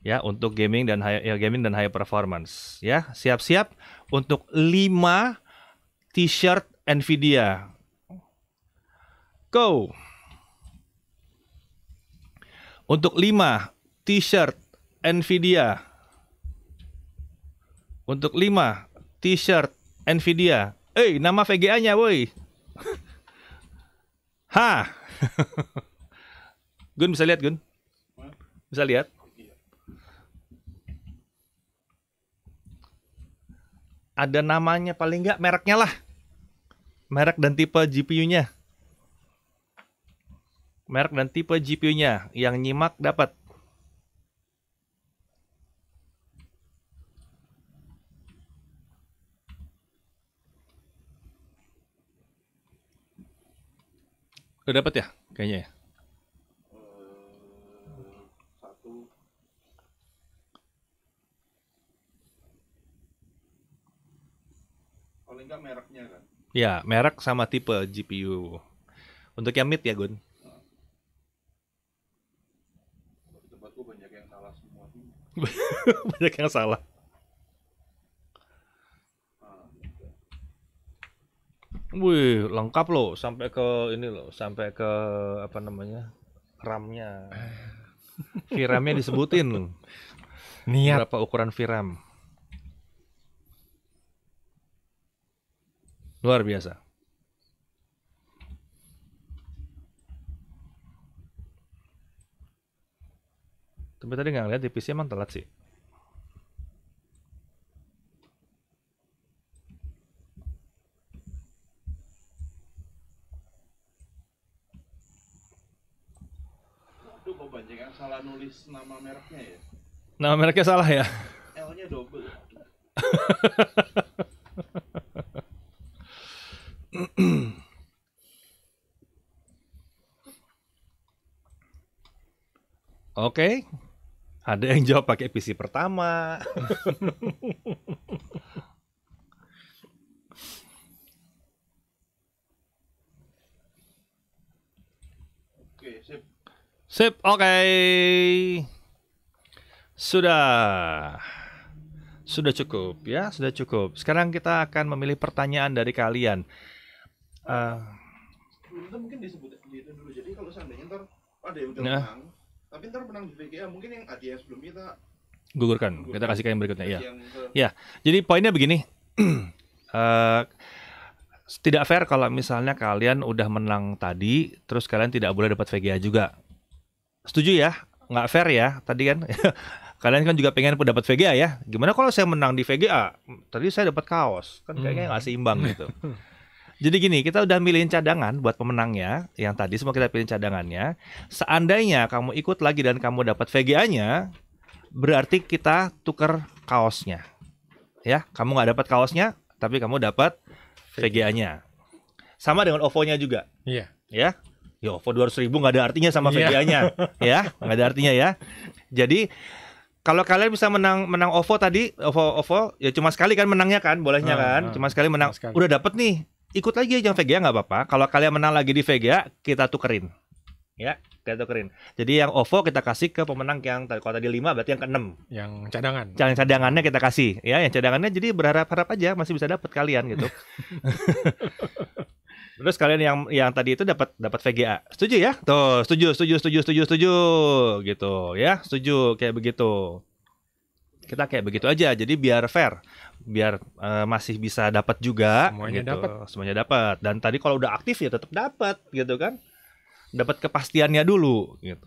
Ya, untuk gaming dan high, ya, gaming dan high performance. Ya, siap-siap untuk 5 t-shirt Nvidia. Go. Untuk 5 t-shirt Nvidia untuk 5 T-shirt Nvidia. Eh, nama VGA-nya, woi. ha. Gun bisa lihat, Gun? Bisa lihat? Ada namanya paling nggak mereknya lah. Merek dan tipe GPU-nya. Merek dan tipe GPU-nya yang nyimak dapat Udah dapat ya? Kayaknya ya. Satu. Paling mereknya kan? Ya, merek sama tipe GPU. Untuk yang mid ya, Gun. Nah. banyak yang salah semua. banyak yang salah. Wih, lengkap loh sampai ke ini loh, sampai ke apa namanya? ramnya, nya Viramnya disebutin loh. Niat. Berapa ukuran viram? Luar biasa. Tapi tadi nggak lihat di PC emang telat sih. salah nulis nama mereknya ya? Nama mereknya salah ya? L-nya double. Oke. Okay. Ada yang jawab pakai PC pertama. Sip, oke. Okay. Sudah. Sudah cukup ya, sudah cukup. Sekarang kita akan memilih pertanyaan dari kalian. Uh, mungkin disebut itu dulu. Jadi kalau seandainya ntar ada yang udah nah. menang, tapi ntar menang di VGA mungkin yang ada yang sebelum kita gugurkan. gugurkan. Kita kasih ke yang berikutnya ya. ke... Ya. Jadi poinnya begini. uh, tidak fair kalau misalnya kalian udah menang tadi terus kalian tidak boleh dapat VGA juga setuju ya nggak fair ya tadi kan kalian kan juga pengen dapat VGA ya gimana kalau saya menang di VGA tadi saya dapat kaos kan hmm. kayaknya nggak seimbang gitu jadi gini kita udah milihin cadangan buat pemenangnya yang tadi semua kita pilih cadangannya seandainya kamu ikut lagi dan kamu dapat VGA-nya berarti kita tuker kaosnya ya kamu nggak dapat kaosnya tapi kamu dapat VGA-nya sama dengan OVO-nya juga iya yeah. ya Yo, for 200 ribu nggak ada artinya sama iya. VGA-nya, ya, nggak ada artinya ya. Jadi kalau kalian bisa menang menang OVO tadi, OVO OVO ya cuma sekali kan menangnya kan, bolehnya ah, kan, uh, cuma sekali menang. Sekali. Udah dapet nih, ikut lagi yang VGA nggak apa-apa. Kalau kalian menang lagi di VGA, kita tukerin, ya kita tukerin. Jadi yang OVO kita kasih ke pemenang yang kalau tadi 5 berarti yang ke-6. Yang cadangan. Yang cadangannya kita kasih. Ya, yang cadangannya jadi berharap-harap aja masih bisa dapat kalian gitu. Terus kalian yang yang tadi itu dapat dapat VGA. Setuju ya? Tuh, setuju, setuju, setuju, setuju, setuju gitu ya. Setuju kayak begitu. Kita kayak begitu aja. Jadi biar fair, biar uh, masih bisa dapat juga semuanya gitu. dapat. Semuanya dapat. Dan tadi kalau udah aktif ya tetap dapat gitu kan. Dapat kepastiannya dulu gitu.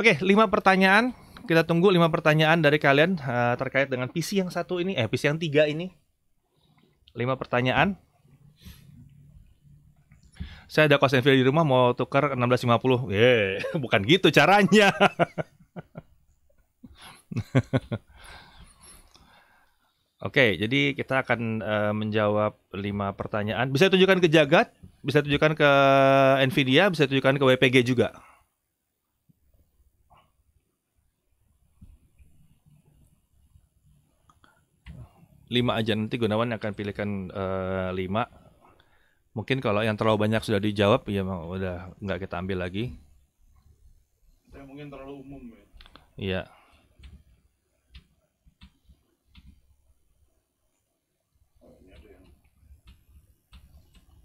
Oke, lima pertanyaan. Kita tunggu lima pertanyaan dari kalian uh, terkait dengan PC yang satu ini, eh PC yang tiga ini. Lima pertanyaan saya ada kosan Enfield di rumah mau tukar 1650. Eh, bukan gitu caranya. Oke, jadi kita akan uh, menjawab lima pertanyaan. Bisa tunjukkan ke Jagat, bisa tunjukkan ke Nvidia, bisa tunjukkan ke WPG juga. Lima aja nanti Gunawan akan pilihkan uh, lima. Mungkin kalau yang terlalu banyak sudah dijawab, ya udah nggak kita ambil lagi. Yang mungkin terlalu umum ya. Iya.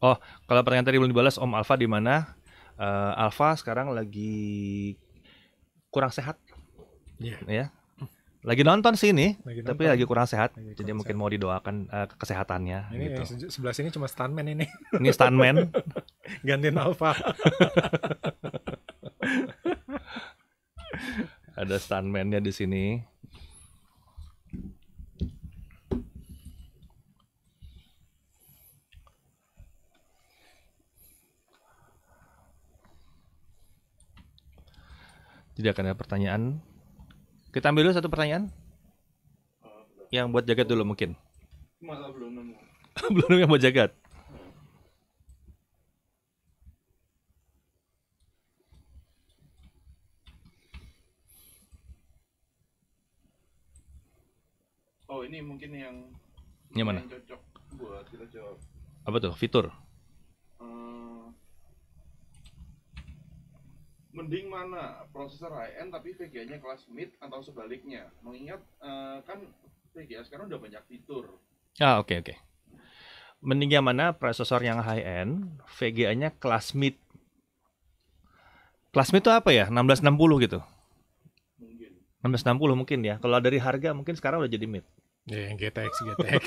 Oh, kalau pertanyaan tadi belum dibalas, Om Alfa di mana? Uh, Alfa sekarang lagi kurang sehat, yeah. ya. Iya. Lagi nonton sih ini, lagi tapi lagi kurang sehat. Lagi kurang jadi sehat. mungkin mau didoakan uh, kesehatannya. Ini gitu. ya, sebelah sini cuma stuntman ini. Ini stuntman. Gantiin Alfa. Ada stuntman di sini. Jadi akan ada pertanyaan kita ambil dulu satu pertanyaan. Uh, yang buat jagat dulu mungkin. Masa belum nemu. belum nemu yang buat jagat. Oh ini mungkin yang yang mana? Yang cocok buat kita jawab. Apa tuh fitur? mending mana prosesor high end tapi VGA-nya kelas mid atau sebaliknya mengingat uh, kan VGA sekarang udah banyak fitur ah oke okay, oke okay. mending yang mana prosesor yang high end VGA-nya kelas mid kelas mid itu apa ya 1660 gitu mungkin 1660 mungkin ya kalau dari harga mungkin sekarang udah jadi mid ya yang GTX GTX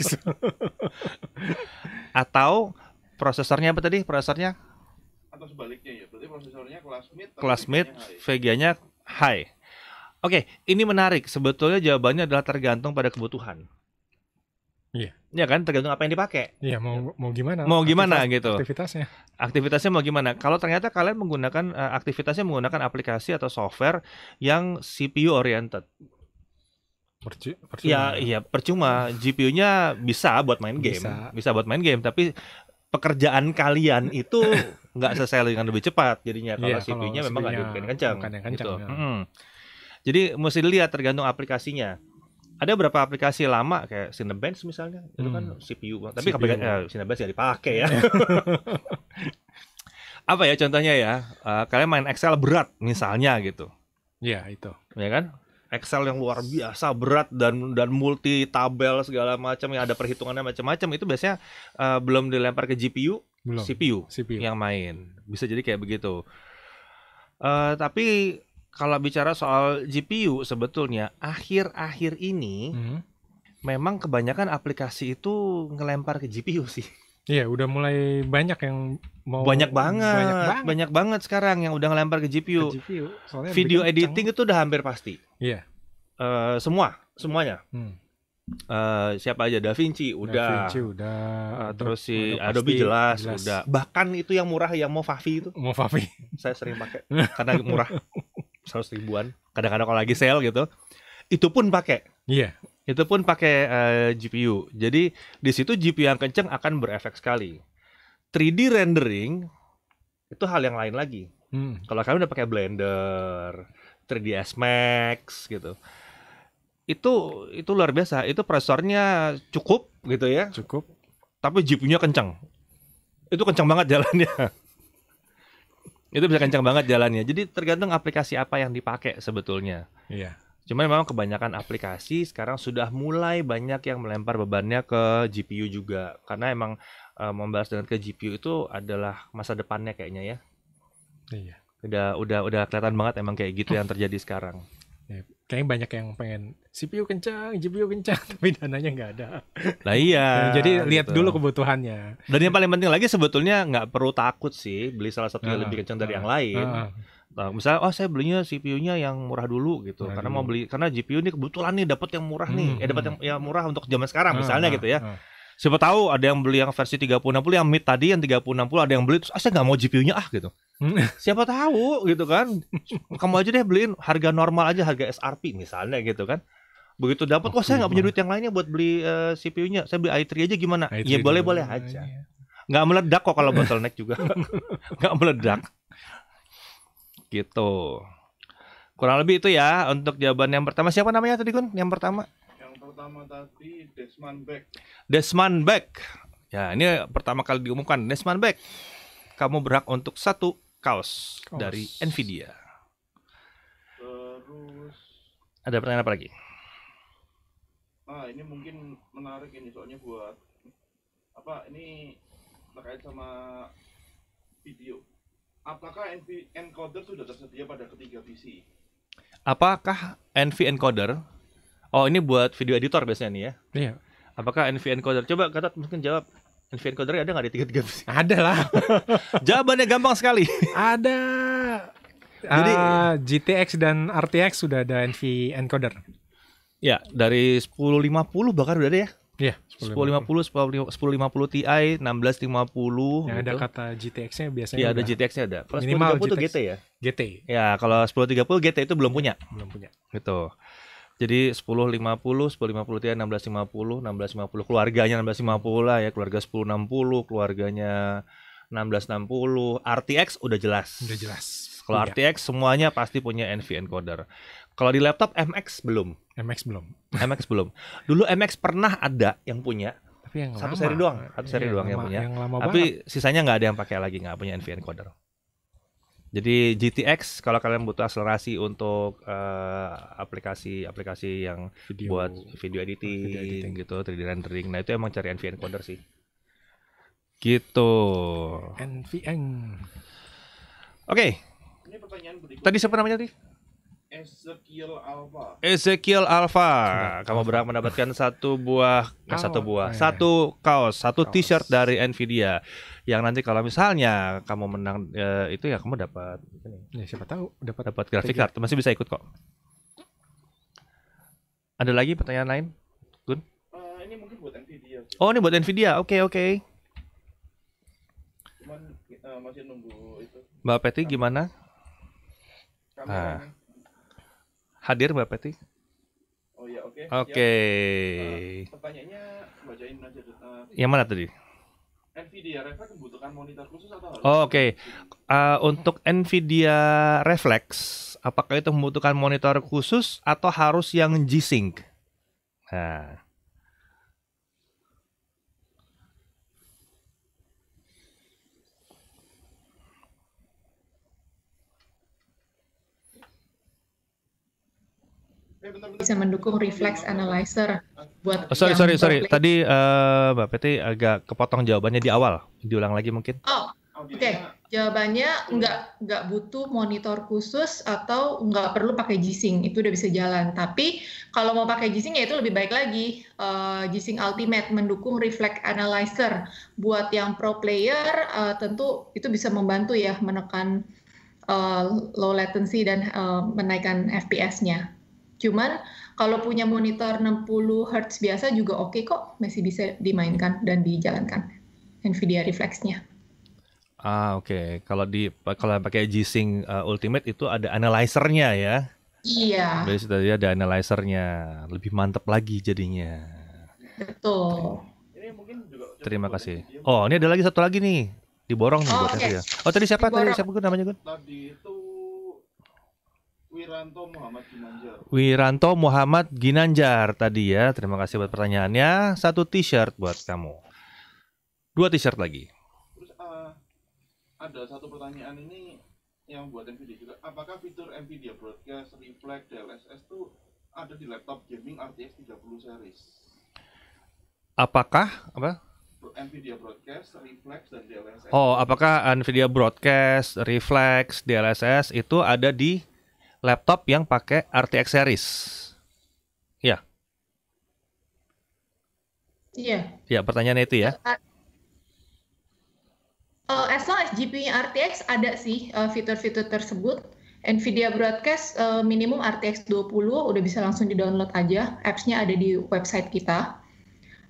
atau prosesornya apa tadi prosesornya atau sebaliknya ya. Berarti prosesornya kelas mid. Kelas mid, VGA-nya high. Oke, okay, ini menarik. Sebetulnya jawabannya adalah tergantung pada kebutuhan. Iya. Yeah. kan, tergantung apa yang dipakai. Iya, mau mau gimana? Mau gimana aktivitas, gitu. Aktivitasnya. Aktivitasnya mau gimana? Kalau ternyata kalian menggunakan eh, aktivitasnya menggunakan aplikasi atau software yang CPU oriented. percuma. Ya, iya percuma. GPU-nya bisa buat main game. Bisa. bisa buat main game, tapi pekerjaan kalian itu nggak selesai dengan lebih cepat jadinya kalau yeah, CV-nya memang nggak dibikin kencang, kencang gitu. ya. hmm. jadi mesti dilihat tergantung aplikasinya ada berapa aplikasi lama kayak Cinebench misalnya hmm. itu kan hmm. CPU tapi CPU. aplikasi eh, Cinebench nggak dipakai ya iya. apa ya contohnya ya uh, kalian main Excel berat misalnya gitu ya itu ya kan Excel yang luar biasa berat dan dan multi tabel segala macam yang ada perhitungannya macam-macam itu biasanya uh, belum dilempar ke GPU, belum. CPU, CPU yang main. Bisa jadi kayak begitu. Uh, tapi kalau bicara soal GPU sebetulnya akhir-akhir ini hmm. memang kebanyakan aplikasi itu ngelempar ke GPU sih. Iya, udah mulai banyak yang mau banyak banget, banyak banget, banyak banget sekarang yang udah ngelempar ke GPU. Ke GPU Video editing itu udah hampir pasti. Iya. Uh, semua, semuanya. Hmm. Uh, siapa aja Da Vinci udah, da Vinci, udah. Uh, terus si udah Adobe jelas, jelas udah bahkan itu yang murah yang mau Movavi itu mau Movavi saya sering pakai karena murah seratus ribuan kadang-kadang kalau lagi sale gitu itu pun pakai iya yeah. Itu pun pakai uh, eh, GPU. Jadi di situ GPU yang kenceng akan berefek sekali. 3D rendering itu hal yang lain lagi. Hmm. Kalau kami udah pakai Blender, 3ds Max gitu. Itu itu luar biasa. Itu prosesornya cukup gitu ya. Cukup. Tapi GPU-nya kenceng. Itu kencang banget jalannya. itu bisa kencang banget jalannya. Jadi tergantung aplikasi apa yang dipakai sebetulnya. Iya. Cuma memang kebanyakan aplikasi sekarang sudah mulai banyak yang melempar bebannya ke GPU juga karena emang e, eh, membahas dengan ke GPU itu adalah masa depannya kayaknya ya. Iya. Udah udah udah kelihatan banget emang kayak gitu yang oh. terjadi sekarang. Ya, kayaknya banyak yang pengen CPU kencang, GPU kencang, tapi dananya nggak ada. Iya, nah iya. jadi lihat gitu. dulu kebutuhannya. Dan yang paling penting lagi sebetulnya nggak perlu takut sih beli salah satu yang uh, lebih kencang uh, dari ah, yang lain. uh. Nah, misalnya oh saya belinya CPU-nya yang murah dulu gitu nah, karena dulu. mau beli karena GPU ini kebetulan nih dapat yang murah hmm, nih. Eh dapat hmm. yang ya, murah untuk zaman sekarang hmm, misalnya hmm, gitu ya. Hmm. Siapa tahu ada yang beli yang versi 3060 yang mid tadi yang 3060 ada yang beli terus ah saya nggak mau GPU-nya ah gitu. Hmm. Siapa tahu gitu kan. Kamu aja deh beliin harga normal aja harga SRP misalnya gitu kan begitu dapat oh, saya nggak punya duit yang lainnya buat beli uh, eh, CPU-nya saya beli i3 aja gimana i3 ya boleh boleh aja nggak meledak kok kalau bottleneck juga nggak meledak Gitu. Kurang lebih itu ya untuk jawaban yang pertama. Siapa namanya tadi Kun? Yang pertama? Yang pertama tadi Desmond Beck. Desmond Beck. Ya, ini pertama kali diumumkan Desmond Beck. Kamu berhak untuk satu kaos, kaos. dari Nvidia. Terus ada pertanyaan apa lagi? Nah, ini mungkin menarik ini soalnya buat apa ini terkait sama video Apakah NV encoder sudah tersedia pada ketiga PC? Apakah NV encoder? Oh, ini buat video editor biasanya nih ya. Iya. Apakah NV encoder? Coba kata mungkin jawab. NV encoder ada nggak di tiga-tiga PC? Ada lah. Jawabannya gampang sekali. ada. Jadi uh, ah, GTX dan RTX sudah ada NV encoder. Ya, dari 1050 bahkan udah ada ya. Iya, sepuluh lima puluh, sepuluh lima puluh Ti, enam belas lima puluh. Ada gitu. kata GTX-nya biasanya. Iya, ada GTX-nya ada. Kalau minimal puluh tuh GT ya. GT. Ya, kalau sepuluh tiga puluh GT itu belum punya. Belum punya. Gitu. Jadi sepuluh lima puluh, sepuluh lima puluh Ti, enam belas lima puluh, enam belas lima puluh. Keluarganya enam belas lima puluh lah ya. Keluarga sepuluh enam puluh, keluarganya enam belas enam puluh. RTX udah jelas. Udah jelas. Kalau RTX semuanya pasti punya NV encoder. Kalau di laptop MX belum. MX belum. MX belum. Dulu MX pernah ada yang punya. Tapi yang satu lama. seri doang, satu seri iya, yang doang lama, yang punya. Yang Tapi banget. sisanya nggak ada yang pakai lagi, nggak punya NV encoder. Jadi GTX kalau kalian butuh akselerasi untuk aplikasi-aplikasi eh, uh, yang video, buat video editing, video editing gitu, 3D rendering. Nah, itu emang cari NV encoder sih. Gitu. NVN. Oke. Okay. Tadi siapa namanya tadi? Ezekiel Alpha. Ezekiel Alpha. Kamu berhak mendapatkan satu buah, satu buah, eh. satu kaos, satu t-shirt dari Nvidia. Yang nanti kalau misalnya kamu menang eh, itu ya kamu dapat. Ya siapa tahu dapat dapat grafik kartu Masih bisa ikut kok. Ada lagi pertanyaan lain, Gun? Uh, ini mungkin buat Nvidia. Sih. Oh ini buat Nvidia. Oke okay, oke. Okay. Cuman eh, masih nunggu itu. Mbak Peti gimana? nah. Hadir Mbak Peti. Oh ya, oke. Okay. Oke. Okay. Uh, eh, pertanyaannya bacain aja uh, Yang mana tadi? Nvidia Reflex membutuhkan monitor khusus atau harus? Oh, oke. Okay. Uh, eh, untuk Nvidia Reflex, apakah itu membutuhkan monitor khusus atau harus yang G-Sync? Nah. bisa mendukung reflex analyzer buat oh, sorry sorry sorry tadi uh, Mbak Peti agak kepotong jawabannya di awal diulang lagi mungkin oh oke okay. jawabannya nggak nggak butuh monitor khusus atau nggak perlu pakai g itu udah bisa jalan tapi kalau mau pakai g ya itu lebih baik lagi uh, Ultimate mendukung reflex analyzer buat yang pro player uh, tentu itu bisa membantu ya menekan uh, low latency dan uh, menaikkan FPS-nya. Cuman kalau punya monitor 60 Hz biasa juga oke okay kok, masih bisa dimainkan dan dijalankan NVIDIA Reflex-nya. Ah oke, okay. kalau di kalau pakai G-Sync uh, Ultimate itu ada analyzernya ya? Iya. Jadi tadi ada analyzernya, lebih mantap lagi jadinya. Betul. Terima kasih. Oh ini ada lagi satu lagi nih, diborong nih oh, buat okay. ya. Oh tadi siapa diborong. tadi siapa gue namanya Gun? Tadi itu Wiranto Muhammad Ginanjar. Wiranto Muhammad Ginanjar tadi ya. Terima kasih buat pertanyaannya. Satu t-shirt buat kamu. Dua t-shirt lagi. Terus uh, ada satu pertanyaan ini yang buat NVIDIA juga. Apakah fitur NVIDIA Broadcast, Reflect, DLSS itu ada di laptop gaming RTX 30 series? Apakah apa? NVIDIA Broadcast, Reflex, dan DLSS. Oh, apakah NVIDIA Broadcast, Reflex, DLSS itu ada di laptop yang pakai RTX series. Ya. Iya. Yeah. Ya, iya, pertanyaannya itu ya. Uh, as long as GPU-nya RTX ada sih fitur eh, fitur-fitur tersebut. Nvidia Broadcast uh, minimum RTX 20 udah bisa langsung di-download aja. Apps-nya ada di website kita.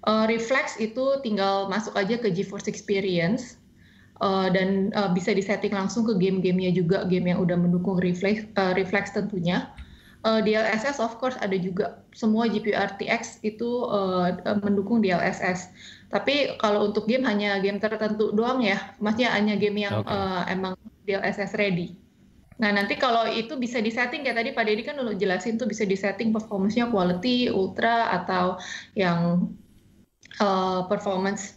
Uh, Reflex itu tinggal masuk aja ke GeForce Experience uh, dan uh, bisa disetting langsung ke game-gamenya juga game yang udah mendukung refleks uh, eh, reflex tentunya uh, DLSS of course ada juga semua GPU RTX itu uh, mendukung DLSS tapi kalau untuk game hanya game tertentu doang ya maksudnya hanya game yang okay. uh, emang DLSS ready Nah nanti kalau itu bisa disetting ya tadi Pak Deddy kan udah jelasin tuh bisa disetting performancenya quality, ultra atau yang uh, performance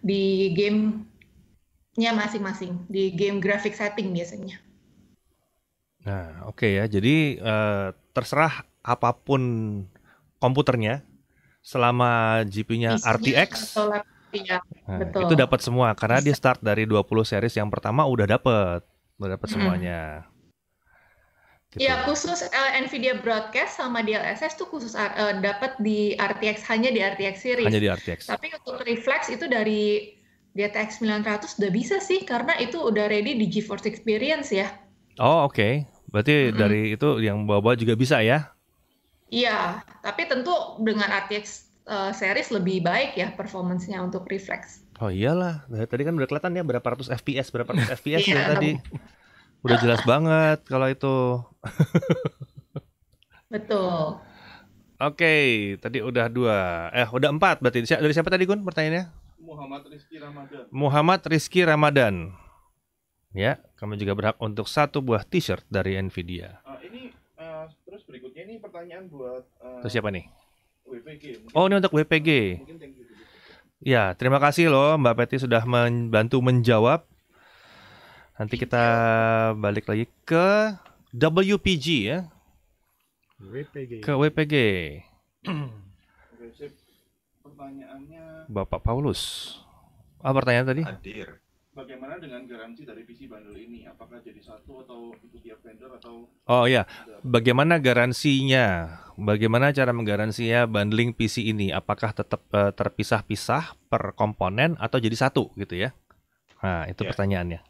di game nya masing-masing di game graphic setting biasanya. Nah, oke okay ya. Jadi uh, terserah apapun komputernya selama gpu nya RTX ya, nah, Itu dapat semua karena Bisa. dia start dari 20 series yang pertama udah dapat, udah dapat hmm. semuanya. Gitu. Ya, khusus uh, Nvidia Broadcast sama DLSS tuh khusus uh, eh, dapat di RTX hanya di RTX series. Hanya di RTX. Tapi untuk Reflex itu dari GTX 900 udah bisa sih karena itu udah ready di GeForce Experience ya. Oh oke, okay. berarti mm -hmm. dari itu yang bawa-bawa juga bisa ya? Iya, tapi tentu dengan RTX uh, eh, series lebih baik ya performancenya untuk reflex. Oh iyalah, nah, tadi kan udah kelihatan ya berapa ratus FPS, berapa ratus FPS iya. ya tadi. Udah jelas banget kalau itu. Betul. Oke, okay, tadi udah dua, eh udah empat berarti. Dari siapa tadi Gun pertanyaannya? Muhammad Rizky Ramadan. Muhammad Rizky Ramadan. Ya, kamu juga berhak untuk satu buah t-shirt dari Nvidia. Uh, ini uh, terus berikutnya ini pertanyaan buat uh, ah, Terus siapa nih? WPG. Mungkin. Oh, ini untuk WPG. Mungkin Ya, terima kasih loh Mbak Peti sudah membantu menjawab. Nanti iya. kita balik lagi ke WPG ya. WPG. Ke WPG. Pertanyaannya Bapak Paulus. Apa ah, pertanyaan tadi? Hadir. Bagaimana dengan garansi dari PC bundle ini? Apakah jadi satu atau itu tiap vendor atau Oh iya, bagaimana garansinya? Bagaimana cara menggaransinya bundling PC ini? Apakah tetap uh, terpisah-pisah per komponen atau jadi satu gitu ya? Nah, itu yeah. pertanyaannya.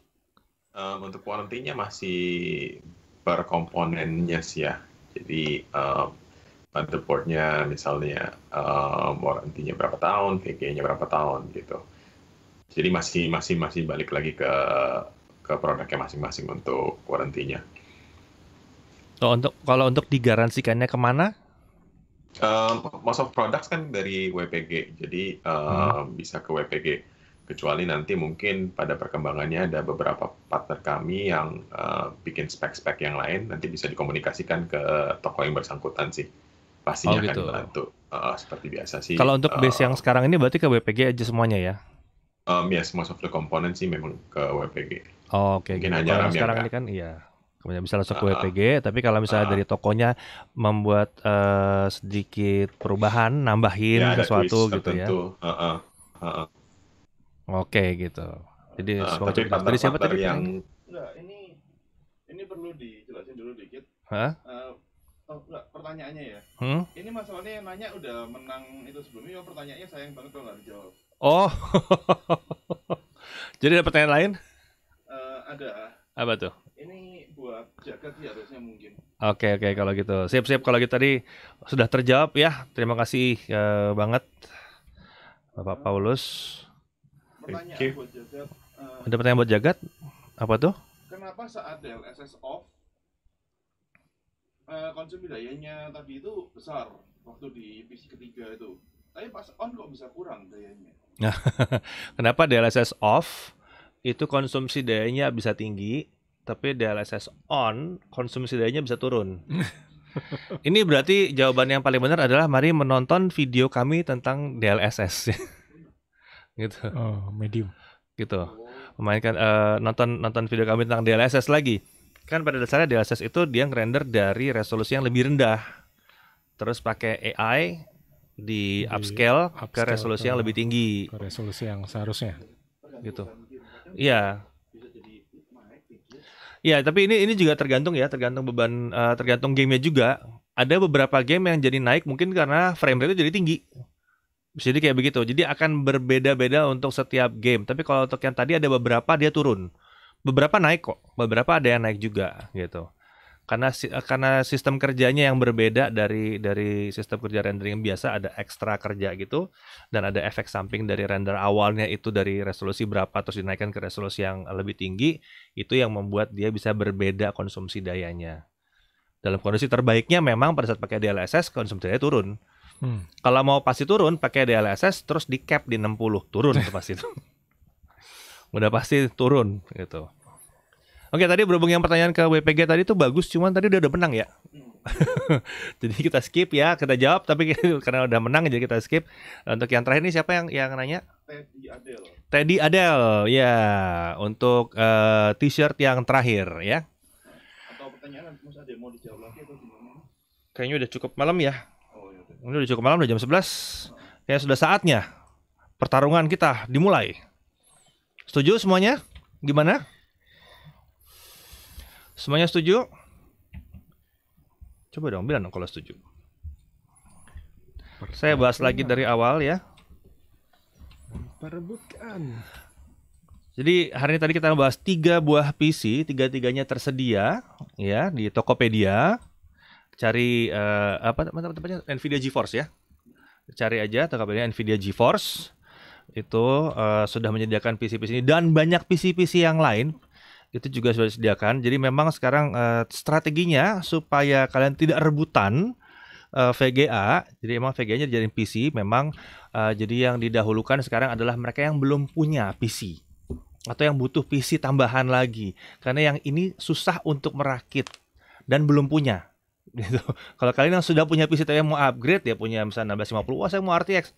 Um, untuk nya masih per komponennya sih ya. Jadi um, motherboardnya misalnya um, eh, warantinya berapa tahun, vga nya berapa tahun gitu. Jadi masih masih masih balik lagi ke ke produknya masing-masing untuk warantinya. Oh, untuk kalau untuk digaransikannya kemana? Um, most of products kan dari WPG, jadi um, hmm. bisa ke WPG. Kecuali nanti mungkin pada perkembangannya ada beberapa partner kami yang uh, bikin spek-spek yang lain, nanti bisa dikomunikasikan ke toko yang bersangkutan sih pastinya oh, gitu. akan membantu uh, seperti biasa sih. Kalau untuk base eh, yang sekarang ini berarti ke WPG aja semuanya ya? Um, yes, ya, most of the component sih memang ke WPG. Oh, Oke, okay, gitu. kalau ya, sekarang sekarang ya? ini kan iya. Kemudian bisa langsung ke uh, WPG, tapi kalau misalnya uh, dari tokonya membuat uh, sedikit perubahan, nambahin ya, sesuatu gitu ya. Uh, uh, uh, uh. Oke okay, gitu. Jadi uh, semoga tapi partner, siapa tadi yang Enggak, ini ini perlu dijelasin dulu dikit. Hah? Uh, Oh, pertanyaannya ya. Hmm? Ini masalahnya yang nanya udah menang itu sebelumnya, oh, pertanyaannya sayang banget kalau nggak dijawab. Oh, jadi ada pertanyaan lain? Uh, ada. Apa tuh? Ini buat jaga sih harusnya mungkin. Oke okay, oke okay, kalau gitu, siap siap kalau gitu tadi sudah terjawab ya. Terima kasih uh, banget, Bapak uh, Paulus. Pertanyaan okay. buat jagat. Uh, ada pertanyaan buat jagat? Apa tuh? Kenapa saat DLSS off Eh, konsumsi dayanya tadi itu besar waktu di PC ketiga itu. Tapi pas on kok bisa kurang dayanya. kenapa DLSS off itu konsumsi dayanya bisa tinggi, tapi DLSS on konsumsi dayanya bisa turun. Ini berarti jawaban yang paling benar adalah mari menonton video kami tentang DLSS. gitu. Oh, medium. Gitu. Memainkan uh, nonton nonton video kami tentang DLSS lagi kan pada dasarnya DLSS itu dia ngerender dari resolusi yang lebih rendah terus pakai AI di, di upscale, upscale ke resolusi ke, yang lebih tinggi ke resolusi yang seharusnya gitu iya Iya, tapi ini ini juga tergantung ya, tergantung beban, uh, tergantung gamenya juga. Ada beberapa game yang jadi naik mungkin karena frame rate jadi tinggi. Jadi kayak begitu. Jadi akan berbeda-beda untuk setiap game. Tapi kalau untuk yang tadi ada beberapa dia turun beberapa naik kok beberapa ada yang naik juga gitu karena eh, karena sistem kerjanya yang berbeda dari dari sistem kerja rendering yang biasa ada ekstra kerja gitu dan ada efek samping dari render awalnya itu dari resolusi berapa terus dinaikkan ke resolusi yang lebih tinggi itu yang membuat dia bisa berbeda konsumsi dayanya dalam kondisi terbaiknya memang pada saat pakai DLSS konsumsi daya turun hmm. kalau mau pasti turun pakai DLSS terus di cap di 60 turun pasti itu udah pasti turun gitu. Oke, tadi berhubung yang pertanyaan ke WPG tadi itu bagus, cuman tadi udah udah menang ya. Hmm. jadi kita skip ya, kita jawab tapi karena udah menang jadi kita skip. Untuk yang terakhir ini siapa yang yang nanya? Teddy Adel. Teddy Adel, ya untuk uh, t-shirt yang terakhir ya. Atau pertanyaan Mas Ade mau dijawab lagi atau gimana? Kayaknya udah cukup malam ya. Oh, ya Ini Udah cukup malam udah jam 11. Kayaknya sudah saatnya pertarungan kita dimulai. Setuju semuanya? Gimana? Semuanya setuju? Coba dong bilang dong kalau setuju. Saya bahas lagi dari awal ya. Perebutkan. Jadi hari ini tadi kita bahas tiga buah PC, tiga-tiganya tersedia ya di Tokopedia. Cari uh, apa tempatnya Nvidia GeForce ya. Cari aja Tokopedia Nvidia GeForce itu uh, sudah menyediakan PC-PC ini dan banyak PC-PC yang lain itu juga sudah disediakan. Jadi memang sekarang uh, strateginya supaya kalian tidak rebutan uh, eh, VGA. Jadi emang VGA-nya jadi PC. Memang uh, jadi yang didahulukan sekarang adalah mereka yang belum punya PC atau yang butuh PC tambahan lagi karena yang ini susah untuk merakit dan belum punya gitu. Kalau kalian yang sudah punya PC tapi mau upgrade ya punya misalnya 1650, wah saya mau RTX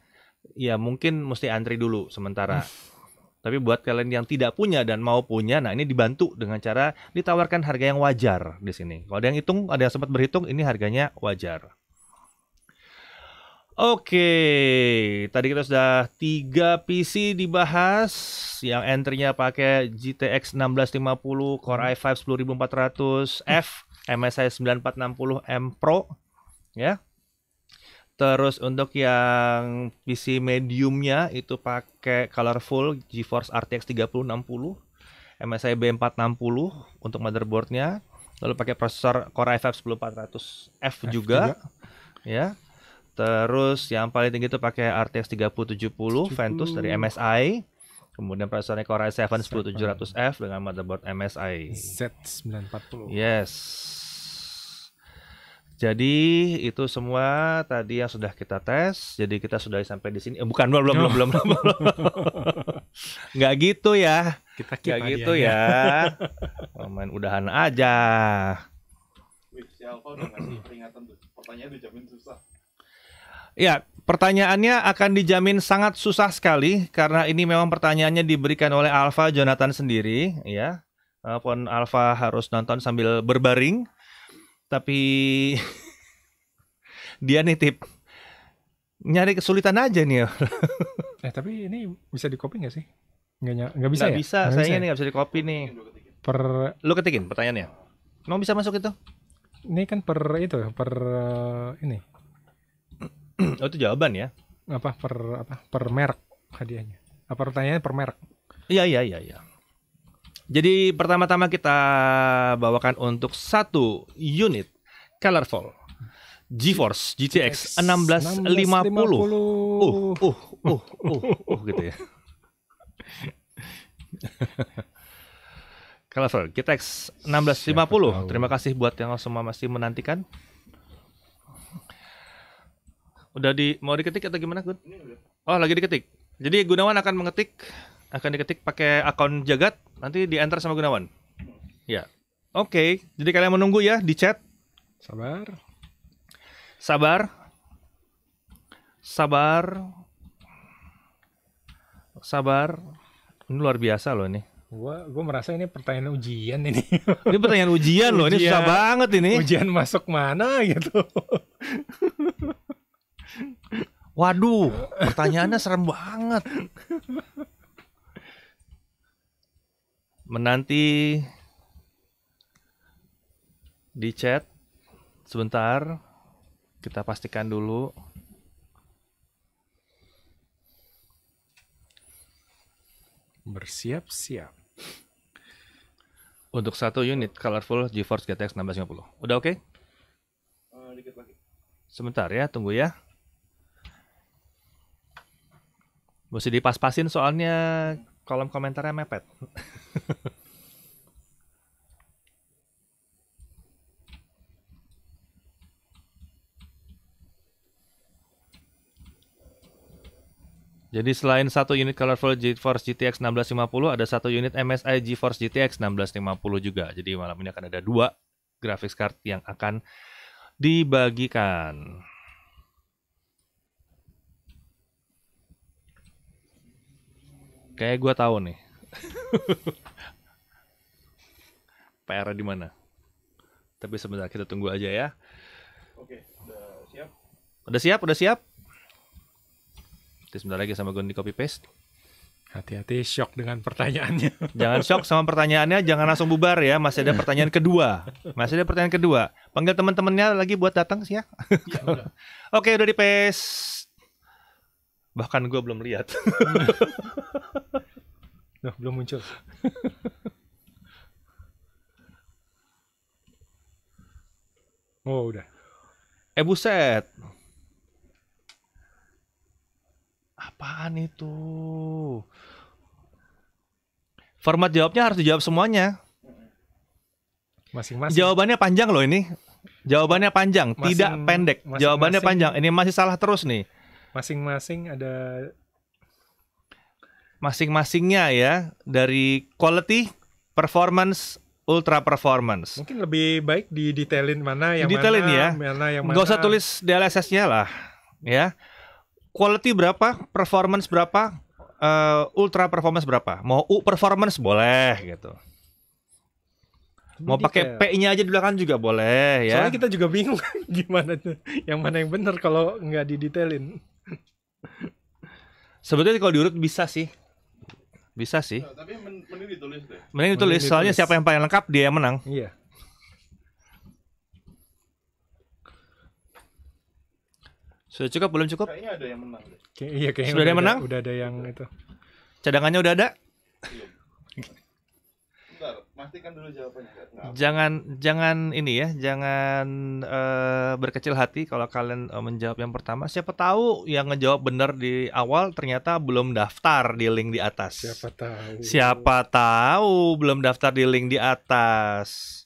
ya mungkin mesti antri dulu sementara. Hmm. Tapi buat kalian yang tidak punya dan mau punya, nah ini dibantu dengan cara ditawarkan harga yang wajar di sini. Kalau ada yang hitung, ada yang sempat berhitung, ini harganya wajar. Oke, tadi kita sudah tiga PC dibahas yang entry-nya pakai GTX 1650, Core i5 10400F, MSI 9460M Pro ya. Terus untuk yang PC mediumnya itu pakai colorful GeForce RTX 3060, MSI B460 untuk motherboardnya. Lalu pakai prosesor Core i5 10400F juga. juga. Ya. Terus yang paling tinggi itu pakai RTX 3070 70. Ventus dari MSI. Kemudian prosesornya Core i7 10700F dengan motherboard MSI Z940. Yes. Jadi itu semua tadi yang sudah kita tes. Jadi kita sudah sampai di sini. Eh, bukan belum belum, oh. belum belum belum belum. Nggak gitu ya. Kita kira gitu ya. ya. Oh, main udahan aja. Wih, si Alfa udah ngasih peringatan tuh. Pertanyaan dijamin susah. Ya, pertanyaannya akan dijamin sangat susah sekali karena ini memang pertanyaannya diberikan oleh Alfa Jonathan sendiri, ya. Pon Alfa harus nonton sambil berbaring tapi dia nitip nyari kesulitan aja nih ya. eh tapi ini bisa di copy nggak sih? Nggak nggak bisa gak ya? bisa, gak sayangnya bisa. nih ya? nggak bisa di copy nih. Per lu ketikin pertanyaannya. Mau bisa masuk itu? Ini kan per itu per eh, ini. oh itu jawaban ya? Apa per apa per merek hadiahnya? Apa pertanyaannya per merek? Iya iya iya iya. Jadi pertama-tama kita bawakan untuk satu unit Colorful GeForce GTX 1650. 1650. Uh, uh, uh, uh, uh, gitu ya. Colorful GTX 1650. Terima kasih buat yang semua masih menantikan. Udah di mau diketik atau gimana, Gun? Oh, lagi diketik. Jadi Gunawan akan mengetik akan diketik pakai akun jagat nanti diantar sama Gunawan. Ya. Oke, okay. jadi kalian menunggu ya di chat. Sabar. Sabar. Sabar. Sabar. Ini luar biasa loh ini. Gua gua merasa ini pertanyaan ujian ini. ini pertanyaan ujian loh, ini susah banget ini. Ujian masuk mana gitu. Waduh, pertanyaannya serem banget menanti di chat sebentar kita pastikan dulu bersiap-siap untuk satu unit colorful GeForce GTX 1650 udah oke okay? Eh, sebentar ya tunggu ya mesti dipas-pasin soalnya kolom komentarnya mepet. Jadi selain satu unit colorful GeForce GTX 1650, ada satu unit MSI GeForce GTX 1650 juga. Jadi malam ini akan ada dua graphics card yang akan dibagikan. Kayak gue tahu nih. PR di mana? Tapi sebentar kita tunggu aja ya. Oke, udah siap. Udah siap, udah siap. Tis sebentar lagi sama gue di copy paste. Hati-hati shock dengan pertanyaannya. Jangan shock sama pertanyaannya, jangan langsung bubar ya. Masih ada pertanyaan kedua. Masih ada pertanyaan kedua. Panggil teman-temannya lagi buat datang sih ya. Iya, Oke, udah di paste bahkan gue belum lihat nah, belum muncul oh udah eh buset apaan itu format jawabnya harus dijawab semuanya masing-masing jawabannya panjang loh ini jawabannya panjang masing, tidak pendek masing, jawabannya panjang ini masih salah terus nih Masing-masing ada masing-masingnya ya dari quality, performance, ultra performance. Mungkin lebih baik di detailin mana yang detailin mana, ya. mana yang mana. Gak usah tulis DLSS-nya lah ya. Quality berapa, performance berapa, uh, ultra performance berapa. Mau U performance boleh gitu. Mau pakai P-nya aja di belakang juga boleh ya. Soalnya kita juga bingung gimana tuh, yang mana yang benar kalau nggak detailin Sebetulnya kalau diurut bisa sih. Bisa sih. Nah, tapi men mending ditulis deh. Mending ditulis, mending soalnya siapa yang paling lengkap dia yang menang. Iya. Sudah cukup belum cukup? Kayaknya ada yang menang deh. Kay iya, kayaknya Sudah ada yang menang? Udah ada yang itu. Cadangannya udah ada? Iya. Pastikan dulu jawabannya. Jangan jangan ini ya, jangan uh, berkecil hati kalau kalian uh, menjawab yang pertama. Siapa tahu yang ngejawab benar di awal ternyata belum daftar di link di atas. Siapa tahu. Siapa tahu belum daftar di link di atas.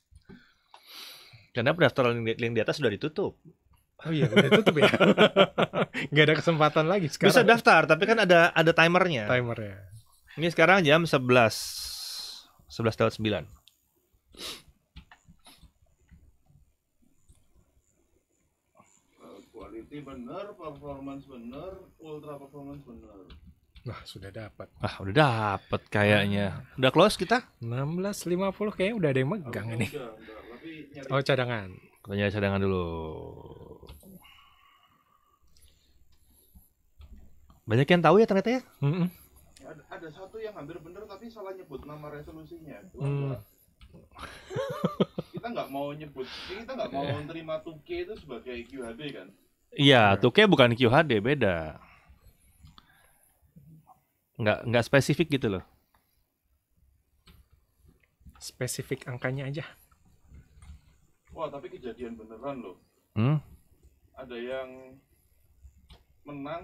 Karena pendaftaran link, link di atas sudah ditutup. Oh iya, udah tutup ya. Gak ada kesempatan lagi sekarang. Bisa daftar, tapi kan ada ada timernya. Timernya. Ini sekarang jam 11. 11 tahun 9. Quality benar, performance benar, ultra performance benar. Nah, sudah dapat. Ah, udah dapat kayaknya. Hmm. Udah close kita? 16.50 kayaknya udah ada yang megang ini. Oh, cadangan. Kita nyari cadangan dulu. Banyak yang tahu ya ternyata ya. Mm -mm ada, ada satu yang hampir bener tapi salah nyebut nama resolusinya hmm. kita nggak mau nyebut kita nggak mau yeah. menerima 2K itu sebagai QHD kan iya 2K bukan QHD beda nggak nggak spesifik gitu loh spesifik angkanya aja wah tapi kejadian beneran loh hmm? ada yang menang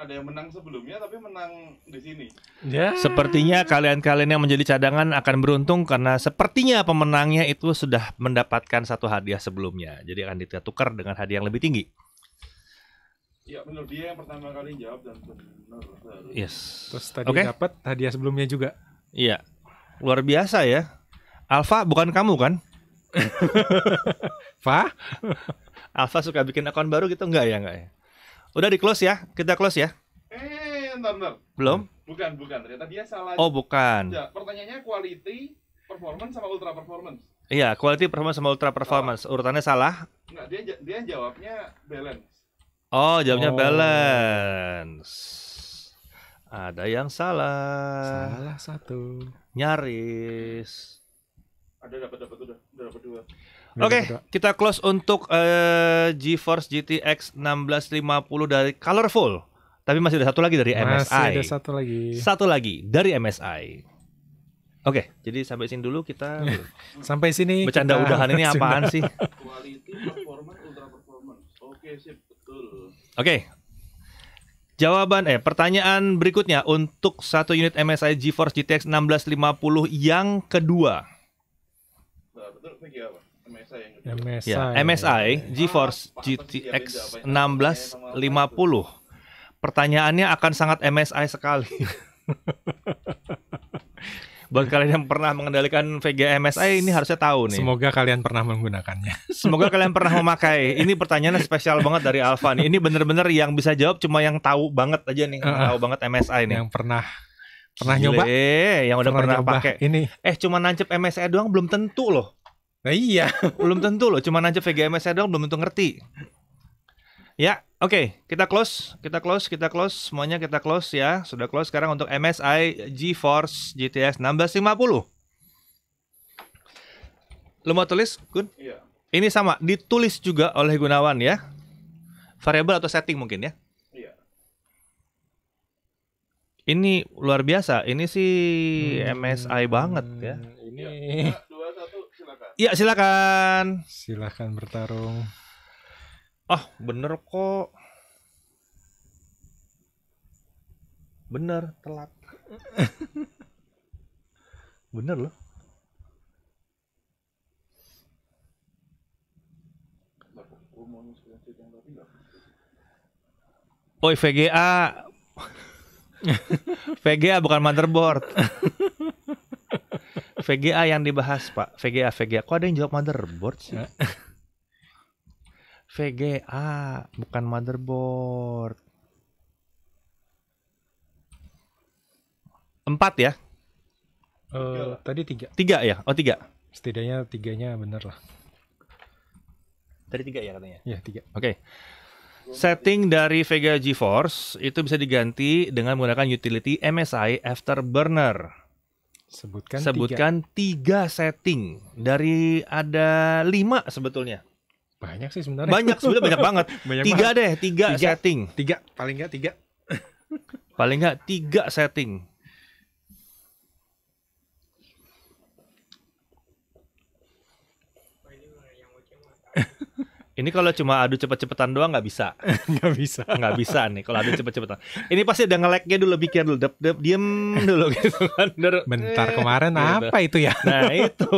ada yang menang sebelumnya tapi menang di sini. Ya. Sepertinya kalian-kalian yang menjadi cadangan akan beruntung karena sepertinya pemenangnya itu sudah mendapatkan satu hadiah sebelumnya. Jadi akan ditukar dengan hadiah yang lebih tinggi. Iya benar dia yang pertama kali jawab dan benar. Yes. Terus tadi okay. dapat hadiah sebelumnya juga. Iya. Luar biasa ya. Alfa bukan kamu kan? Fa? Alfa suka bikin akun baru gitu enggak ya enggak ya? Udah di close ya, kita close ya. Eh, bentar, bentar. Belum? Bukan, bukan. Ternyata dia salah. Oh, bukan. Ya, pertanyaannya quality, performance sama ultra performance. Iya, quality performance sama ultra performance. Salah. Urutannya salah. Enggak, dia dia jawabnya balance. Oh, jawabnya oh. balance. Ada yang salah. Salah satu. Nyaris. Ada dapat dapat udah, udah dapat dua. Oke, okay, kita close untuk uh, GeForce GTX 1650 dari Colorful. Tapi masih ada satu lagi dari MSI. Masih ada satu lagi. Satu lagi dari MSI. Oke, okay, jadi sampai sini dulu kita sampai sini bercanda kita... udahan ini apaan sih? Oke, okay, Jawaban eh pertanyaan berikutnya untuk satu unit MSI GeForce GTX 1650 yang kedua. Nah, betul, MSI. Ya, MSI GeForce GTX 1650. Pertanyaannya akan sangat MSI sekali. Buat kalian yang pernah mengendalikan VGA MSI ini harusnya tahu nih. Semoga kalian pernah menggunakannya. Semoga kalian pernah memakai. Ini pertanyaannya spesial banget dari Alfa nih. Ini bener-bener yang bisa jawab cuma yang tahu banget aja nih, yang tahu banget MSI nih. Yang pernah pernah Gile, nyoba yang udah pernah, pernah pakai ini eh cuma nancep MSI doang belum tentu loh Nah iya. belum tentu loh, cuman aja VGMS doang belum tentu ngerti. Ya, oke, okay. kita close, kita close, kita close, semuanya kita close ya. Sudah close sekarang untuk MSI GeForce GTX 1650. Lu mau tulis, Gun? Iya. Ini sama, ditulis juga oleh Gunawan ya. variable atau setting mungkin ya. Iya. Ini luar biasa. Ini sih hmm, MSI banget ya. Ini iya. Iya silakan. Silakan bertarung. Oh bener kok. Bener telat. bener loh. Oi VGA VGA bukan motherboard VGA yang dibahas pak VGA VGA kok ada yang jawab motherboard sih eh? VGA bukan motherboard empat ya uh, tadi tiga tiga ya oh tiga setidaknya tiganya bener lah tadi tiga ya katanya ya tiga oke okay. Setting dari Vega GeForce itu bisa diganti dengan menggunakan utility MSI Afterburner. Sebutkan, Sebutkan tiga. tiga setting dari ada lima sebetulnya. Banyak sih sebenarnya. Banyak sebenarnya banyak banget. Banyak tiga banget. deh, tiga, tiga setting. Tiga paling nggak tiga. paling nggak tiga setting. Ini kalau cuma adu cepet-cepetan doang nggak bisa. Nggak bisa. Nggak bisa nih kalau adu cepet-cepetan. Ini pasti ada ngeleknya dulu lebih kian dulu, dep dep diem dulu gitu kan. Bentar eh, kemarin gitu. apa itu ya? Nah itu.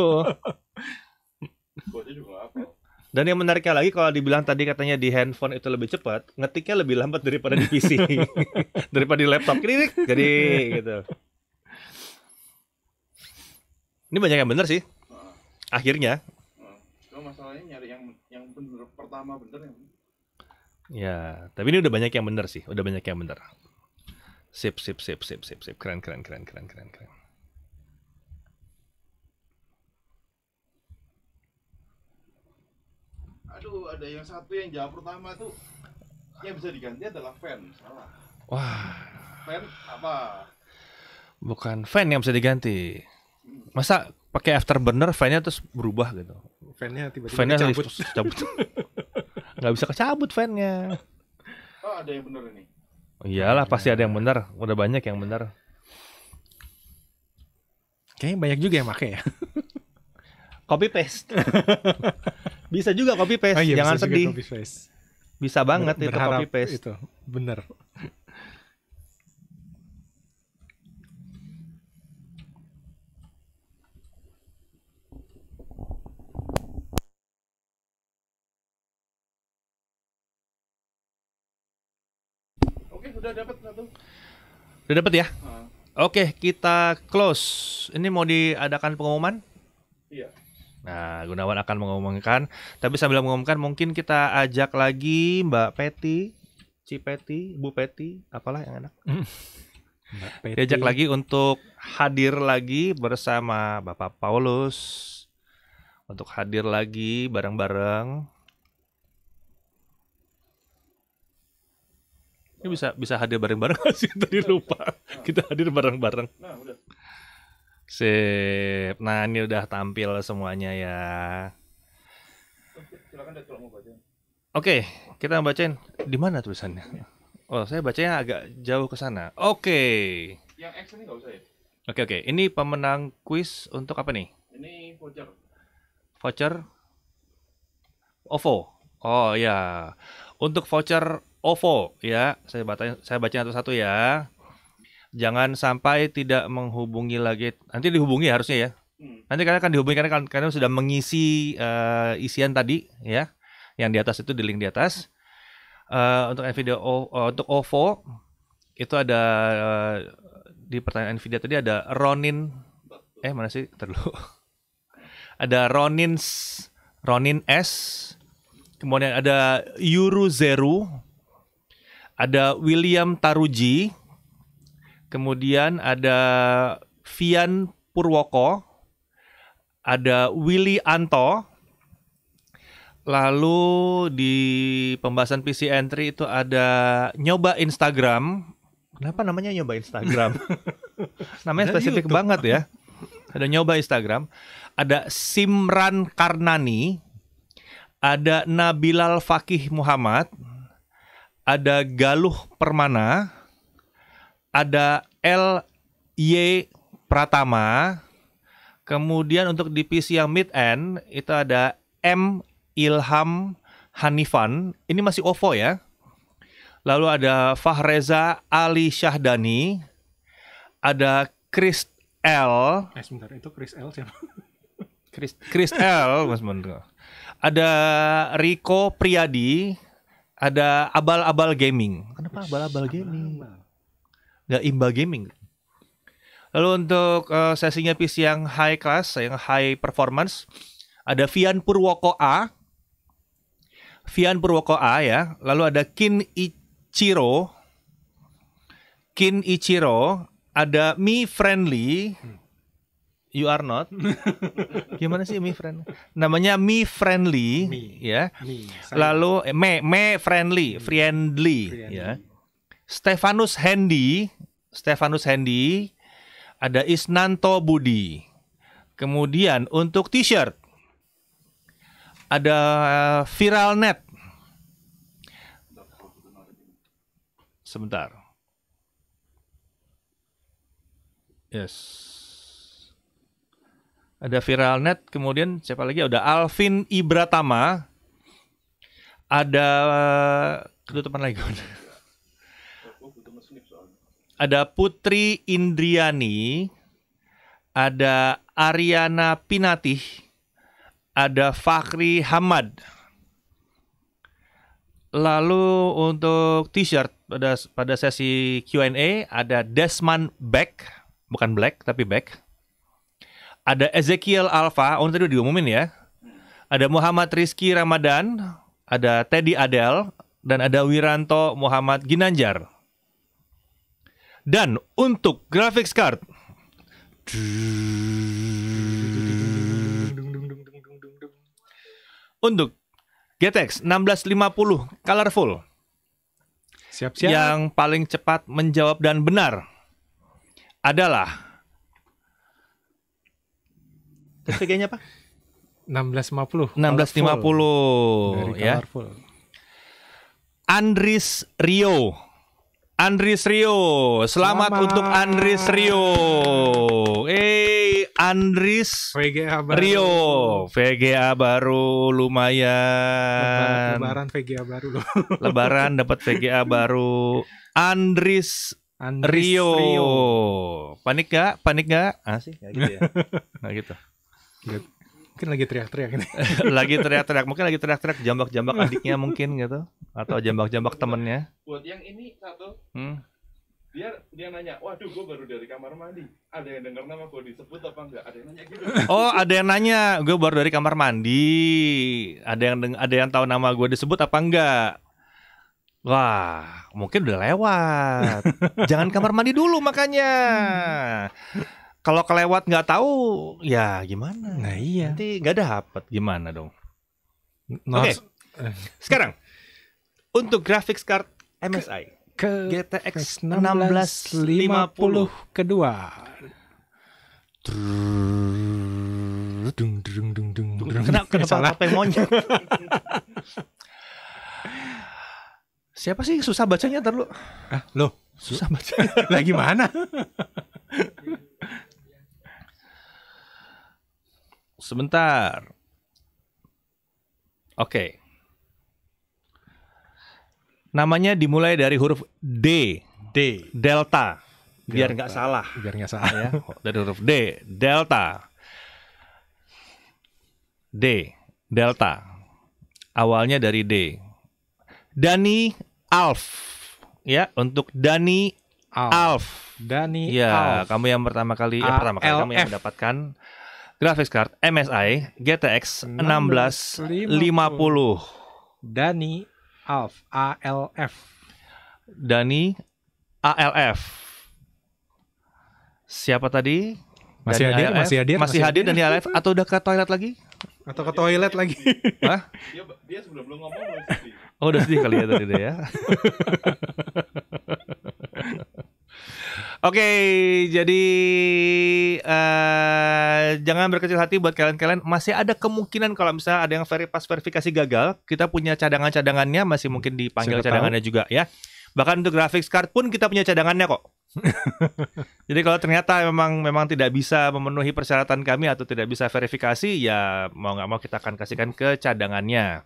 Dan yang menariknya lagi kalau dibilang tadi katanya di handphone itu lebih cepat, ngetiknya lebih lambat daripada di PC, daripada di laptop. Kritik, jadi gitu. Ini banyak yang bener sih. Akhirnya. Cuma masalahnya nyari yang bener pertama bener ya. Ya, tapi ini udah banyak yang bener sih, udah banyak yang bener. Sip, sip, sip, sip, sip, sip. Keren, keren, keren, keren, keren, keren. Aduh, ada yang satu yang jawab pertama tuh yang bisa diganti adalah fan, salah. Wah. Fan apa? Bukan fan yang bisa diganti. Masa pakai afterburner fan-nya terus berubah gitu? fannya tiba-tiba fannya cabut. cabut. Nggak bisa kecabut fannya. Oh ada yang benar ini. Oh, iyalah pasti ada yang benar, Udah banyak yang benar. Kayaknya banyak juga yang pakai ya. copy paste. bisa juga copy paste. Oh, iya, Jangan sedih. Bisa banget Ber itu copy paste. Itu bener. Udah dapat satu. Udah dapat ya? Hmm. Oke, kita close. Ini mau diadakan pengumuman? Iya. Nah, Gunawan akan mengumumkan. Tapi sambil mengumumkan, mungkin kita ajak lagi Mbak Peti, ci peti Bu Peti, apalah yang enak. Mbak Diajak lagi untuk hadir lagi bersama Bapak Paulus untuk hadir lagi bareng-bareng Ini bisa bisa hadir bareng-bareng sih tadi lupa. Kita hadir bareng-bareng. Nah, udah. Sip. Nah, ini udah tampil semuanya ya. Oke, kita bacain. Di mana tulisannya? Oh, saya bacanya agak jauh ke sana. Oke. Yang X ini usah ya? Oke, oke. Ini pemenang kuis untuk apa nih? Ini voucher. Voucher OVO. Oh, ya. Untuk voucher OVO ya. Saya baca saya baca satu-satu ya. Jangan sampai tidak menghubungi lagi. Nanti dihubungi harusnya ya. Hmm. Nanti kalian akan dihubungi karena kalian sudah mengisi uh, isian tadi ya. Yang di atas itu di link di atas. Uh, untuk o, uh, untuk OVO itu ada uh, di pertanyaan Nvidia tadi ada Ronin eh mana sih terlalu ada Ronin's Ronin S kemudian ada Euro Zero ada William Taruji, kemudian ada Vian Purwoko, ada Willy Anto, lalu di pembahasan PC entry itu ada nyoba Instagram. Kenapa namanya nyoba Instagram? namanya spesifik banget ya. Ada nyoba Instagram, ada Simran Karnani, ada Nabilal Fakih Muhammad, ada Galuh Permana, ada L Y Pratama. Kemudian untuk divisi yang mid end itu ada M Ilham Hanifan. Ini masih OVO ya. Lalu ada Fahreza Ali Syahdani, ada Chris L. Eh sebentar, itu Chris L siapa? Chris Chris L, Mas Ada Riko Priadi, ada abal-abal gaming. Kenapa abal-abal gaming? Gak imba gaming. Lalu untuk uh, sesinya PC yang high class, yang high performance, ada Vian Purwoko A. Vian Purwoko A ya. Lalu ada Kin Ichiro. Kin Ichiro, ada Mi Friendly. Hmm you are not. Gimana sih me friendly? Namanya me friendly me. ya. Me, Lalu eh, me me friendly, friendly, friendly ya. Stefanus Handy, Stefanus Handy, ada Isnanto Budi. Kemudian untuk t-shirt ada eh, Viralnet. Sebentar. Yes ada Viralnet, kemudian siapa lagi? Ada Alvin Ibratama. Ada ketutupan lagi. ada Putri Indriani, ada Ariana Pinatih, ada Fakri Hamad. Lalu untuk t-shirt pada pada sesi Q&A ada Desmond Beck, bukan Black tapi Beck ada Ezekiel Alfa, oh tadi udah diumumin ya. Ada Muhammad Rizky Ramadan, ada Teddy Adel, dan ada Wiranto Muhammad Ginanjar. Dan untuk graphics card, untuk GTX 1650 colorful. Siap-siap. Yang paling cepat menjawab dan benar adalah SPG-nya apa? 1650. 1650 ya. Andris Rio. Andris Rio. Selamat, Selamat. untuk Andris Rio. Eh, Andris VGA baru. Rio. VGA baru lumayan. Lebaran, lebaran VGA baru loh. Lebaran dapat VGA baru. Andris Andris Rio. Rio. Panik gak? Panik gak? Ah sih, gak gitu ya. gak gitu. Mungkin lagi teriak-teriak ini. lagi teriak-teriak, mungkin lagi teriak-teriak jambak-jambak adiknya mungkin gitu atau jambak-jambak temennya. Buat yang ini satu. Hmm. Dia dia nanya, "Waduh, gue baru dari kamar mandi. Ada yang dengar nama gue disebut apa enggak?" Ada yang nanya gitu. Oh, ada yang nanya, "Gue baru dari kamar mandi. Ada yang ada yang tahu nama gue disebut apa enggak?" Wah, mungkin udah lewat. Jangan kamar mandi dulu makanya. Hmm. Kalau kelewat nggak tahu, ya gimana? Nah iya. Nanti nggak dapat gimana dong? Nah, Oke. Okay. Eh. Sekarang untuk graphics card MSI ke, ke GTX 1650 kedua. Dung, dung, dung, dung, dung. dung. Kenapa, kenapa apa yang monyet? Siapa sih susah bacanya ntar lu? Ah, lo? susah baca. Lagi mana? Sebentar. Oke. Okay. Namanya dimulai dari huruf D. D. Delta. Biar nggak salah. Biar nggak salah ya. Dari huruf D. Delta. D. Delta. Awalnya dari D. Dani Alf. Ya, untuk Dani Alf. Alf. Dani ya, Alf. kamu yang pertama kali, ya, pertama kali kamu yang mendapatkan Graphics card MSI GTX 1650. Dani Alf ALF. Dani ALF. Siapa tadi? Masih hadir, ALF. masih hadir, masih, hadir, hadir Dani ALF atau udah ke toilet lagi? Atau ke toilet lagi? Hah? Dia, dia sebelum belum ngomong udah sedih. Oh, udah sedih kali ya tadi dia ya. Oke, jadi uh, jangan berkecil hati buat kalian-kalian masih ada kemungkinan kalau misalnya ada yang veri pas verifikasi gagal, kita punya cadangan-cadangannya masih mungkin dipanggil Siapa cadangannya tahu. juga ya. Bahkan untuk graphics card pun kita punya cadangannya kok. Jadi kalau ternyata memang memang tidak bisa memenuhi persyaratan kami atau tidak bisa verifikasi, ya mau nggak mau kita akan kasihkan ke cadangannya.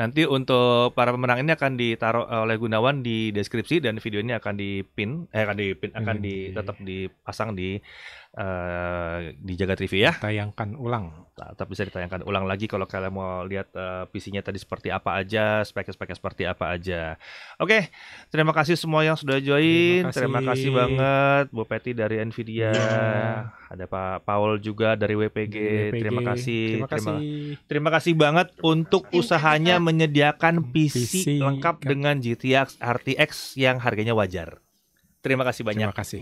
Nanti untuk para pemenang ini akan ditaruh eh, oleh Gunawan di deskripsi dan video ini akan dipin, eh akan dipin, akan iya, iya. di, tetap dipasang di Dijaga eh, di Jagat ya. Tayangkan ulang. Tetap bisa ditayangkan ulang lagi kalau kalian mau lihat uh, eh, PC-nya tadi seperti apa aja, spek-speknya seperti apa aja. Oke, okay, terima kasih semua yang sudah join. Terima kasih, terima kasih banget Bu Peti dari Nvidia. Yeah. Ada Pak Paul juga dari WPG. WPG. Terima kasih. Terima kasih. Terima, terima kasih banget terima untuk kasih. usahanya menyediakan PC, PC lengkap kan. dengan GTX RTX yang harganya wajar. Terima kasih banyak. Terima kasih.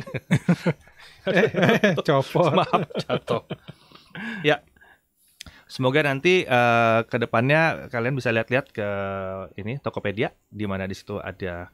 Copot. Maaf, jatuh. Ya. Semoga nanti uh, ke depannya kalian bisa lihat-lihat ke ini Tokopedia di mana di situ ada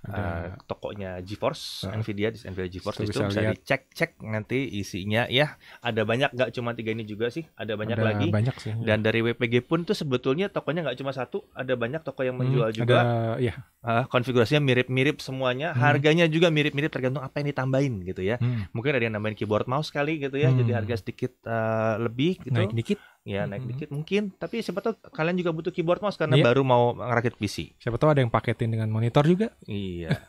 ada uh, tokonya GeForce, uh, Nvidia, Nvidia GeForce itu bisa, bisa dicek-cek nanti isinya ya. Ada banyak nggak cuma tiga ini juga sih, ada banyak ada lagi. Banyak sih. Iya. Dan ya. dari WPG pun tuh sebetulnya tokonya nggak cuma satu, ada banyak toko yang menjual hmm, juga. Ada, ya. Uh, konfigurasinya mirip-mirip semuanya, hmm. harganya juga mirip-mirip tergantung apa yang ditambahin gitu ya. Hmm. Mungkin ada yang nambahin keyboard mouse kali gitu ya, hmm. jadi harga sedikit uh, lebih gitu. Naik dikit ya naik mm-hmm. dikit mungkin tapi siapa tahu kalian juga butuh keyboard mouse karena yeah. baru mau ngerakit PC siapa tahu ada yang paketin dengan monitor juga iya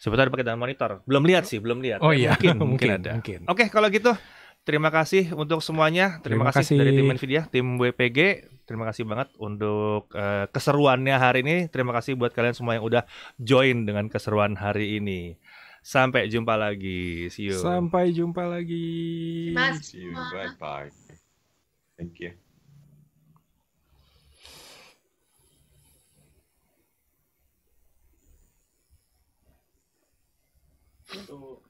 siapa tahu ada paketan dengan monitor belum lihat sih belum lihat oh iya mungkin mungkin, mungkin ada mungkin. oke kalau gitu terima kasih untuk semuanya terima, terima kasih, kasih dari tim Nvidia tim WPG terima kasih banget untuk uh, keseruannya hari ini terima kasih buat kalian semua yang udah join dengan keseruan hari ini sampai jumpa lagi see you sampai jumpa lagi see you bye bye Thank you. So